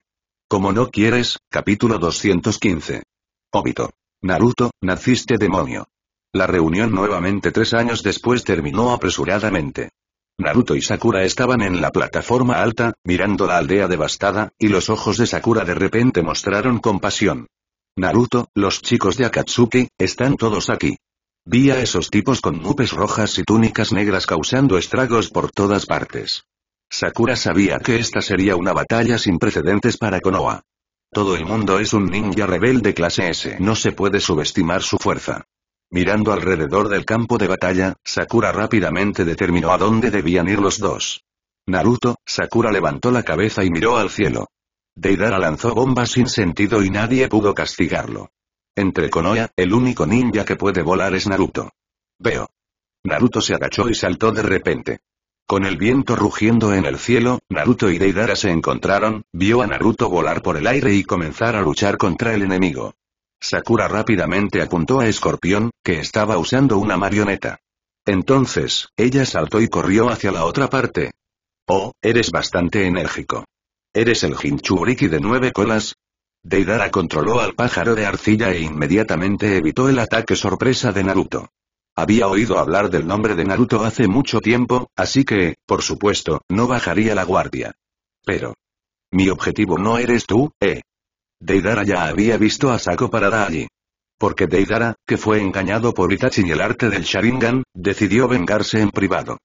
Como no quieres, capítulo 215. Obito. Naruto, naciste demonio. La reunión nuevamente tres años después terminó apresuradamente. Naruto y Sakura estaban en la plataforma alta, mirando la aldea devastada, y los ojos de Sakura de repente mostraron compasión. Naruto, los chicos de Akatsuki, están todos aquí. Vi a esos tipos con nubes rojas y túnicas negras causando estragos por todas partes. Sakura sabía que esta sería una batalla sin precedentes para Konoha. Todo el mundo es un ninja rebelde clase S. No se puede subestimar su fuerza. Mirando alrededor del campo de batalla, Sakura rápidamente determinó a dónde debían ir los dos. Naruto, Sakura levantó la cabeza y miró al cielo. Deidara lanzó bombas sin sentido y nadie pudo castigarlo. Entre Konoha, el único ninja que puede volar es Naruto. Veo. Naruto se agachó y saltó de repente. Con el viento rugiendo en el cielo, Naruto y Deidara se encontraron, vio a Naruto volar por el aire y comenzar a luchar contra el enemigo. Sakura rápidamente apuntó a Escorpión, que estaba usando una marioneta. Entonces, ella saltó y corrió hacia la otra parte. Oh, eres bastante enérgico. ¿Eres el Hinchuriki de nueve colas? Deidara controló al pájaro de arcilla e inmediatamente evitó el ataque sorpresa de Naruto. Había oído hablar del nombre de Naruto hace mucho tiempo, así que, por supuesto, no bajaría la guardia. Pero. Mi objetivo no eres tú, ¿eh? Deidara ya había visto a Sako parada allí. Porque Deidara, que fue engañado por Itachi y el arte del Sharingan, decidió vengarse en privado.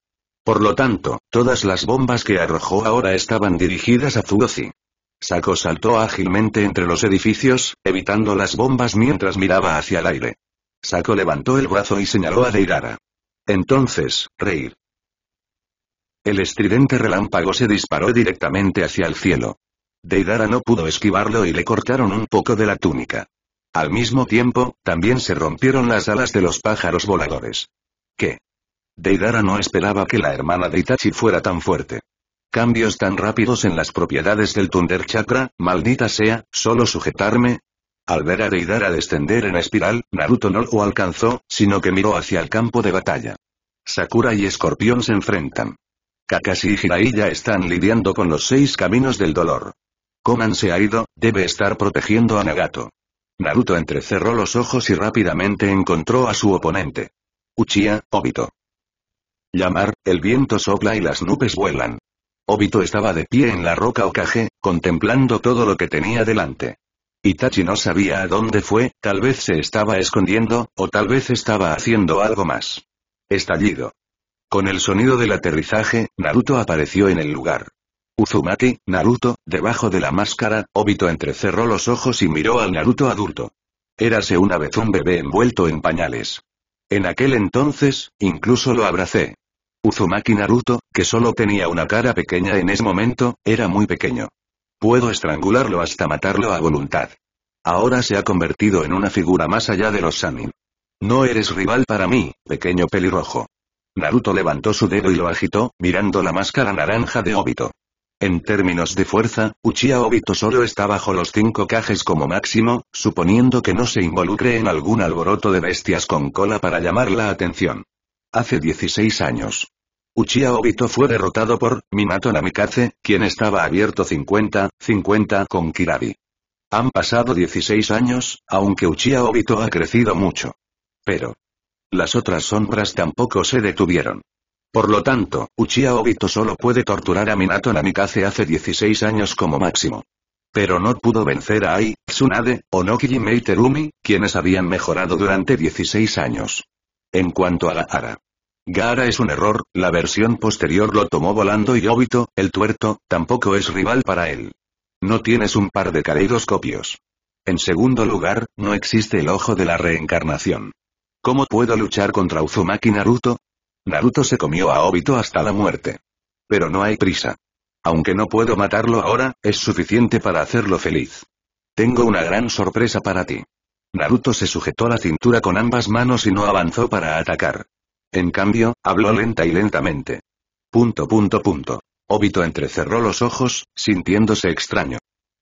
Por lo tanto, todas las bombas que arrojó ahora estaban dirigidas a Zuozi. Sako saltó ágilmente entre los edificios, evitando las bombas mientras miraba hacia el aire. Sako levantó el brazo y señaló a Deidara. Entonces, reír. El estridente relámpago se disparó directamente hacia el cielo. Deidara no pudo esquivarlo y le cortaron un poco de la túnica. Al mismo tiempo, también se rompieron las alas de los pájaros voladores. ¿Qué? Deidara no esperaba que la hermana de Itachi fuera tan fuerte. Cambios tan rápidos en las propiedades del Thunder Chakra, maldita sea, solo sujetarme. Al ver a Deidara descender en espiral, Naruto no lo alcanzó, sino que miró hacia el campo de batalla. Sakura y Escorpión se enfrentan. Kakashi y Jiraiya están lidiando con los seis caminos del dolor. Koman se ha ido, debe estar protegiendo a Nagato. Naruto entrecerró los ojos y rápidamente encontró a su oponente. Uchiha, Obito. Llamar, el viento sopla y las nubes vuelan. Obito estaba de pie en la roca Okage, contemplando todo lo que tenía delante. Itachi no sabía a dónde fue, tal vez se estaba escondiendo, o tal vez estaba haciendo algo más. Estallido. Con el sonido del aterrizaje, Naruto apareció en el lugar. Uzumaki, Naruto, debajo de la máscara, Obito entrecerró los ojos y miró al Naruto adulto. Érase una vez un bebé envuelto en pañales. En aquel entonces, incluso lo abracé. Uzumaki Naruto, que solo tenía una cara pequeña en ese momento, era muy pequeño. Puedo estrangularlo hasta matarlo a voluntad. Ahora se ha convertido en una figura más allá de los Samin. No eres rival para mí, pequeño pelirrojo. Naruto levantó su dedo y lo agitó, mirando la máscara naranja de Obito. En términos de fuerza, Uchiha Obito solo está bajo los 5 cajes como máximo, suponiendo que no se involucre en algún alboroto de bestias con cola para llamar la atención. Hace 16 años. Uchiha Obito fue derrotado por Minato Namikaze, quien estaba abierto 50-50 con Kirabi. Han pasado 16 años, aunque Uchiha Obito ha crecido mucho. Pero. Las otras sombras tampoco se detuvieron. Por lo tanto, Uchiha Obito solo puede torturar a Minato Namikaze hace 16 años como máximo. Pero no pudo vencer a Ai, Tsunade, Onoki y Meiterumi, quienes habían mejorado durante 16 años. En cuanto a Gaara. Gaara es un error, la versión posterior lo tomó volando y Obito, el tuerto, tampoco es rival para él. No tienes un par de caleidoscopios. En segundo lugar, no existe el ojo de la reencarnación. ¿Cómo puedo luchar contra Uzumaki Naruto? Naruto se comió a Obito hasta la muerte. Pero no hay prisa. Aunque no puedo matarlo ahora, es suficiente para hacerlo feliz. Tengo una gran sorpresa para ti. Naruto se sujetó la cintura con ambas manos y no avanzó para atacar. En cambio, habló lenta y lentamente. Punto punto punto. Obito entrecerró los ojos, sintiéndose extraño.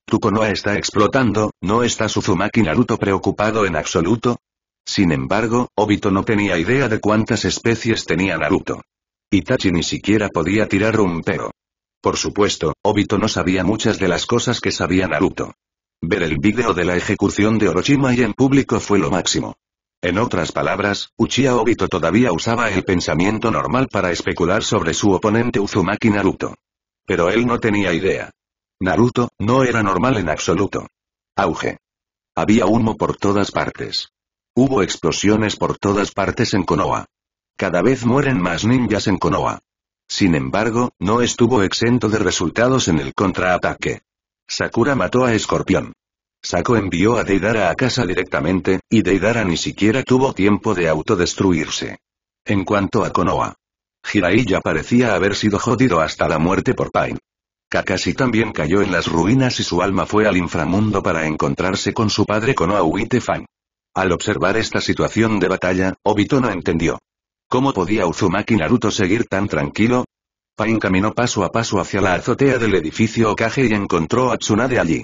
Tu Konoha está explotando, ¿no está Suzumaki Naruto preocupado en absoluto? Sin embargo, Obito no tenía idea de cuántas especies tenía Naruto. Itachi ni siquiera podía tirar un pero. Por supuesto, Obito no sabía muchas de las cosas que sabía Naruto. Ver el vídeo de la ejecución de Orochima y en público fue lo máximo. En otras palabras, Uchiha Obito todavía usaba el pensamiento normal para especular sobre su oponente Uzumaki Naruto. Pero él no tenía idea. Naruto, no era normal en absoluto. Auge. Había humo por todas partes. Hubo explosiones por todas partes en Konoha. Cada vez mueren más ninjas en Konoha. Sin embargo, no estuvo exento de resultados en el contraataque. Sakura mató a Escorpión. Sako envió a Deidara a casa directamente, y Deidara ni siquiera tuvo tiempo de autodestruirse. En cuanto a Konoha, Jiraiya parecía haber sido jodido hasta la muerte por Pain. Kakashi también cayó en las ruinas y su alma fue al inframundo para encontrarse con su padre Konoha Uitefan. Al observar esta situación de batalla, Obito no entendió. ¿Cómo podía Uzumaki Naruto seguir tan tranquilo? Pain caminó paso a paso hacia la azotea del edificio Okage y encontró a Tsunade allí.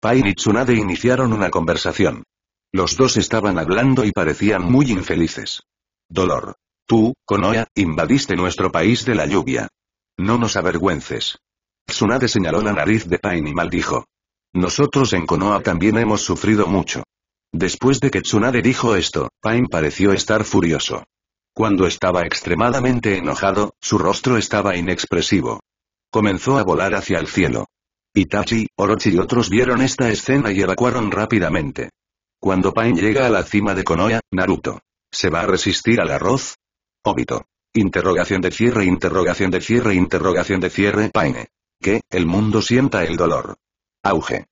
Pain y Tsunade iniciaron una conversación. Los dos estaban hablando y parecían muy infelices. Dolor. Tú, Konoha, invadiste nuestro país de la lluvia. No nos avergüences. Tsunade señaló la nariz de Pain y maldijo. Nosotros en Konoha también hemos sufrido mucho. Después de que Tsunade dijo esto, Pain pareció estar furioso. Cuando estaba extremadamente enojado, su rostro estaba inexpresivo. Comenzó a volar hacia el cielo. Itachi, Orochi y otros vieron esta escena y evacuaron rápidamente. Cuando Pain llega a la cima de Konoha, Naruto. ¿Se va a resistir al arroz? Obito. Interrogación de cierre, interrogación de cierre, interrogación de cierre, Paine. Que, el mundo sienta el dolor. Auge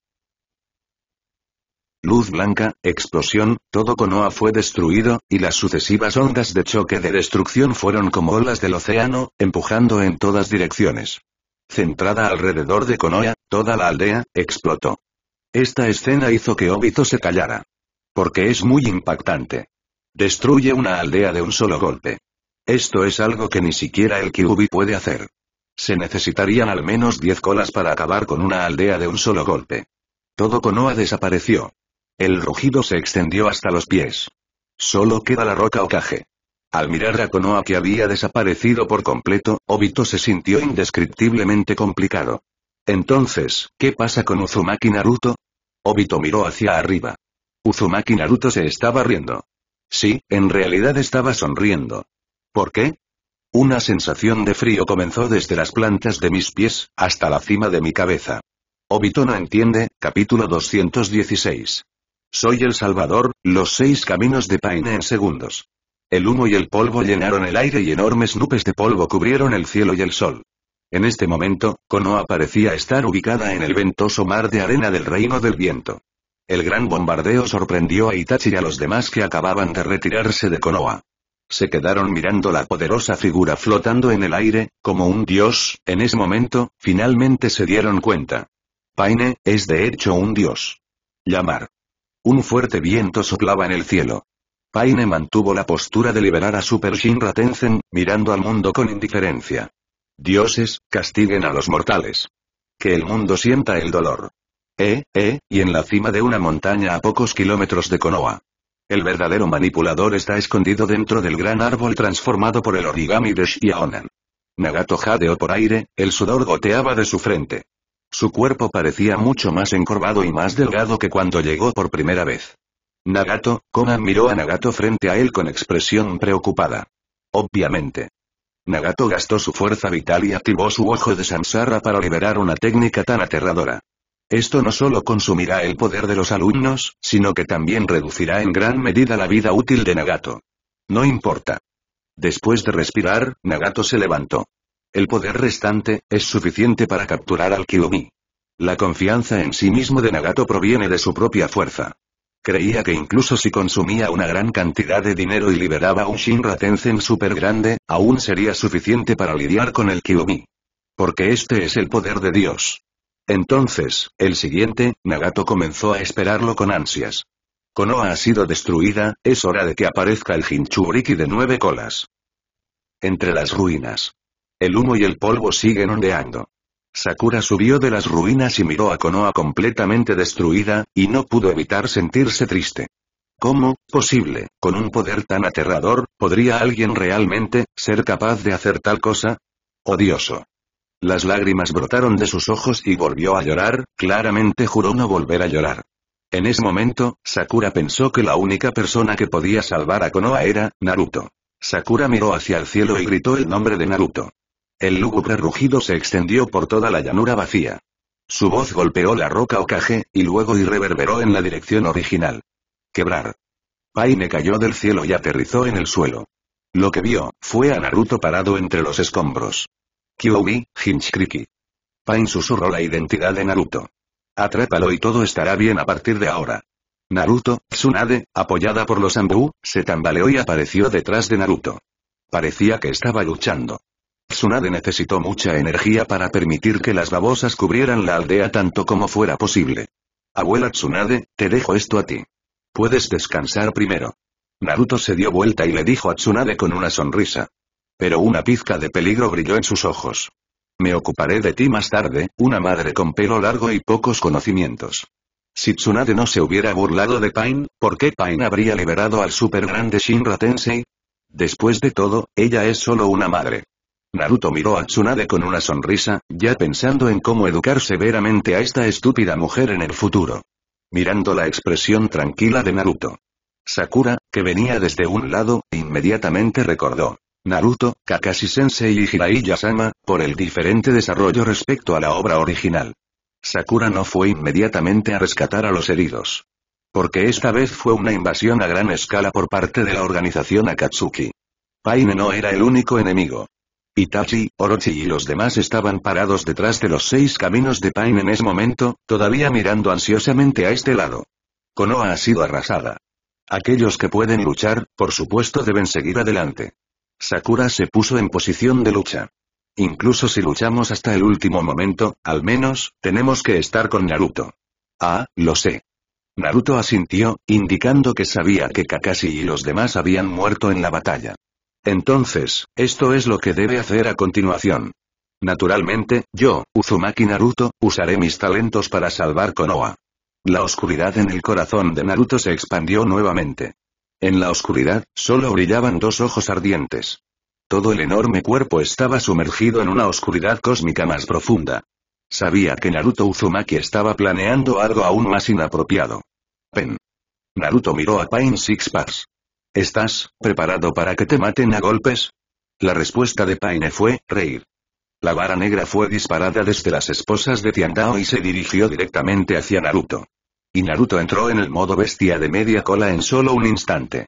luz blanca, explosión, todo Konoha fue destruido, y las sucesivas ondas de choque de destrucción fueron como olas del océano, empujando en todas direcciones. Centrada alrededor de Konoha, toda la aldea, explotó. Esta escena hizo que Obito se callara. Porque es muy impactante. Destruye una aldea de un solo golpe. Esto es algo que ni siquiera el Kyubi puede hacer. Se necesitarían al menos 10 colas para acabar con una aldea de un solo golpe. Todo Konoha desapareció. El rugido se extendió hasta los pies. Solo queda la roca ocaje. Al mirar a Konoa que había desaparecido por completo, Obito se sintió indescriptiblemente complicado. Entonces, ¿qué pasa con Uzumaki Naruto? Obito miró hacia arriba. Uzumaki Naruto se estaba riendo. Sí, en realidad estaba sonriendo. ¿Por qué? Una sensación de frío comenzó desde las plantas de mis pies, hasta la cima de mi cabeza. Obito no entiende, capítulo 216. Soy el Salvador, los seis caminos de Paine en segundos. El humo y el polvo llenaron el aire y enormes nubes de polvo cubrieron el cielo y el sol. En este momento, Konoha parecía estar ubicada en el ventoso mar de arena del reino del viento. El gran bombardeo sorprendió a Itachi y a los demás que acababan de retirarse de Konoha. Se quedaron mirando la poderosa figura flotando en el aire, como un dios, en ese momento, finalmente se dieron cuenta. Paine, es de hecho un dios. Llamar. Un fuerte viento soplaba en el cielo. Paine mantuvo la postura de liberar a Super Shinra Tenzen, mirando al mundo con indiferencia. Dioses, castiguen a los mortales. Que el mundo sienta el dolor. Eh, eh, y en la cima de una montaña a pocos kilómetros de Konoha. El verdadero manipulador está escondido dentro del gran árbol transformado por el origami de Shiaonan. Nagato jadeó por aire, el sudor goteaba de su frente. Su cuerpo parecía mucho más encorvado y más delgado que cuando llegó por primera vez. Nagato, Konan miró a Nagato frente a él con expresión preocupada. Obviamente. Nagato gastó su fuerza vital y activó su ojo de Samsara para liberar una técnica tan aterradora. Esto no solo consumirá el poder de los alumnos, sino que también reducirá en gran medida la vida útil de Nagato. No importa. Después de respirar, Nagato se levantó. El poder restante, es suficiente para capturar al Kiyomi. La confianza en sí mismo de Nagato proviene de su propia fuerza. Creía que incluso si consumía una gran cantidad de dinero y liberaba un Shinra Tenzen super grande, aún sería suficiente para lidiar con el Kiyomi. Porque este es el poder de Dios. Entonces, el siguiente, Nagato comenzó a esperarlo con ansias. Konoha ha sido destruida, es hora de que aparezca el Hinchuriki de nueve colas. Entre las ruinas. El humo y el polvo siguen ondeando. Sakura subió de las ruinas y miró a Konoha completamente destruida, y no pudo evitar sentirse triste. ¿Cómo, posible, con un poder tan aterrador, podría alguien realmente, ser capaz de hacer tal cosa? Odioso. Las lágrimas brotaron de sus ojos y volvió a llorar, claramente juró no volver a llorar. En ese momento, Sakura pensó que la única persona que podía salvar a Konoha era, Naruto. Sakura miró hacia el cielo y gritó el nombre de Naruto. El lúgubre rugido se extendió por toda la llanura vacía. Su voz golpeó la roca ocaje, y luego y reverberó en la dirección original. Quebrar. Paine cayó del cielo y aterrizó en el suelo. Lo que vio, fue a Naruto parado entre los escombros. Kyoubi, Hinchkriki. Pain susurró la identidad de Naruto. Atrépalo y todo estará bien a partir de ahora. Naruto, Tsunade, apoyada por los Anbu, se tambaleó y apareció detrás de Naruto. Parecía que estaba luchando. Tsunade necesitó mucha energía para permitir que las babosas cubrieran la aldea tanto como fuera posible. Abuela Tsunade, te dejo esto a ti. Puedes descansar primero. Naruto se dio vuelta y le dijo a Tsunade con una sonrisa. Pero una pizca de peligro brilló en sus ojos. Me ocuparé de ti más tarde, una madre con pelo largo y pocos conocimientos. Si Tsunade no se hubiera burlado de Pain, ¿por qué Pain habría liberado al super grande Shinra Tensei? Después de todo, ella es solo una madre. Naruto miró a Tsunade con una sonrisa, ya pensando en cómo educar severamente a esta estúpida mujer en el futuro. Mirando la expresión tranquila de Naruto. Sakura, que venía desde un lado, inmediatamente recordó. Naruto, Kakashi-sensei y Jiraiya-sama, por el diferente desarrollo respecto a la obra original. Sakura no fue inmediatamente a rescatar a los heridos. Porque esta vez fue una invasión a gran escala por parte de la organización Akatsuki. Paine no era el único enemigo. Itachi, Orochi y los demás estaban parados detrás de los seis caminos de Pain en ese momento, todavía mirando ansiosamente a este lado. Konoha ha sido arrasada. Aquellos que pueden luchar, por supuesto deben seguir adelante. Sakura se puso en posición de lucha. Incluso si luchamos hasta el último momento, al menos, tenemos que estar con Naruto. Ah, lo sé. Naruto asintió, indicando que sabía que Kakashi y los demás habían muerto en la batalla. Entonces, esto es lo que debe hacer a continuación. Naturalmente, yo, Uzumaki Naruto, usaré mis talentos para salvar Konoha. La oscuridad en el corazón de Naruto se expandió nuevamente. En la oscuridad, solo brillaban dos ojos ardientes. Todo el enorme cuerpo estaba sumergido en una oscuridad cósmica más profunda. Sabía que Naruto Uzumaki estaba planeando algo aún más inapropiado. Pen. Naruto miró a Pain Six Pass. ¿Estás preparado para que te maten a golpes? La respuesta de Paine fue, reír. La vara negra fue disparada desde las esposas de Tiandao y se dirigió directamente hacia Naruto. Y Naruto entró en el modo bestia de media cola en solo un instante.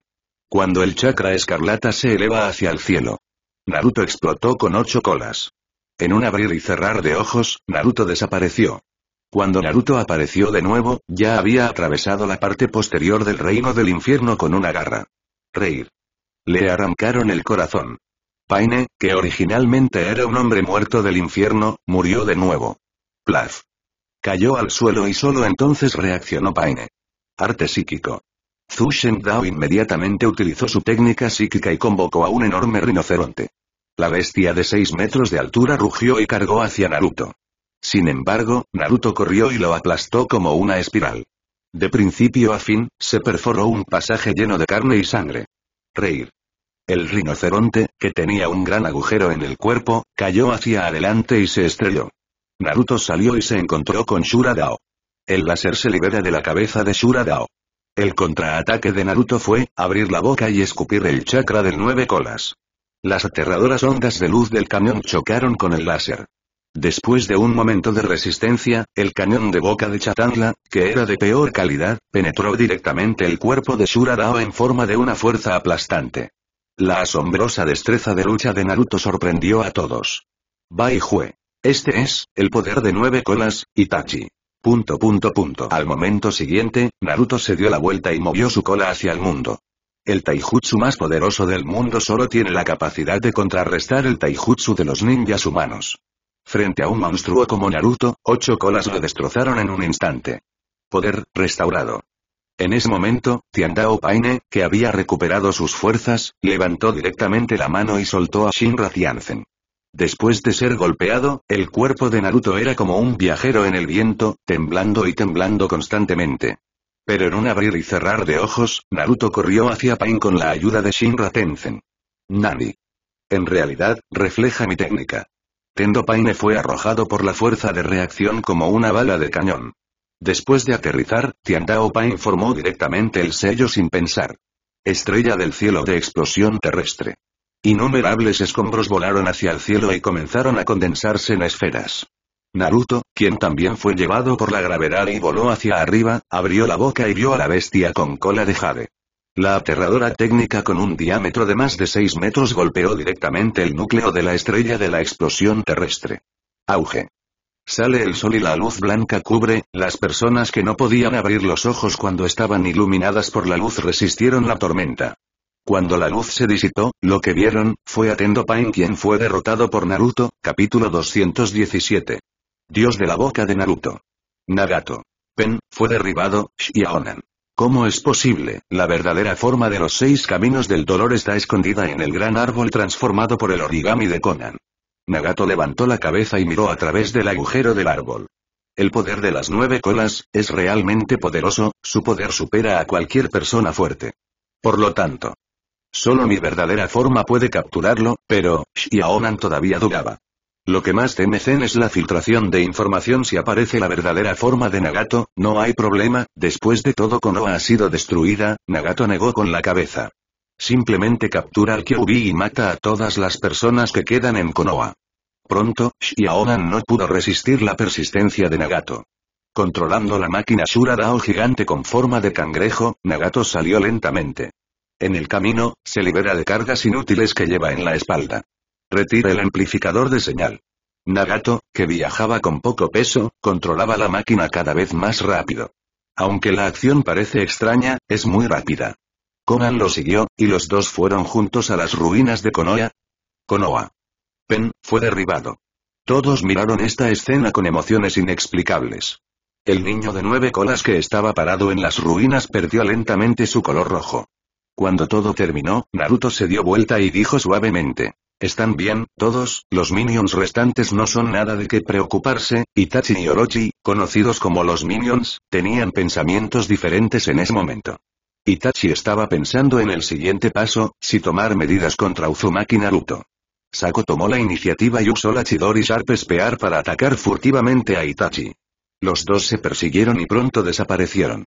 Cuando el chakra escarlata se eleva hacia el cielo. Naruto explotó con ocho colas. En un abrir y cerrar de ojos, Naruto desapareció. Cuando Naruto apareció de nuevo, ya había atravesado la parte posterior del reino del infierno con una garra reír. Le arrancaron el corazón. Paine, que originalmente era un hombre muerto del infierno, murió de nuevo. Plaf. Cayó al suelo y solo entonces reaccionó Paine. Arte psíquico. Zhu Dao inmediatamente utilizó su técnica psíquica y convocó a un enorme rinoceronte. La bestia de 6 metros de altura rugió y cargó hacia Naruto. Sin embargo, Naruto corrió y lo aplastó como una espiral. De principio a fin, se perforó un pasaje lleno de carne y sangre. Reír. El rinoceronte, que tenía un gran agujero en el cuerpo, cayó hacia adelante y se estrelló. Naruto salió y se encontró con Shuradao. El láser se libera de la cabeza de Shuradao. El contraataque de Naruto fue, abrir la boca y escupir el chakra del nueve colas. Las aterradoras ondas de luz del camión chocaron con el láser. Después de un momento de resistencia, el cañón de boca de Chatangla, que era de peor calidad, penetró directamente el cuerpo de Shuradao en forma de una fuerza aplastante. La asombrosa destreza de lucha de Naruto sorprendió a todos. Bai Este es, el poder de nueve colas, Itachi. Punto punto punto. Al momento siguiente, Naruto se dio la vuelta y movió su cola hacia el mundo. El taijutsu más poderoso del mundo solo tiene la capacidad de contrarrestar el taijutsu de los ninjas humanos. Frente a un monstruo como Naruto, ocho colas lo destrozaron en un instante. Poder, restaurado. En ese momento, Tiandao Paine, que había recuperado sus fuerzas, levantó directamente la mano y soltó a Shinra Tianzen. Después de ser golpeado, el cuerpo de Naruto era como un viajero en el viento, temblando y temblando constantemente. Pero en un abrir y cerrar de ojos, Naruto corrió hacia Pain con la ayuda de Shinra Tenzen. Nani. En realidad, refleja mi técnica. Tendo Paine fue arrojado por la fuerza de reacción como una bala de cañón. Después de aterrizar, Tiandao Paine formó directamente el sello sin pensar. Estrella del cielo de explosión terrestre. Innumerables escombros volaron hacia el cielo y comenzaron a condensarse en esferas. Naruto, quien también fue llevado por la gravedad y voló hacia arriba, abrió la boca y vio a la bestia con cola de jade. La aterradora técnica con un diámetro de más de 6 metros golpeó directamente el núcleo de la estrella de la explosión terrestre. Auge. Sale el sol y la luz blanca cubre, las personas que no podían abrir los ojos cuando estaban iluminadas por la luz resistieron la tormenta. Cuando la luz se disipó, lo que vieron, fue a Tendo Pain quien fue derrotado por Naruto, capítulo 217. Dios de la boca de Naruto. Nagato. Pen, fue derribado, Shiaonan. ¿Cómo es posible? La verdadera forma de los seis caminos del dolor está escondida en el gran árbol transformado por el origami de Conan. Nagato levantó la cabeza y miró a través del agujero del árbol. El poder de las nueve colas, es realmente poderoso, su poder supera a cualquier persona fuerte. Por lo tanto, solo mi verdadera forma puede capturarlo, pero, Xiaonan todavía dudaba. Lo que más teme Zen es la filtración de información si aparece la verdadera forma de Nagato, no hay problema, después de todo Konoha ha sido destruida, Nagato negó con la cabeza. Simplemente captura al Kyuubi y mata a todas las personas que quedan en Konoha. Pronto, Shiaonan no pudo resistir la persistencia de Nagato. Controlando la máquina Shura Dao gigante con forma de cangrejo, Nagato salió lentamente. En el camino, se libera de cargas inútiles que lleva en la espalda. Retire el amplificador de señal. Nagato, que viajaba con poco peso, controlaba la máquina cada vez más rápido. Aunque la acción parece extraña, es muy rápida. Conan lo siguió, y los dos fueron juntos a las ruinas de Konoha. Konoha. Pen, fue derribado. Todos miraron esta escena con emociones inexplicables. El niño de nueve colas que estaba parado en las ruinas perdió lentamente su color rojo. Cuando todo terminó, Naruto se dio vuelta y dijo suavemente. Están bien, todos, los minions restantes no son nada de qué preocuparse, Itachi y Orochi, conocidos como los minions, tenían pensamientos diferentes en ese momento. Itachi estaba pensando en el siguiente paso, si tomar medidas contra Uzumaki Naruto. Sako tomó la iniciativa y usó la Chidori Sharp Spear para atacar furtivamente a Itachi. Los dos se persiguieron y pronto desaparecieron.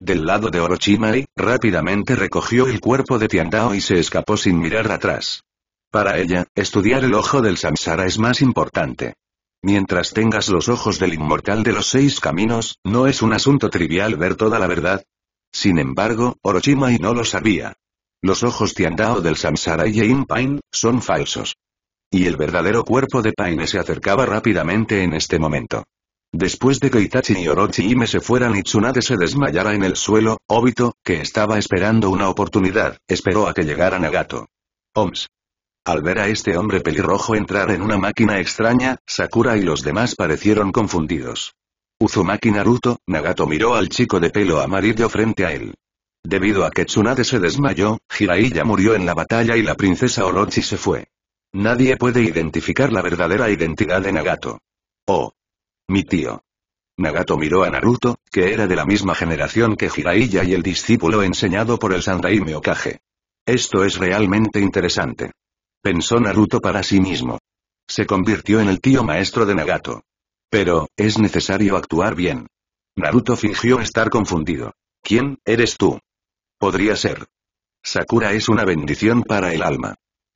Del lado de Orochimaru, rápidamente recogió el cuerpo de Tiandao y se escapó sin mirar atrás. Para ella, estudiar el ojo del samsara es más importante. Mientras tengas los ojos del inmortal de los seis caminos, no es un asunto trivial ver toda la verdad. Sin embargo, Orochimai no lo sabía. Los ojos Tiandao del samsara y Ein Pain, son falsos. Y el verdadero cuerpo de Paine se acercaba rápidamente en este momento. Después de que Itachi y Orochime se fueran y Tsunade se desmayara en el suelo, Obito, que estaba esperando una oportunidad, esperó a que llegaran a Gato. Oms. Al ver a este hombre pelirrojo entrar en una máquina extraña, Sakura y los demás parecieron confundidos. Uzumaki Naruto, Nagato miró al chico de pelo amarillo frente a él. Debido a que Tsunade se desmayó, Jiraiya murió en la batalla y la princesa Orochi se fue. Nadie puede identificar la verdadera identidad de Nagato. Oh. Mi tío. Nagato miró a Naruto, que era de la misma generación que Jiraiya y el discípulo enseñado por el Sandaime Okage. Esto es realmente interesante pensó Naruto para sí mismo. Se convirtió en el tío maestro de Nagato. Pero, es necesario actuar bien. Naruto fingió estar confundido. ¿Quién eres tú? Podría ser. Sakura es una bendición para el alma.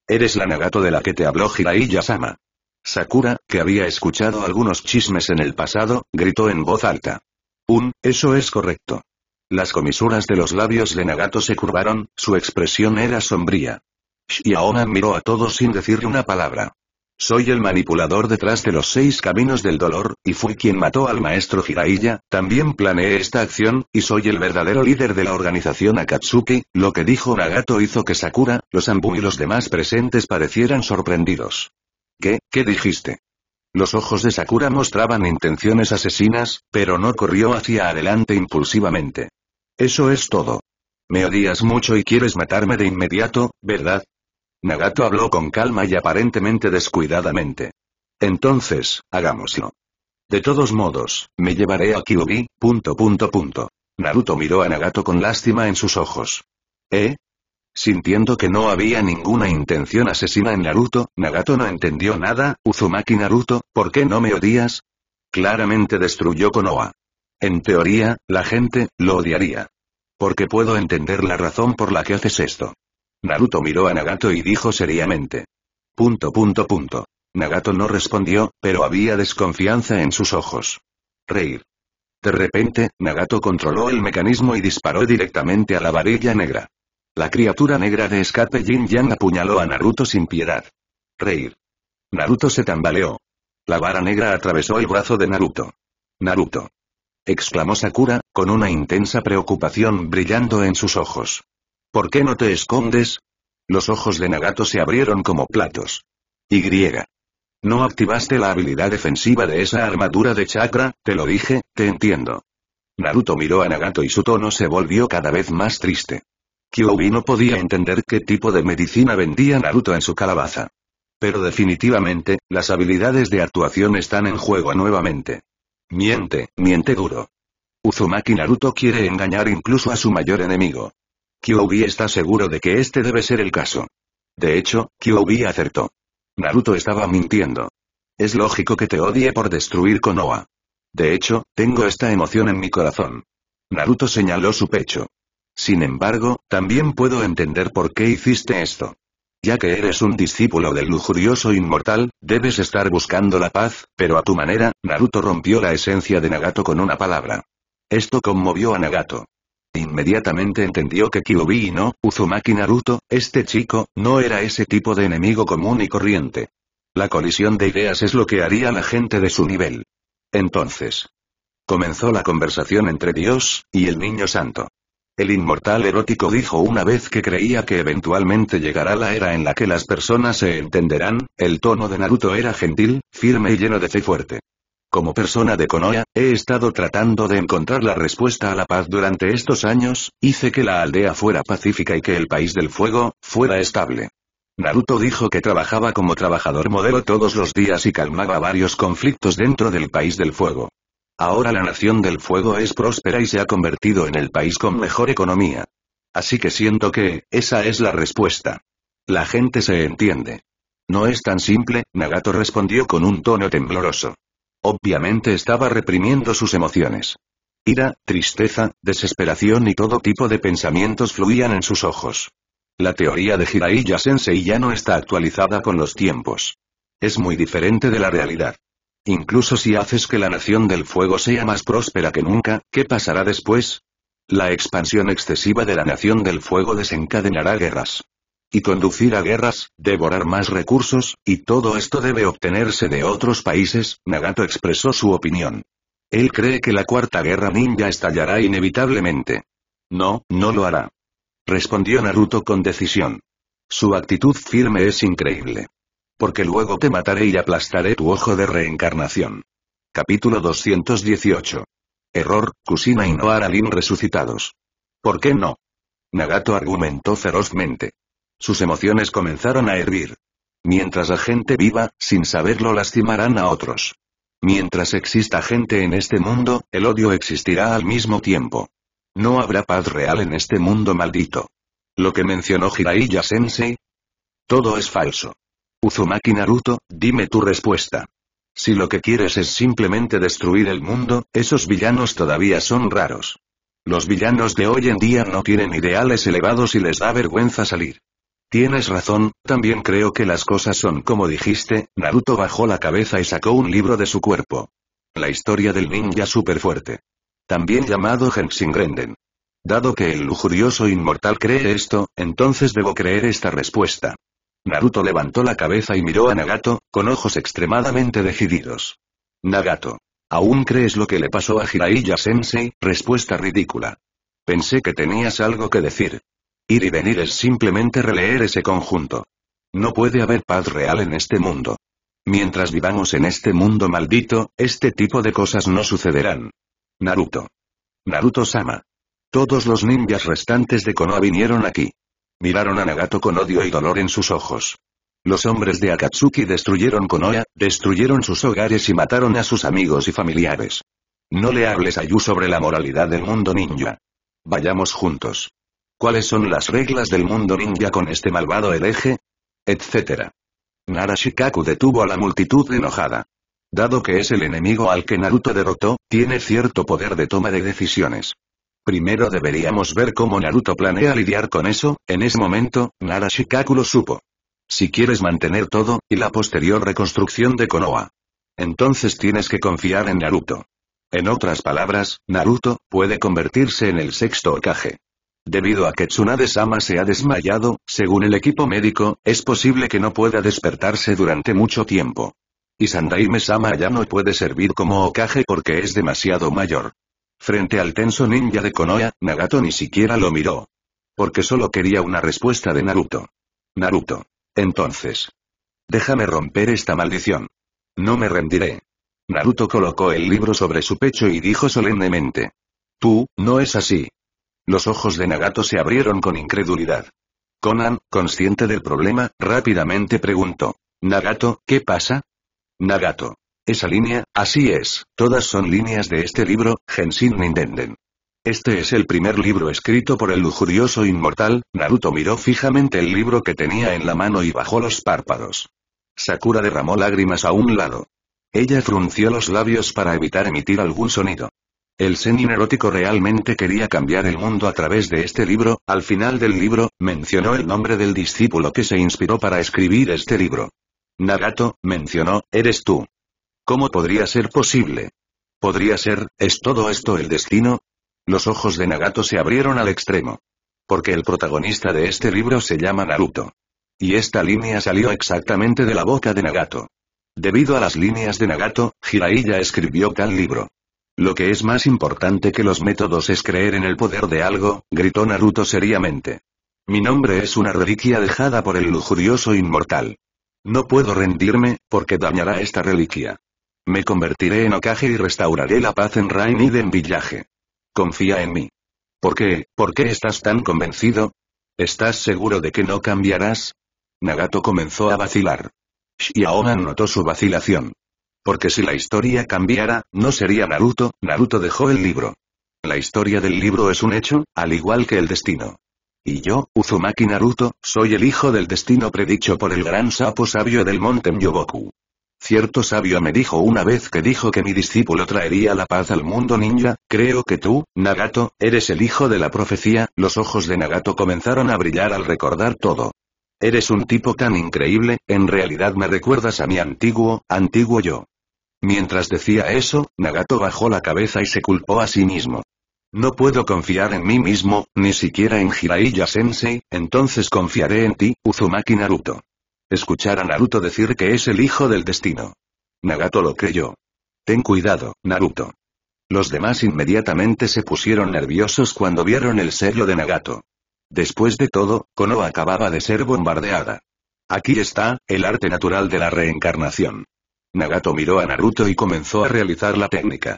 Eres la Nagato de la que te habló Jiraiya-sama. Sakura, que había escuchado algunos chismes en el pasado, gritó en voz alta. Un, eso es correcto. Las comisuras de los labios de Nagato se curvaron, su expresión era sombría. Xiaonan miró a todos sin decir una palabra. Soy el manipulador detrás de los seis caminos del dolor, y fui quien mató al maestro Jiraiya, también planeé esta acción, y soy el verdadero líder de la organización Akatsuki, lo que dijo Nagato hizo que Sakura, los Anbu y los demás presentes parecieran sorprendidos. ¿Qué, qué dijiste? Los ojos de Sakura mostraban intenciones asesinas, pero no corrió hacia adelante impulsivamente. Eso es todo. Me odias mucho y quieres matarme de inmediato, ¿verdad? Nagato habló con calma y aparentemente descuidadamente. Entonces, hagámoslo. De todos modos, me llevaré a Kyogi. punto punto punto. Naruto miró a Nagato con lástima en sus ojos. ¿Eh? Sintiendo que no había ninguna intención asesina en Naruto, Nagato no entendió nada, Uzumaki Naruto, ¿por qué no me odias? Claramente destruyó Konoha. En teoría, la gente, lo odiaría. Porque puedo entender la razón por la que haces esto. Naruto miró a Nagato y dijo seriamente. Punto punto punto. Nagato no respondió, pero había desconfianza en sus ojos. Reír. De repente, Nagato controló el mecanismo y disparó directamente a la varilla negra. La criatura negra de escape Yin Yang apuñaló a Naruto sin piedad. Reír. Naruto se tambaleó. La vara negra atravesó el brazo de Naruto. Naruto exclamó Sakura, con una intensa preocupación brillando en sus ojos. ¿Por qué no te escondes? Los ojos de Nagato se abrieron como platos. Y. No activaste la habilidad defensiva de esa armadura de chakra, te lo dije, te entiendo. Naruto miró a Nagato y su tono se volvió cada vez más triste. Kyuubi no podía entender qué tipo de medicina vendía Naruto en su calabaza. Pero definitivamente, las habilidades de actuación están en juego nuevamente. Miente, miente duro. Uzumaki Naruto quiere engañar incluso a su mayor enemigo. Kyuubi está seguro de que este debe ser el caso. De hecho, Kyuubi acertó. Naruto estaba mintiendo. Es lógico que te odie por destruir Konoha. De hecho, tengo esta emoción en mi corazón. Naruto señaló su pecho. Sin embargo, también puedo entender por qué hiciste esto. Ya que eres un discípulo del lujurioso inmortal, debes estar buscando la paz, pero a tu manera, Naruto rompió la esencia de Nagato con una palabra. Esto conmovió a Nagato. Inmediatamente entendió que Kyuubi y no, Uzumaki Naruto, este chico, no era ese tipo de enemigo común y corriente. La colisión de ideas es lo que haría la gente de su nivel. Entonces. Comenzó la conversación entre Dios, y el niño santo. El inmortal erótico dijo una vez que creía que eventualmente llegará la era en la que las personas se entenderán, el tono de Naruto era gentil, firme y lleno de fe fuerte. Como persona de Konoha, he estado tratando de encontrar la respuesta a la paz durante estos años, hice que la aldea fuera pacífica y que el país del fuego, fuera estable. Naruto dijo que trabajaba como trabajador modelo todos los días y calmaba varios conflictos dentro del país del fuego. Ahora la Nación del Fuego es próspera y se ha convertido en el país con mejor economía. Así que siento que, esa es la respuesta. La gente se entiende. No es tan simple, Nagato respondió con un tono tembloroso. Obviamente estaba reprimiendo sus emociones. Ira, tristeza, desesperación y todo tipo de pensamientos fluían en sus ojos. La teoría de Jiraiya Sensei ya no está actualizada con los tiempos. Es muy diferente de la realidad. Incluso si haces que la nación del fuego sea más próspera que nunca, ¿qué pasará después? La expansión excesiva de la nación del fuego desencadenará guerras. Y conducir a guerras, devorar más recursos, y todo esto debe obtenerse de otros países, Nagato expresó su opinión. Él cree que la cuarta guerra ninja estallará inevitablemente. No, no lo hará. Respondió Naruto con decisión. Su actitud firme es increíble porque luego te mataré y aplastaré tu ojo de reencarnación. Capítulo 218. Error, Kusina y Noaralin resucitados. ¿Por qué no? Nagato argumentó ferozmente. Sus emociones comenzaron a hervir. Mientras la gente viva, sin saberlo lastimarán a otros. Mientras exista gente en este mundo, el odio existirá al mismo tiempo. No habrá paz real en este mundo maldito. Lo que mencionó Hiraiya Sensei. Todo es falso. Uzumaki Naruto, dime tu respuesta. Si lo que quieres es simplemente destruir el mundo, esos villanos todavía son raros. Los villanos de hoy en día no tienen ideales elevados y les da vergüenza salir. Tienes razón, también creo que las cosas son como dijiste, Naruto bajó la cabeza y sacó un libro de su cuerpo. La historia del ninja superfuerte. También llamado Grenden. Dado que el lujurioso inmortal cree esto, entonces debo creer esta respuesta. Naruto levantó la cabeza y miró a Nagato, con ojos extremadamente decididos. Nagato. ¿Aún crees lo que le pasó a Jiraiya Sensei? Respuesta ridícula. Pensé que tenías algo que decir. Ir y venir es simplemente releer ese conjunto. No puede haber paz real en este mundo. Mientras vivamos en este mundo maldito, este tipo de cosas no sucederán. Naruto. Naruto-sama. Todos los ninjas restantes de Konoha vinieron aquí. Miraron a Nagato con odio y dolor en sus ojos. Los hombres de Akatsuki destruyeron Konoha, destruyeron sus hogares y mataron a sus amigos y familiares. No le hables a Yu sobre la moralidad del mundo ninja. Vayamos juntos. ¿Cuáles son las reglas del mundo ninja con este malvado hereje? Etcétera. Narashikaku detuvo a la multitud enojada. Dado que es el enemigo al que Naruto derrotó, tiene cierto poder de toma de decisiones. Primero deberíamos ver cómo Naruto planea lidiar con eso, en ese momento, Nara Shikaku lo supo. Si quieres mantener todo, y la posterior reconstrucción de Konoha. Entonces tienes que confiar en Naruto. En otras palabras, Naruto, puede convertirse en el sexto Okage. Debido a que Tsunade-sama se ha desmayado, según el equipo médico, es posible que no pueda despertarse durante mucho tiempo. Y Sandaime-sama ya no puede servir como Okage porque es demasiado mayor. Frente al tenso ninja de Konoha, Nagato ni siquiera lo miró. Porque solo quería una respuesta de Naruto. Naruto. Entonces. Déjame romper esta maldición. No me rendiré. Naruto colocó el libro sobre su pecho y dijo solemnemente. Tú, no es así. Los ojos de Nagato se abrieron con incredulidad. Conan, consciente del problema, rápidamente preguntó. Nagato, ¿qué pasa? Nagato. Esa línea, así es, todas son líneas de este libro, Genshin Nintenden. Este es el primer libro escrito por el lujurioso inmortal, Naruto miró fijamente el libro que tenía en la mano y bajó los párpados. Sakura derramó lágrimas a un lado. Ella frunció los labios para evitar emitir algún sonido. El Senin erótico realmente quería cambiar el mundo a través de este libro, al final del libro, mencionó el nombre del discípulo que se inspiró para escribir este libro. Nagato, mencionó, eres tú. ¿Cómo podría ser posible? ¿Podría ser, es todo esto el destino? Los ojos de Nagato se abrieron al extremo. Porque el protagonista de este libro se llama Naruto. Y esta línea salió exactamente de la boca de Nagato. Debido a las líneas de Nagato, Jiraiya escribió tal libro. Lo que es más importante que los métodos es creer en el poder de algo, gritó Naruto seriamente. Mi nombre es una reliquia dejada por el lujurioso inmortal. No puedo rendirme, porque dañará esta reliquia. Me convertiré en Okage y restauraré la paz en Rain en Villaje. Confía en mí. ¿Por qué, por qué estás tan convencido? ¿Estás seguro de que no cambiarás? Nagato comenzó a vacilar. Shiaoman notó su vacilación. Porque si la historia cambiara, no sería Naruto, Naruto dejó el libro. La historia del libro es un hecho, al igual que el destino. Y yo, Uzumaki Naruto, soy el hijo del destino predicho por el gran sapo sabio del monte Myoboku. Cierto sabio me dijo una vez que dijo que mi discípulo traería la paz al mundo ninja, creo que tú, Nagato, eres el hijo de la profecía, los ojos de Nagato comenzaron a brillar al recordar todo. Eres un tipo tan increíble, en realidad me recuerdas a mi antiguo, antiguo yo. Mientras decía eso, Nagato bajó la cabeza y se culpó a sí mismo. No puedo confiar en mí mismo, ni siquiera en Jiraiya Sensei, entonces confiaré en ti, Uzumaki Naruto. Escuchar a Naruto decir que es el hijo del destino. Nagato lo creyó. Ten cuidado, Naruto. Los demás inmediatamente se pusieron nerviosos cuando vieron el sello de Nagato. Después de todo, Konoha acababa de ser bombardeada. Aquí está, el arte natural de la reencarnación. Nagato miró a Naruto y comenzó a realizar la técnica.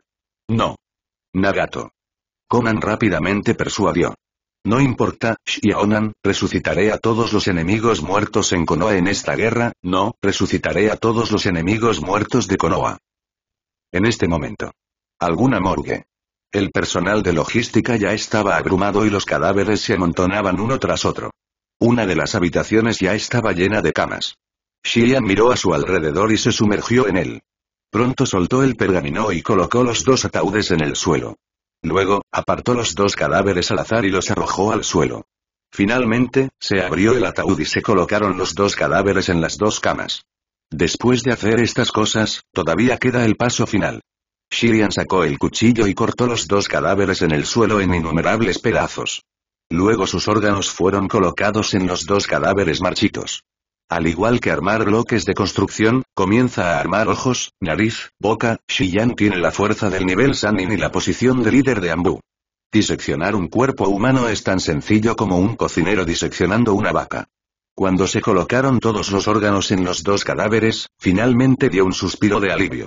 No. Nagato. Conan rápidamente persuadió. No importa, Xiaonan, resucitaré a todos los enemigos muertos en Konoha en esta guerra, no, resucitaré a todos los enemigos muertos de Konoha. En este momento. Alguna morgue. El personal de logística ya estaba abrumado y los cadáveres se amontonaban uno tras otro. Una de las habitaciones ya estaba llena de camas. Xian miró a su alrededor y se sumergió en él. Pronto soltó el pergamino y colocó los dos ataúdes en el suelo. Luego, apartó los dos cadáveres al azar y los arrojó al suelo. Finalmente, se abrió el ataúd y se colocaron los dos cadáveres en las dos camas. Después de hacer estas cosas, todavía queda el paso final. Shirian sacó el cuchillo y cortó los dos cadáveres en el suelo en innumerables pedazos. Luego sus órganos fueron colocados en los dos cadáveres marchitos. Al igual que armar bloques de construcción, comienza a armar ojos, nariz, boca, Shiyan tiene la fuerza del nivel Sanin y la posición de líder de Ambu. Diseccionar un cuerpo humano es tan sencillo como un cocinero diseccionando una vaca. Cuando se colocaron todos los órganos en los dos cadáveres, finalmente dio un suspiro de alivio.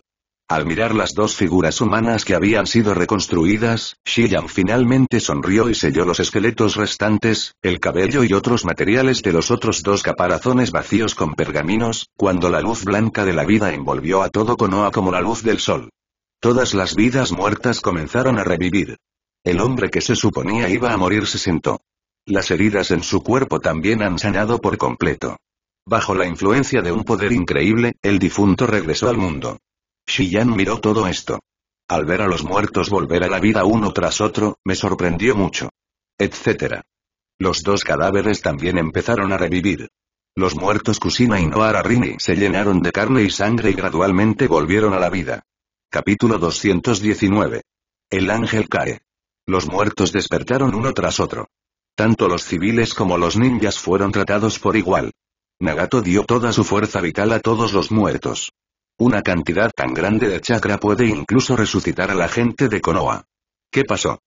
Al mirar las dos figuras humanas que habían sido reconstruidas, Shiyan finalmente sonrió y selló los esqueletos restantes, el cabello y otros materiales de los otros dos caparazones vacíos con pergaminos, cuando la luz blanca de la vida envolvió a todo Konoha como la luz del sol. Todas las vidas muertas comenzaron a revivir. El hombre que se suponía iba a morir se sentó. Las heridas en su cuerpo también han sanado por completo. Bajo la influencia de un poder increíble, el difunto regresó al mundo. Shiyan miró todo esto. Al ver a los muertos volver a la vida uno tras otro, me sorprendió mucho. Etcétera. Los dos cadáveres también empezaron a revivir. Los muertos Kusina y Noara Rini se llenaron de carne y sangre y gradualmente volvieron a la vida. Capítulo 219. El ángel cae. Los muertos despertaron uno tras otro. Tanto los civiles como los ninjas fueron tratados por igual. Nagato dio toda su fuerza vital a todos los muertos. Una cantidad tan grande de chakra puede incluso resucitar a la gente de Konoha. ¿Qué pasó?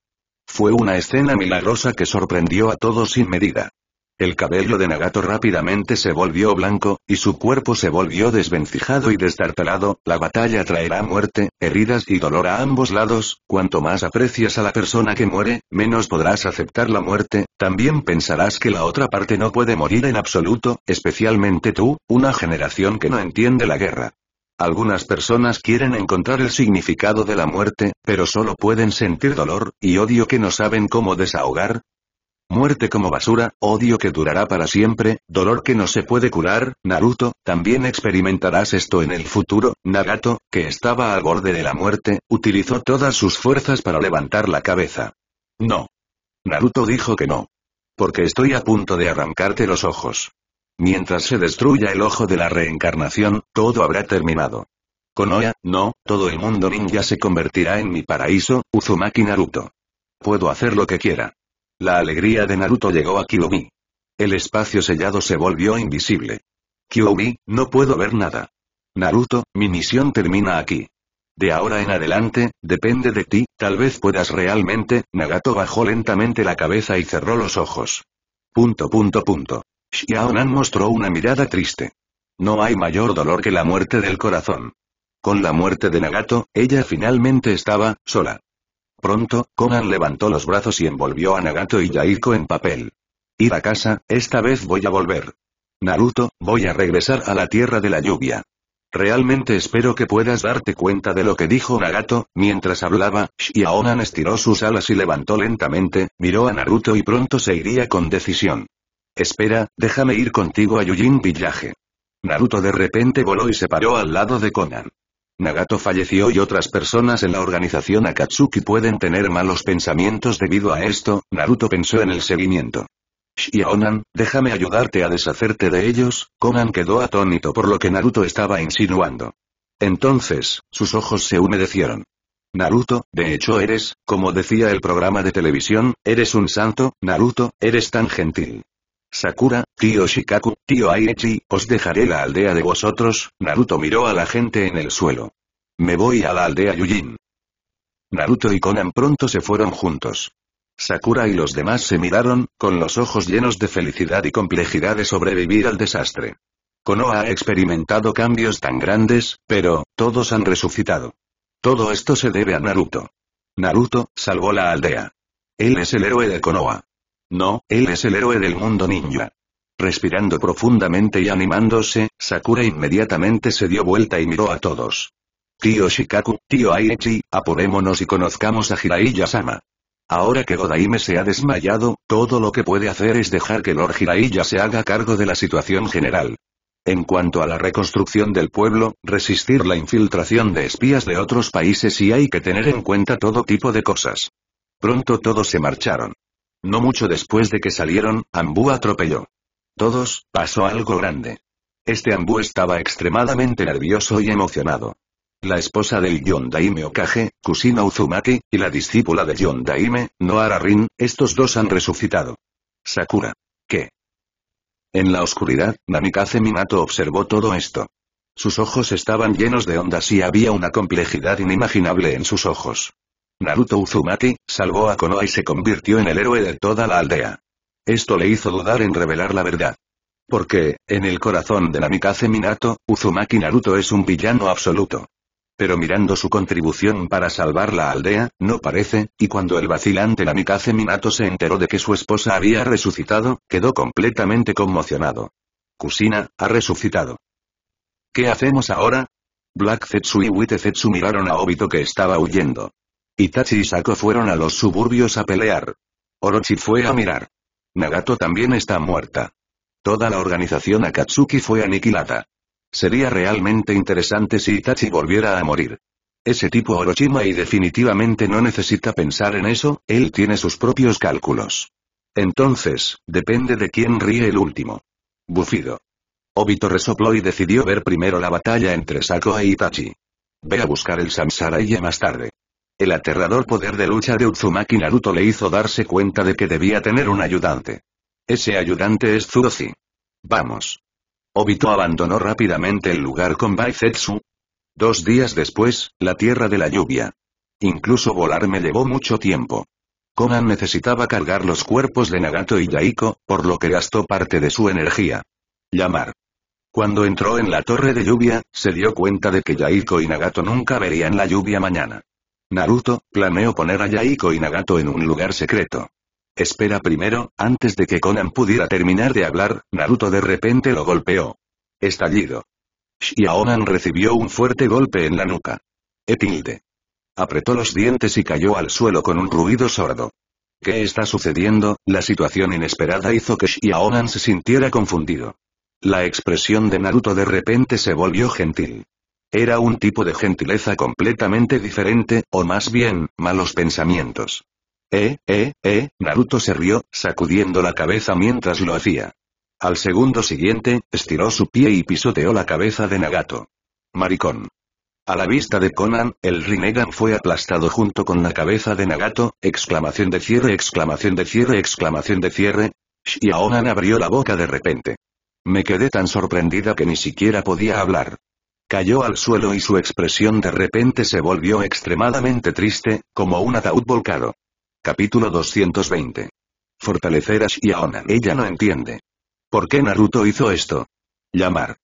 Fue una escena milagrosa que sorprendió a todos sin medida. El cabello de Nagato rápidamente se volvió blanco, y su cuerpo se volvió desvencijado y destartalado, la batalla traerá muerte, heridas y dolor a ambos lados, cuanto más aprecias a la persona que muere, menos podrás aceptar la muerte, también pensarás que la otra parte no puede morir en absoluto, especialmente tú, una generación que no entiende la guerra. Algunas personas quieren encontrar el significado de la muerte, pero solo pueden sentir dolor, y odio que no saben cómo desahogar. Muerte como basura, odio que durará para siempre, dolor que no se puede curar, Naruto, también experimentarás esto en el futuro, Nagato, que estaba al borde de la muerte, utilizó todas sus fuerzas para levantar la cabeza. No. Naruto dijo que no. Porque estoy a punto de arrancarte los ojos. Mientras se destruya el ojo de la reencarnación, todo habrá terminado. Konoha, no, todo el mundo ninja se convertirá en mi paraíso, Uzumaki Naruto. Puedo hacer lo que quiera. La alegría de Naruto llegó a Kiyomi. El espacio sellado se volvió invisible. Kiyomi, no puedo ver nada. Naruto, mi misión termina aquí. De ahora en adelante, depende de ti, tal vez puedas realmente, Nagato bajó lentamente la cabeza y cerró los ojos. Punto punto punto. Xiaonan mostró una mirada triste. No hay mayor dolor que la muerte del corazón. Con la muerte de Nagato, ella finalmente estaba, sola. Pronto, Conan levantó los brazos y envolvió a Nagato y Yaiko en papel. Ir a casa, esta vez voy a volver. Naruto, voy a regresar a la tierra de la lluvia. Realmente espero que puedas darte cuenta de lo que dijo Nagato, mientras hablaba, Shiaonan estiró sus alas y levantó lentamente, miró a Naruto y pronto se iría con decisión. Espera, déjame ir contigo a Yujin Village. Naruto de repente voló y se paró al lado de Conan. Nagato falleció y otras personas en la organización Akatsuki pueden tener malos pensamientos debido a esto, Naruto pensó en el seguimiento. Shionan, déjame ayudarte a deshacerte de ellos, Conan quedó atónito por lo que Naruto estaba insinuando. Entonces, sus ojos se humedecieron. Naruto, de hecho eres, como decía el programa de televisión, eres un santo, Naruto, eres tan gentil. Sakura, tío Shikaku, tío Aichi, os dejaré la aldea de vosotros, Naruto miró a la gente en el suelo. Me voy a la aldea Yujin. Naruto y Konan pronto se fueron juntos. Sakura y los demás se miraron, con los ojos llenos de felicidad y complejidad de sobrevivir al desastre. Konoha ha experimentado cambios tan grandes, pero, todos han resucitado. Todo esto se debe a Naruto. Naruto, salvó la aldea. Él es el héroe de Konoha. No, él es el héroe del mundo ninja. Respirando profundamente y animándose, Sakura inmediatamente se dio vuelta y miró a todos. Tío Shikaku, tío Aichi, apurémonos y conozcamos a hiraiya sama Ahora que Godaime se ha desmayado, todo lo que puede hacer es dejar que Lord Hiraiya se haga cargo de la situación general. En cuanto a la reconstrucción del pueblo, resistir la infiltración de espías de otros países y hay que tener en cuenta todo tipo de cosas. Pronto todos se marcharon. No mucho después de que salieron, Ambu atropelló. Todos, pasó algo grande. Este Ambú estaba extremadamente nervioso y emocionado. La esposa del Yondaime Okage, Kusino Uzumaki, y la discípula de Yondaime, Noara Rin, estos dos han resucitado. Sakura. ¿Qué? En la oscuridad, Namikaze Minato observó todo esto. Sus ojos estaban llenos de ondas y había una complejidad inimaginable en sus ojos. Naruto Uzumaki, salvó a Konoha y se convirtió en el héroe de toda la aldea. Esto le hizo dudar en revelar la verdad. Porque, en el corazón de Namikaze Minato, Uzumaki Naruto es un villano absoluto. Pero mirando su contribución para salvar la aldea, no parece, y cuando el vacilante Namikaze Minato se enteró de que su esposa había resucitado, quedó completamente conmocionado. Kusina, ha resucitado. ¿Qué hacemos ahora? Black Zetsu y Witte Zetsu miraron a Obito que estaba huyendo. Itachi y Sako fueron a los suburbios a pelear. Orochi fue a mirar. Nagato también está muerta. Toda la organización Akatsuki fue aniquilada. Sería realmente interesante si Itachi volviera a morir. Ese tipo Orochima y definitivamente no necesita pensar en eso, él tiene sus propios cálculos. Entonces, depende de quién ríe el último. Bufido. Obito resopló y decidió ver primero la batalla entre Sako e Itachi. Ve a buscar el ya más tarde. El aterrador poder de lucha de Utsumaki Naruto le hizo darse cuenta de que debía tener un ayudante. Ese ayudante es Zurozi. Vamos. Obito abandonó rápidamente el lugar con Baizetsu. Dos días después, la tierra de la lluvia. Incluso volar me llevó mucho tiempo. Conan necesitaba cargar los cuerpos de Nagato y Yaiko, por lo que gastó parte de su energía. Llamar. Cuando entró en la torre de lluvia, se dio cuenta de que Yaiko y Nagato nunca verían la lluvia mañana. Naruto, planeó poner a Yaiko y Nagato en un lugar secreto. Espera primero, antes de que Conan pudiera terminar de hablar, Naruto de repente lo golpeó. Estallido. Shiaonan recibió un fuerte golpe en la nuca. Etilde. Apretó los dientes y cayó al suelo con un ruido sordo. ¿Qué está sucediendo? La situación inesperada hizo que Shiaonan se sintiera confundido. La expresión de Naruto de repente se volvió gentil. Era un tipo de gentileza completamente diferente, o más bien, malos pensamientos. Eh, eh, eh, Naruto se rió, sacudiendo la cabeza mientras lo hacía. Al segundo siguiente, estiró su pie y pisoteó la cabeza de Nagato. Maricón. A la vista de Conan, el Rinnegan fue aplastado junto con la cabeza de Nagato, exclamación de cierre, exclamación de cierre, exclamación de cierre. Shiaohan abrió la boca de repente. Me quedé tan sorprendida que ni siquiera podía hablar. Cayó al suelo y su expresión de repente se volvió extremadamente triste, como un ataúd volcado. Capítulo 220. Fortalecer a Shiaona. Ella no entiende. ¿Por qué Naruto hizo esto? Llamar.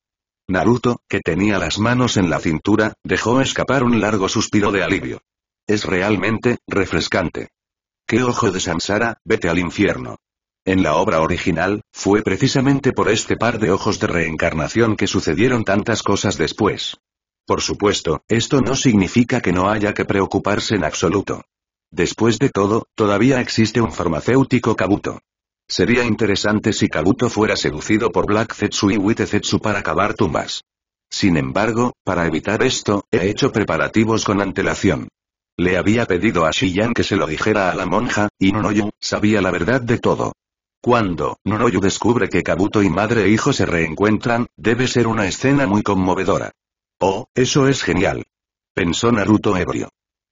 Naruto, que tenía las manos en la cintura, dejó escapar un largo suspiro de alivio. Es realmente, refrescante. ¡Qué ojo de Sansara, vete al infierno! En la obra original, fue precisamente por este par de ojos de reencarnación que sucedieron tantas cosas después. Por supuesto, esto no significa que no haya que preocuparse en absoluto. Después de todo, todavía existe un farmacéutico Kabuto. Sería interesante si Kabuto fuera seducido por Black Zetsu y Wite Zetsu para cavar tumbas. Sin embargo, para evitar esto, he hecho preparativos con antelación. Le había pedido a Shiyan que se lo dijera a la monja, y Nonoyu, sabía la verdad de todo. Cuando Noroyu descubre que Kabuto y madre e hijo se reencuentran, debe ser una escena muy conmovedora. Oh, eso es genial. Pensó Naruto ebrio.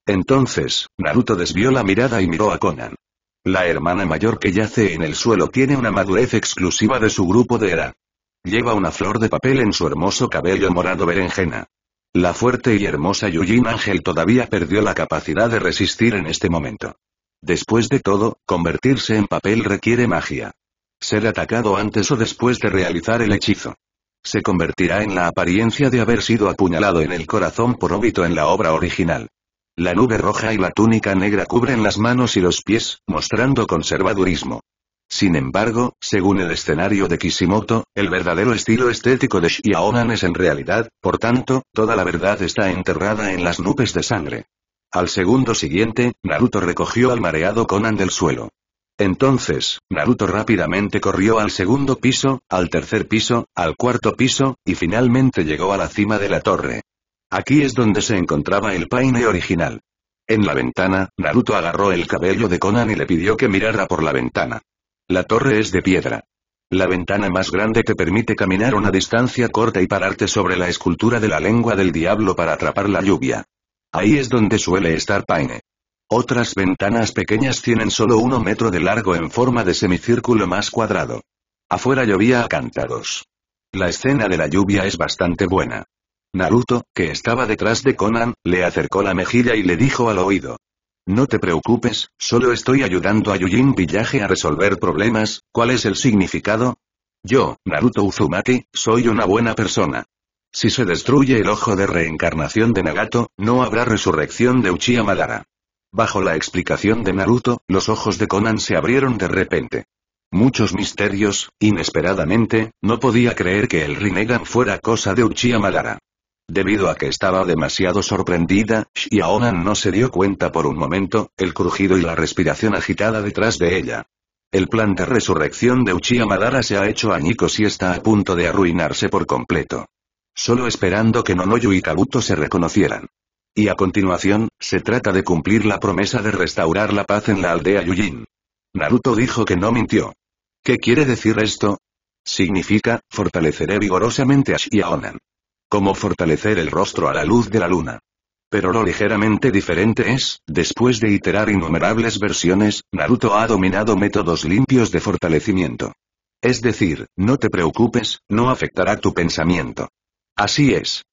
Entonces, Naruto desvió la mirada y miró a Conan. La hermana mayor que yace en el suelo tiene una madurez exclusiva de su grupo de era. Lleva una flor de papel en su hermoso cabello morado berenjena. La fuerte y hermosa Yujin Ángel todavía perdió la capacidad de resistir en este momento. Después de todo, convertirse en papel requiere magia. Ser atacado antes o después de realizar el hechizo. Se convertirá en la apariencia de haber sido apuñalado en el corazón por óbito en la obra original. La nube roja y la túnica negra cubren las manos y los pies, mostrando conservadurismo. Sin embargo, según el escenario de Kishimoto, el verdadero estilo estético de Shiaonan es en realidad, por tanto, toda la verdad está enterrada en las nubes de sangre. Al segundo siguiente, Naruto recogió al mareado Conan del suelo. Entonces, Naruto rápidamente corrió al segundo piso, al tercer piso, al cuarto piso, y finalmente llegó a la cima de la torre. Aquí es donde se encontraba el paine original. En la ventana, Naruto agarró el cabello de Conan y le pidió que mirara por la ventana. La torre es de piedra. La ventana más grande te permite caminar una distancia corta y pararte sobre la escultura de la lengua del diablo para atrapar la lluvia. Ahí es donde suele estar Paine. Otras ventanas pequeñas tienen solo uno metro de largo en forma de semicírculo más cuadrado. Afuera llovía a La escena de la lluvia es bastante buena. Naruto, que estaba detrás de Conan, le acercó la mejilla y le dijo al oído. No te preocupes, solo estoy ayudando a Yujin Villaje a resolver problemas, ¿cuál es el significado? Yo, Naruto Uzumaki, soy una buena persona. Si se destruye el ojo de reencarnación de Nagato, no habrá resurrección de Uchiha Madara. Bajo la explicación de Naruto, los ojos de Conan se abrieron de repente. Muchos misterios, inesperadamente, no podía creer que el Rinnegan fuera cosa de Uchiha Madara. Debido a que estaba demasiado sorprendida, Xiaonan no se dio cuenta por un momento, el crujido y la respiración agitada detrás de ella. El plan de resurrección de Uchiha Madara se ha hecho añicos y está a punto de arruinarse por completo. Solo esperando que Nonoyu y Kabuto se reconocieran. Y a continuación, se trata de cumplir la promesa de restaurar la paz en la aldea Yujin. Naruto dijo que no mintió. ¿Qué quiere decir esto? Significa, fortaleceré vigorosamente a Shiaonan. Como fortalecer el rostro a la luz de la luna. Pero lo ligeramente diferente es, después de iterar innumerables versiones, Naruto ha dominado métodos limpios de fortalecimiento. Es decir, no te preocupes, no afectará tu pensamiento. Así es.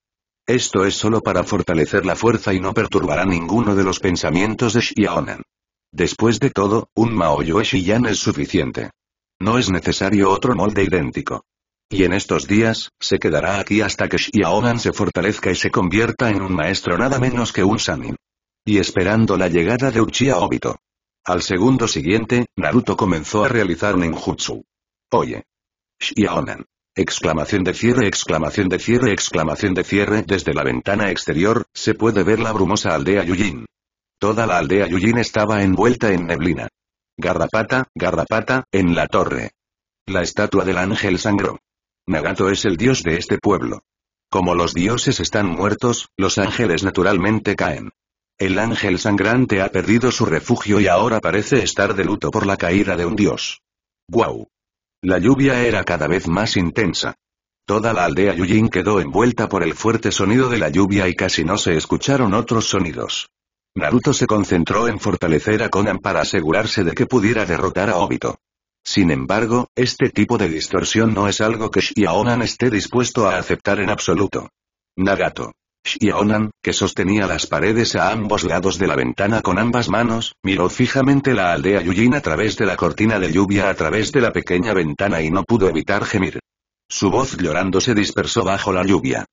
Esto es solo para fortalecer la fuerza y no perturbará ninguno de los pensamientos de Xiaonan. Después de todo, un maoyo Xiyan es suficiente. No es necesario otro molde idéntico. Y en estos días, se quedará aquí hasta que Xiaonan se fortalezca y se convierta en un maestro nada menos que un Sanin. Y esperando la llegada de Uchiha Obito. Al segundo siguiente, Naruto comenzó a realizar ninjutsu. Oye. Xiaonan. Exclamación de cierre, exclamación de cierre, exclamación de cierre. Desde la ventana exterior, se puede ver la brumosa aldea Yujin. Toda la aldea Yujin estaba envuelta en neblina. Garrapata, garrapata, en la torre. La estatua del ángel sangró. Nagato es el dios de este pueblo. Como los dioses están muertos, los ángeles naturalmente caen. El ángel sangrante ha perdido su refugio y ahora parece estar de luto por la caída de un dios. ¡Guau! La lluvia era cada vez más intensa. Toda la aldea Yujin quedó envuelta por el fuerte sonido de la lluvia y casi no se escucharon otros sonidos. Naruto se concentró en fortalecer a Conan para asegurarse de que pudiera derrotar a Obito. Sin embargo, este tipo de distorsión no es algo que Xiaonan esté dispuesto a aceptar en absoluto. Nagato. Shionan, que sostenía las paredes a ambos lados de la ventana con ambas manos, miró fijamente la aldea Yujin a través de la cortina de lluvia a través de la pequeña ventana y no pudo evitar gemir. Su voz llorando se dispersó bajo la lluvia.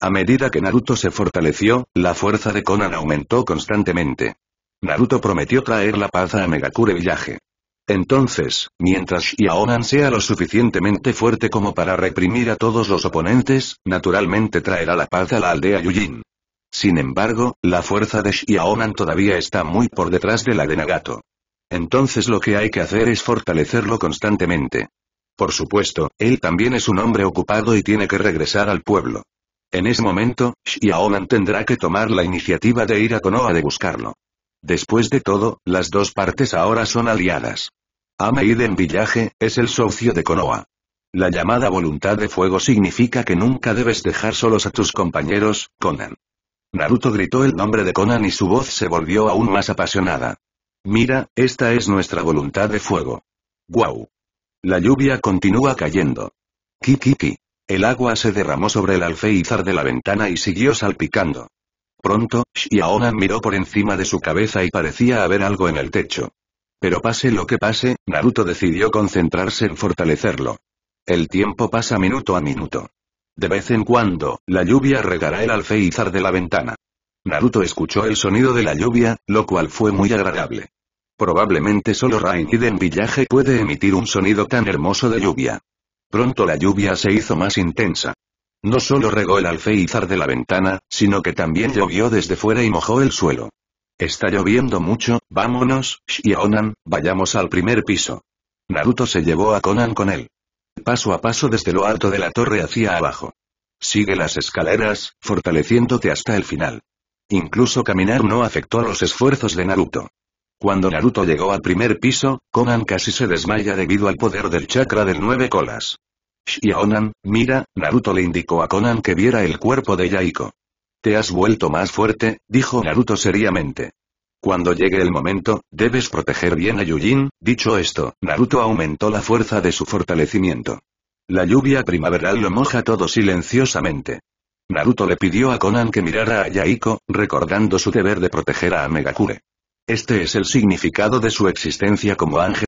A medida que Naruto se fortaleció, la fuerza de Conan aumentó constantemente. Naruto prometió traer la paz a Megakure Village. Entonces, mientras Xiaonan sea lo suficientemente fuerte como para reprimir a todos los oponentes, naturalmente traerá la paz a la aldea Yuyin. Sin embargo, la fuerza de Xiaonan todavía está muy por detrás de la de Nagato. Entonces lo que hay que hacer es fortalecerlo constantemente. Por supuesto, él también es un hombre ocupado y tiene que regresar al pueblo. En ese momento, Xiaonan tendrá que tomar la iniciativa de ir a Konoha de buscarlo. Después de todo, las dos partes ahora son aliadas. Amaiden Villaje, es el socio de Konoha. La llamada voluntad de fuego significa que nunca debes dejar solos a tus compañeros, Conan. Naruto gritó el nombre de Conan y su voz se volvió aún más apasionada. Mira, esta es nuestra voluntad de fuego. ¡Guau! La lluvia continúa cayendo. Kikiki. El agua se derramó sobre el alféizar de la ventana y siguió salpicando pronto, Xiaona miró por encima de su cabeza y parecía haber algo en el techo. Pero pase lo que pase, Naruto decidió concentrarse en fortalecerlo. El tiempo pasa minuto a minuto. De vez en cuando, la lluvia regará el alféizar de la ventana. Naruto escuchó el sonido de la lluvia, lo cual fue muy agradable. Probablemente solo Rain Hidden Villaje puede emitir un sonido tan hermoso de lluvia. Pronto la lluvia se hizo más intensa. No solo regó el alféizar de la ventana, sino que también llovió desde fuera y mojó el suelo. Está lloviendo mucho, vámonos, Shionan, vayamos al primer piso. Naruto se llevó a Conan con él. Paso a paso desde lo alto de la torre hacia abajo. Sigue las escaleras, fortaleciéndote hasta el final. Incluso caminar no afectó a los esfuerzos de Naruto. Cuando Naruto llegó al primer piso, Conan casi se desmaya debido al poder del chakra del nueve colas. Shionan, mira, Naruto le indicó a Conan que viera el cuerpo de Yaiko. Te has vuelto más fuerte, dijo Naruto seriamente. Cuando llegue el momento, debes proteger bien a Yujin, dicho esto, Naruto aumentó la fuerza de su fortalecimiento. La lluvia primaveral lo moja todo silenciosamente. Naruto le pidió a Conan que mirara a Yaiko, recordando su deber de proteger a Megakure. Este es el significado de su existencia como ángel.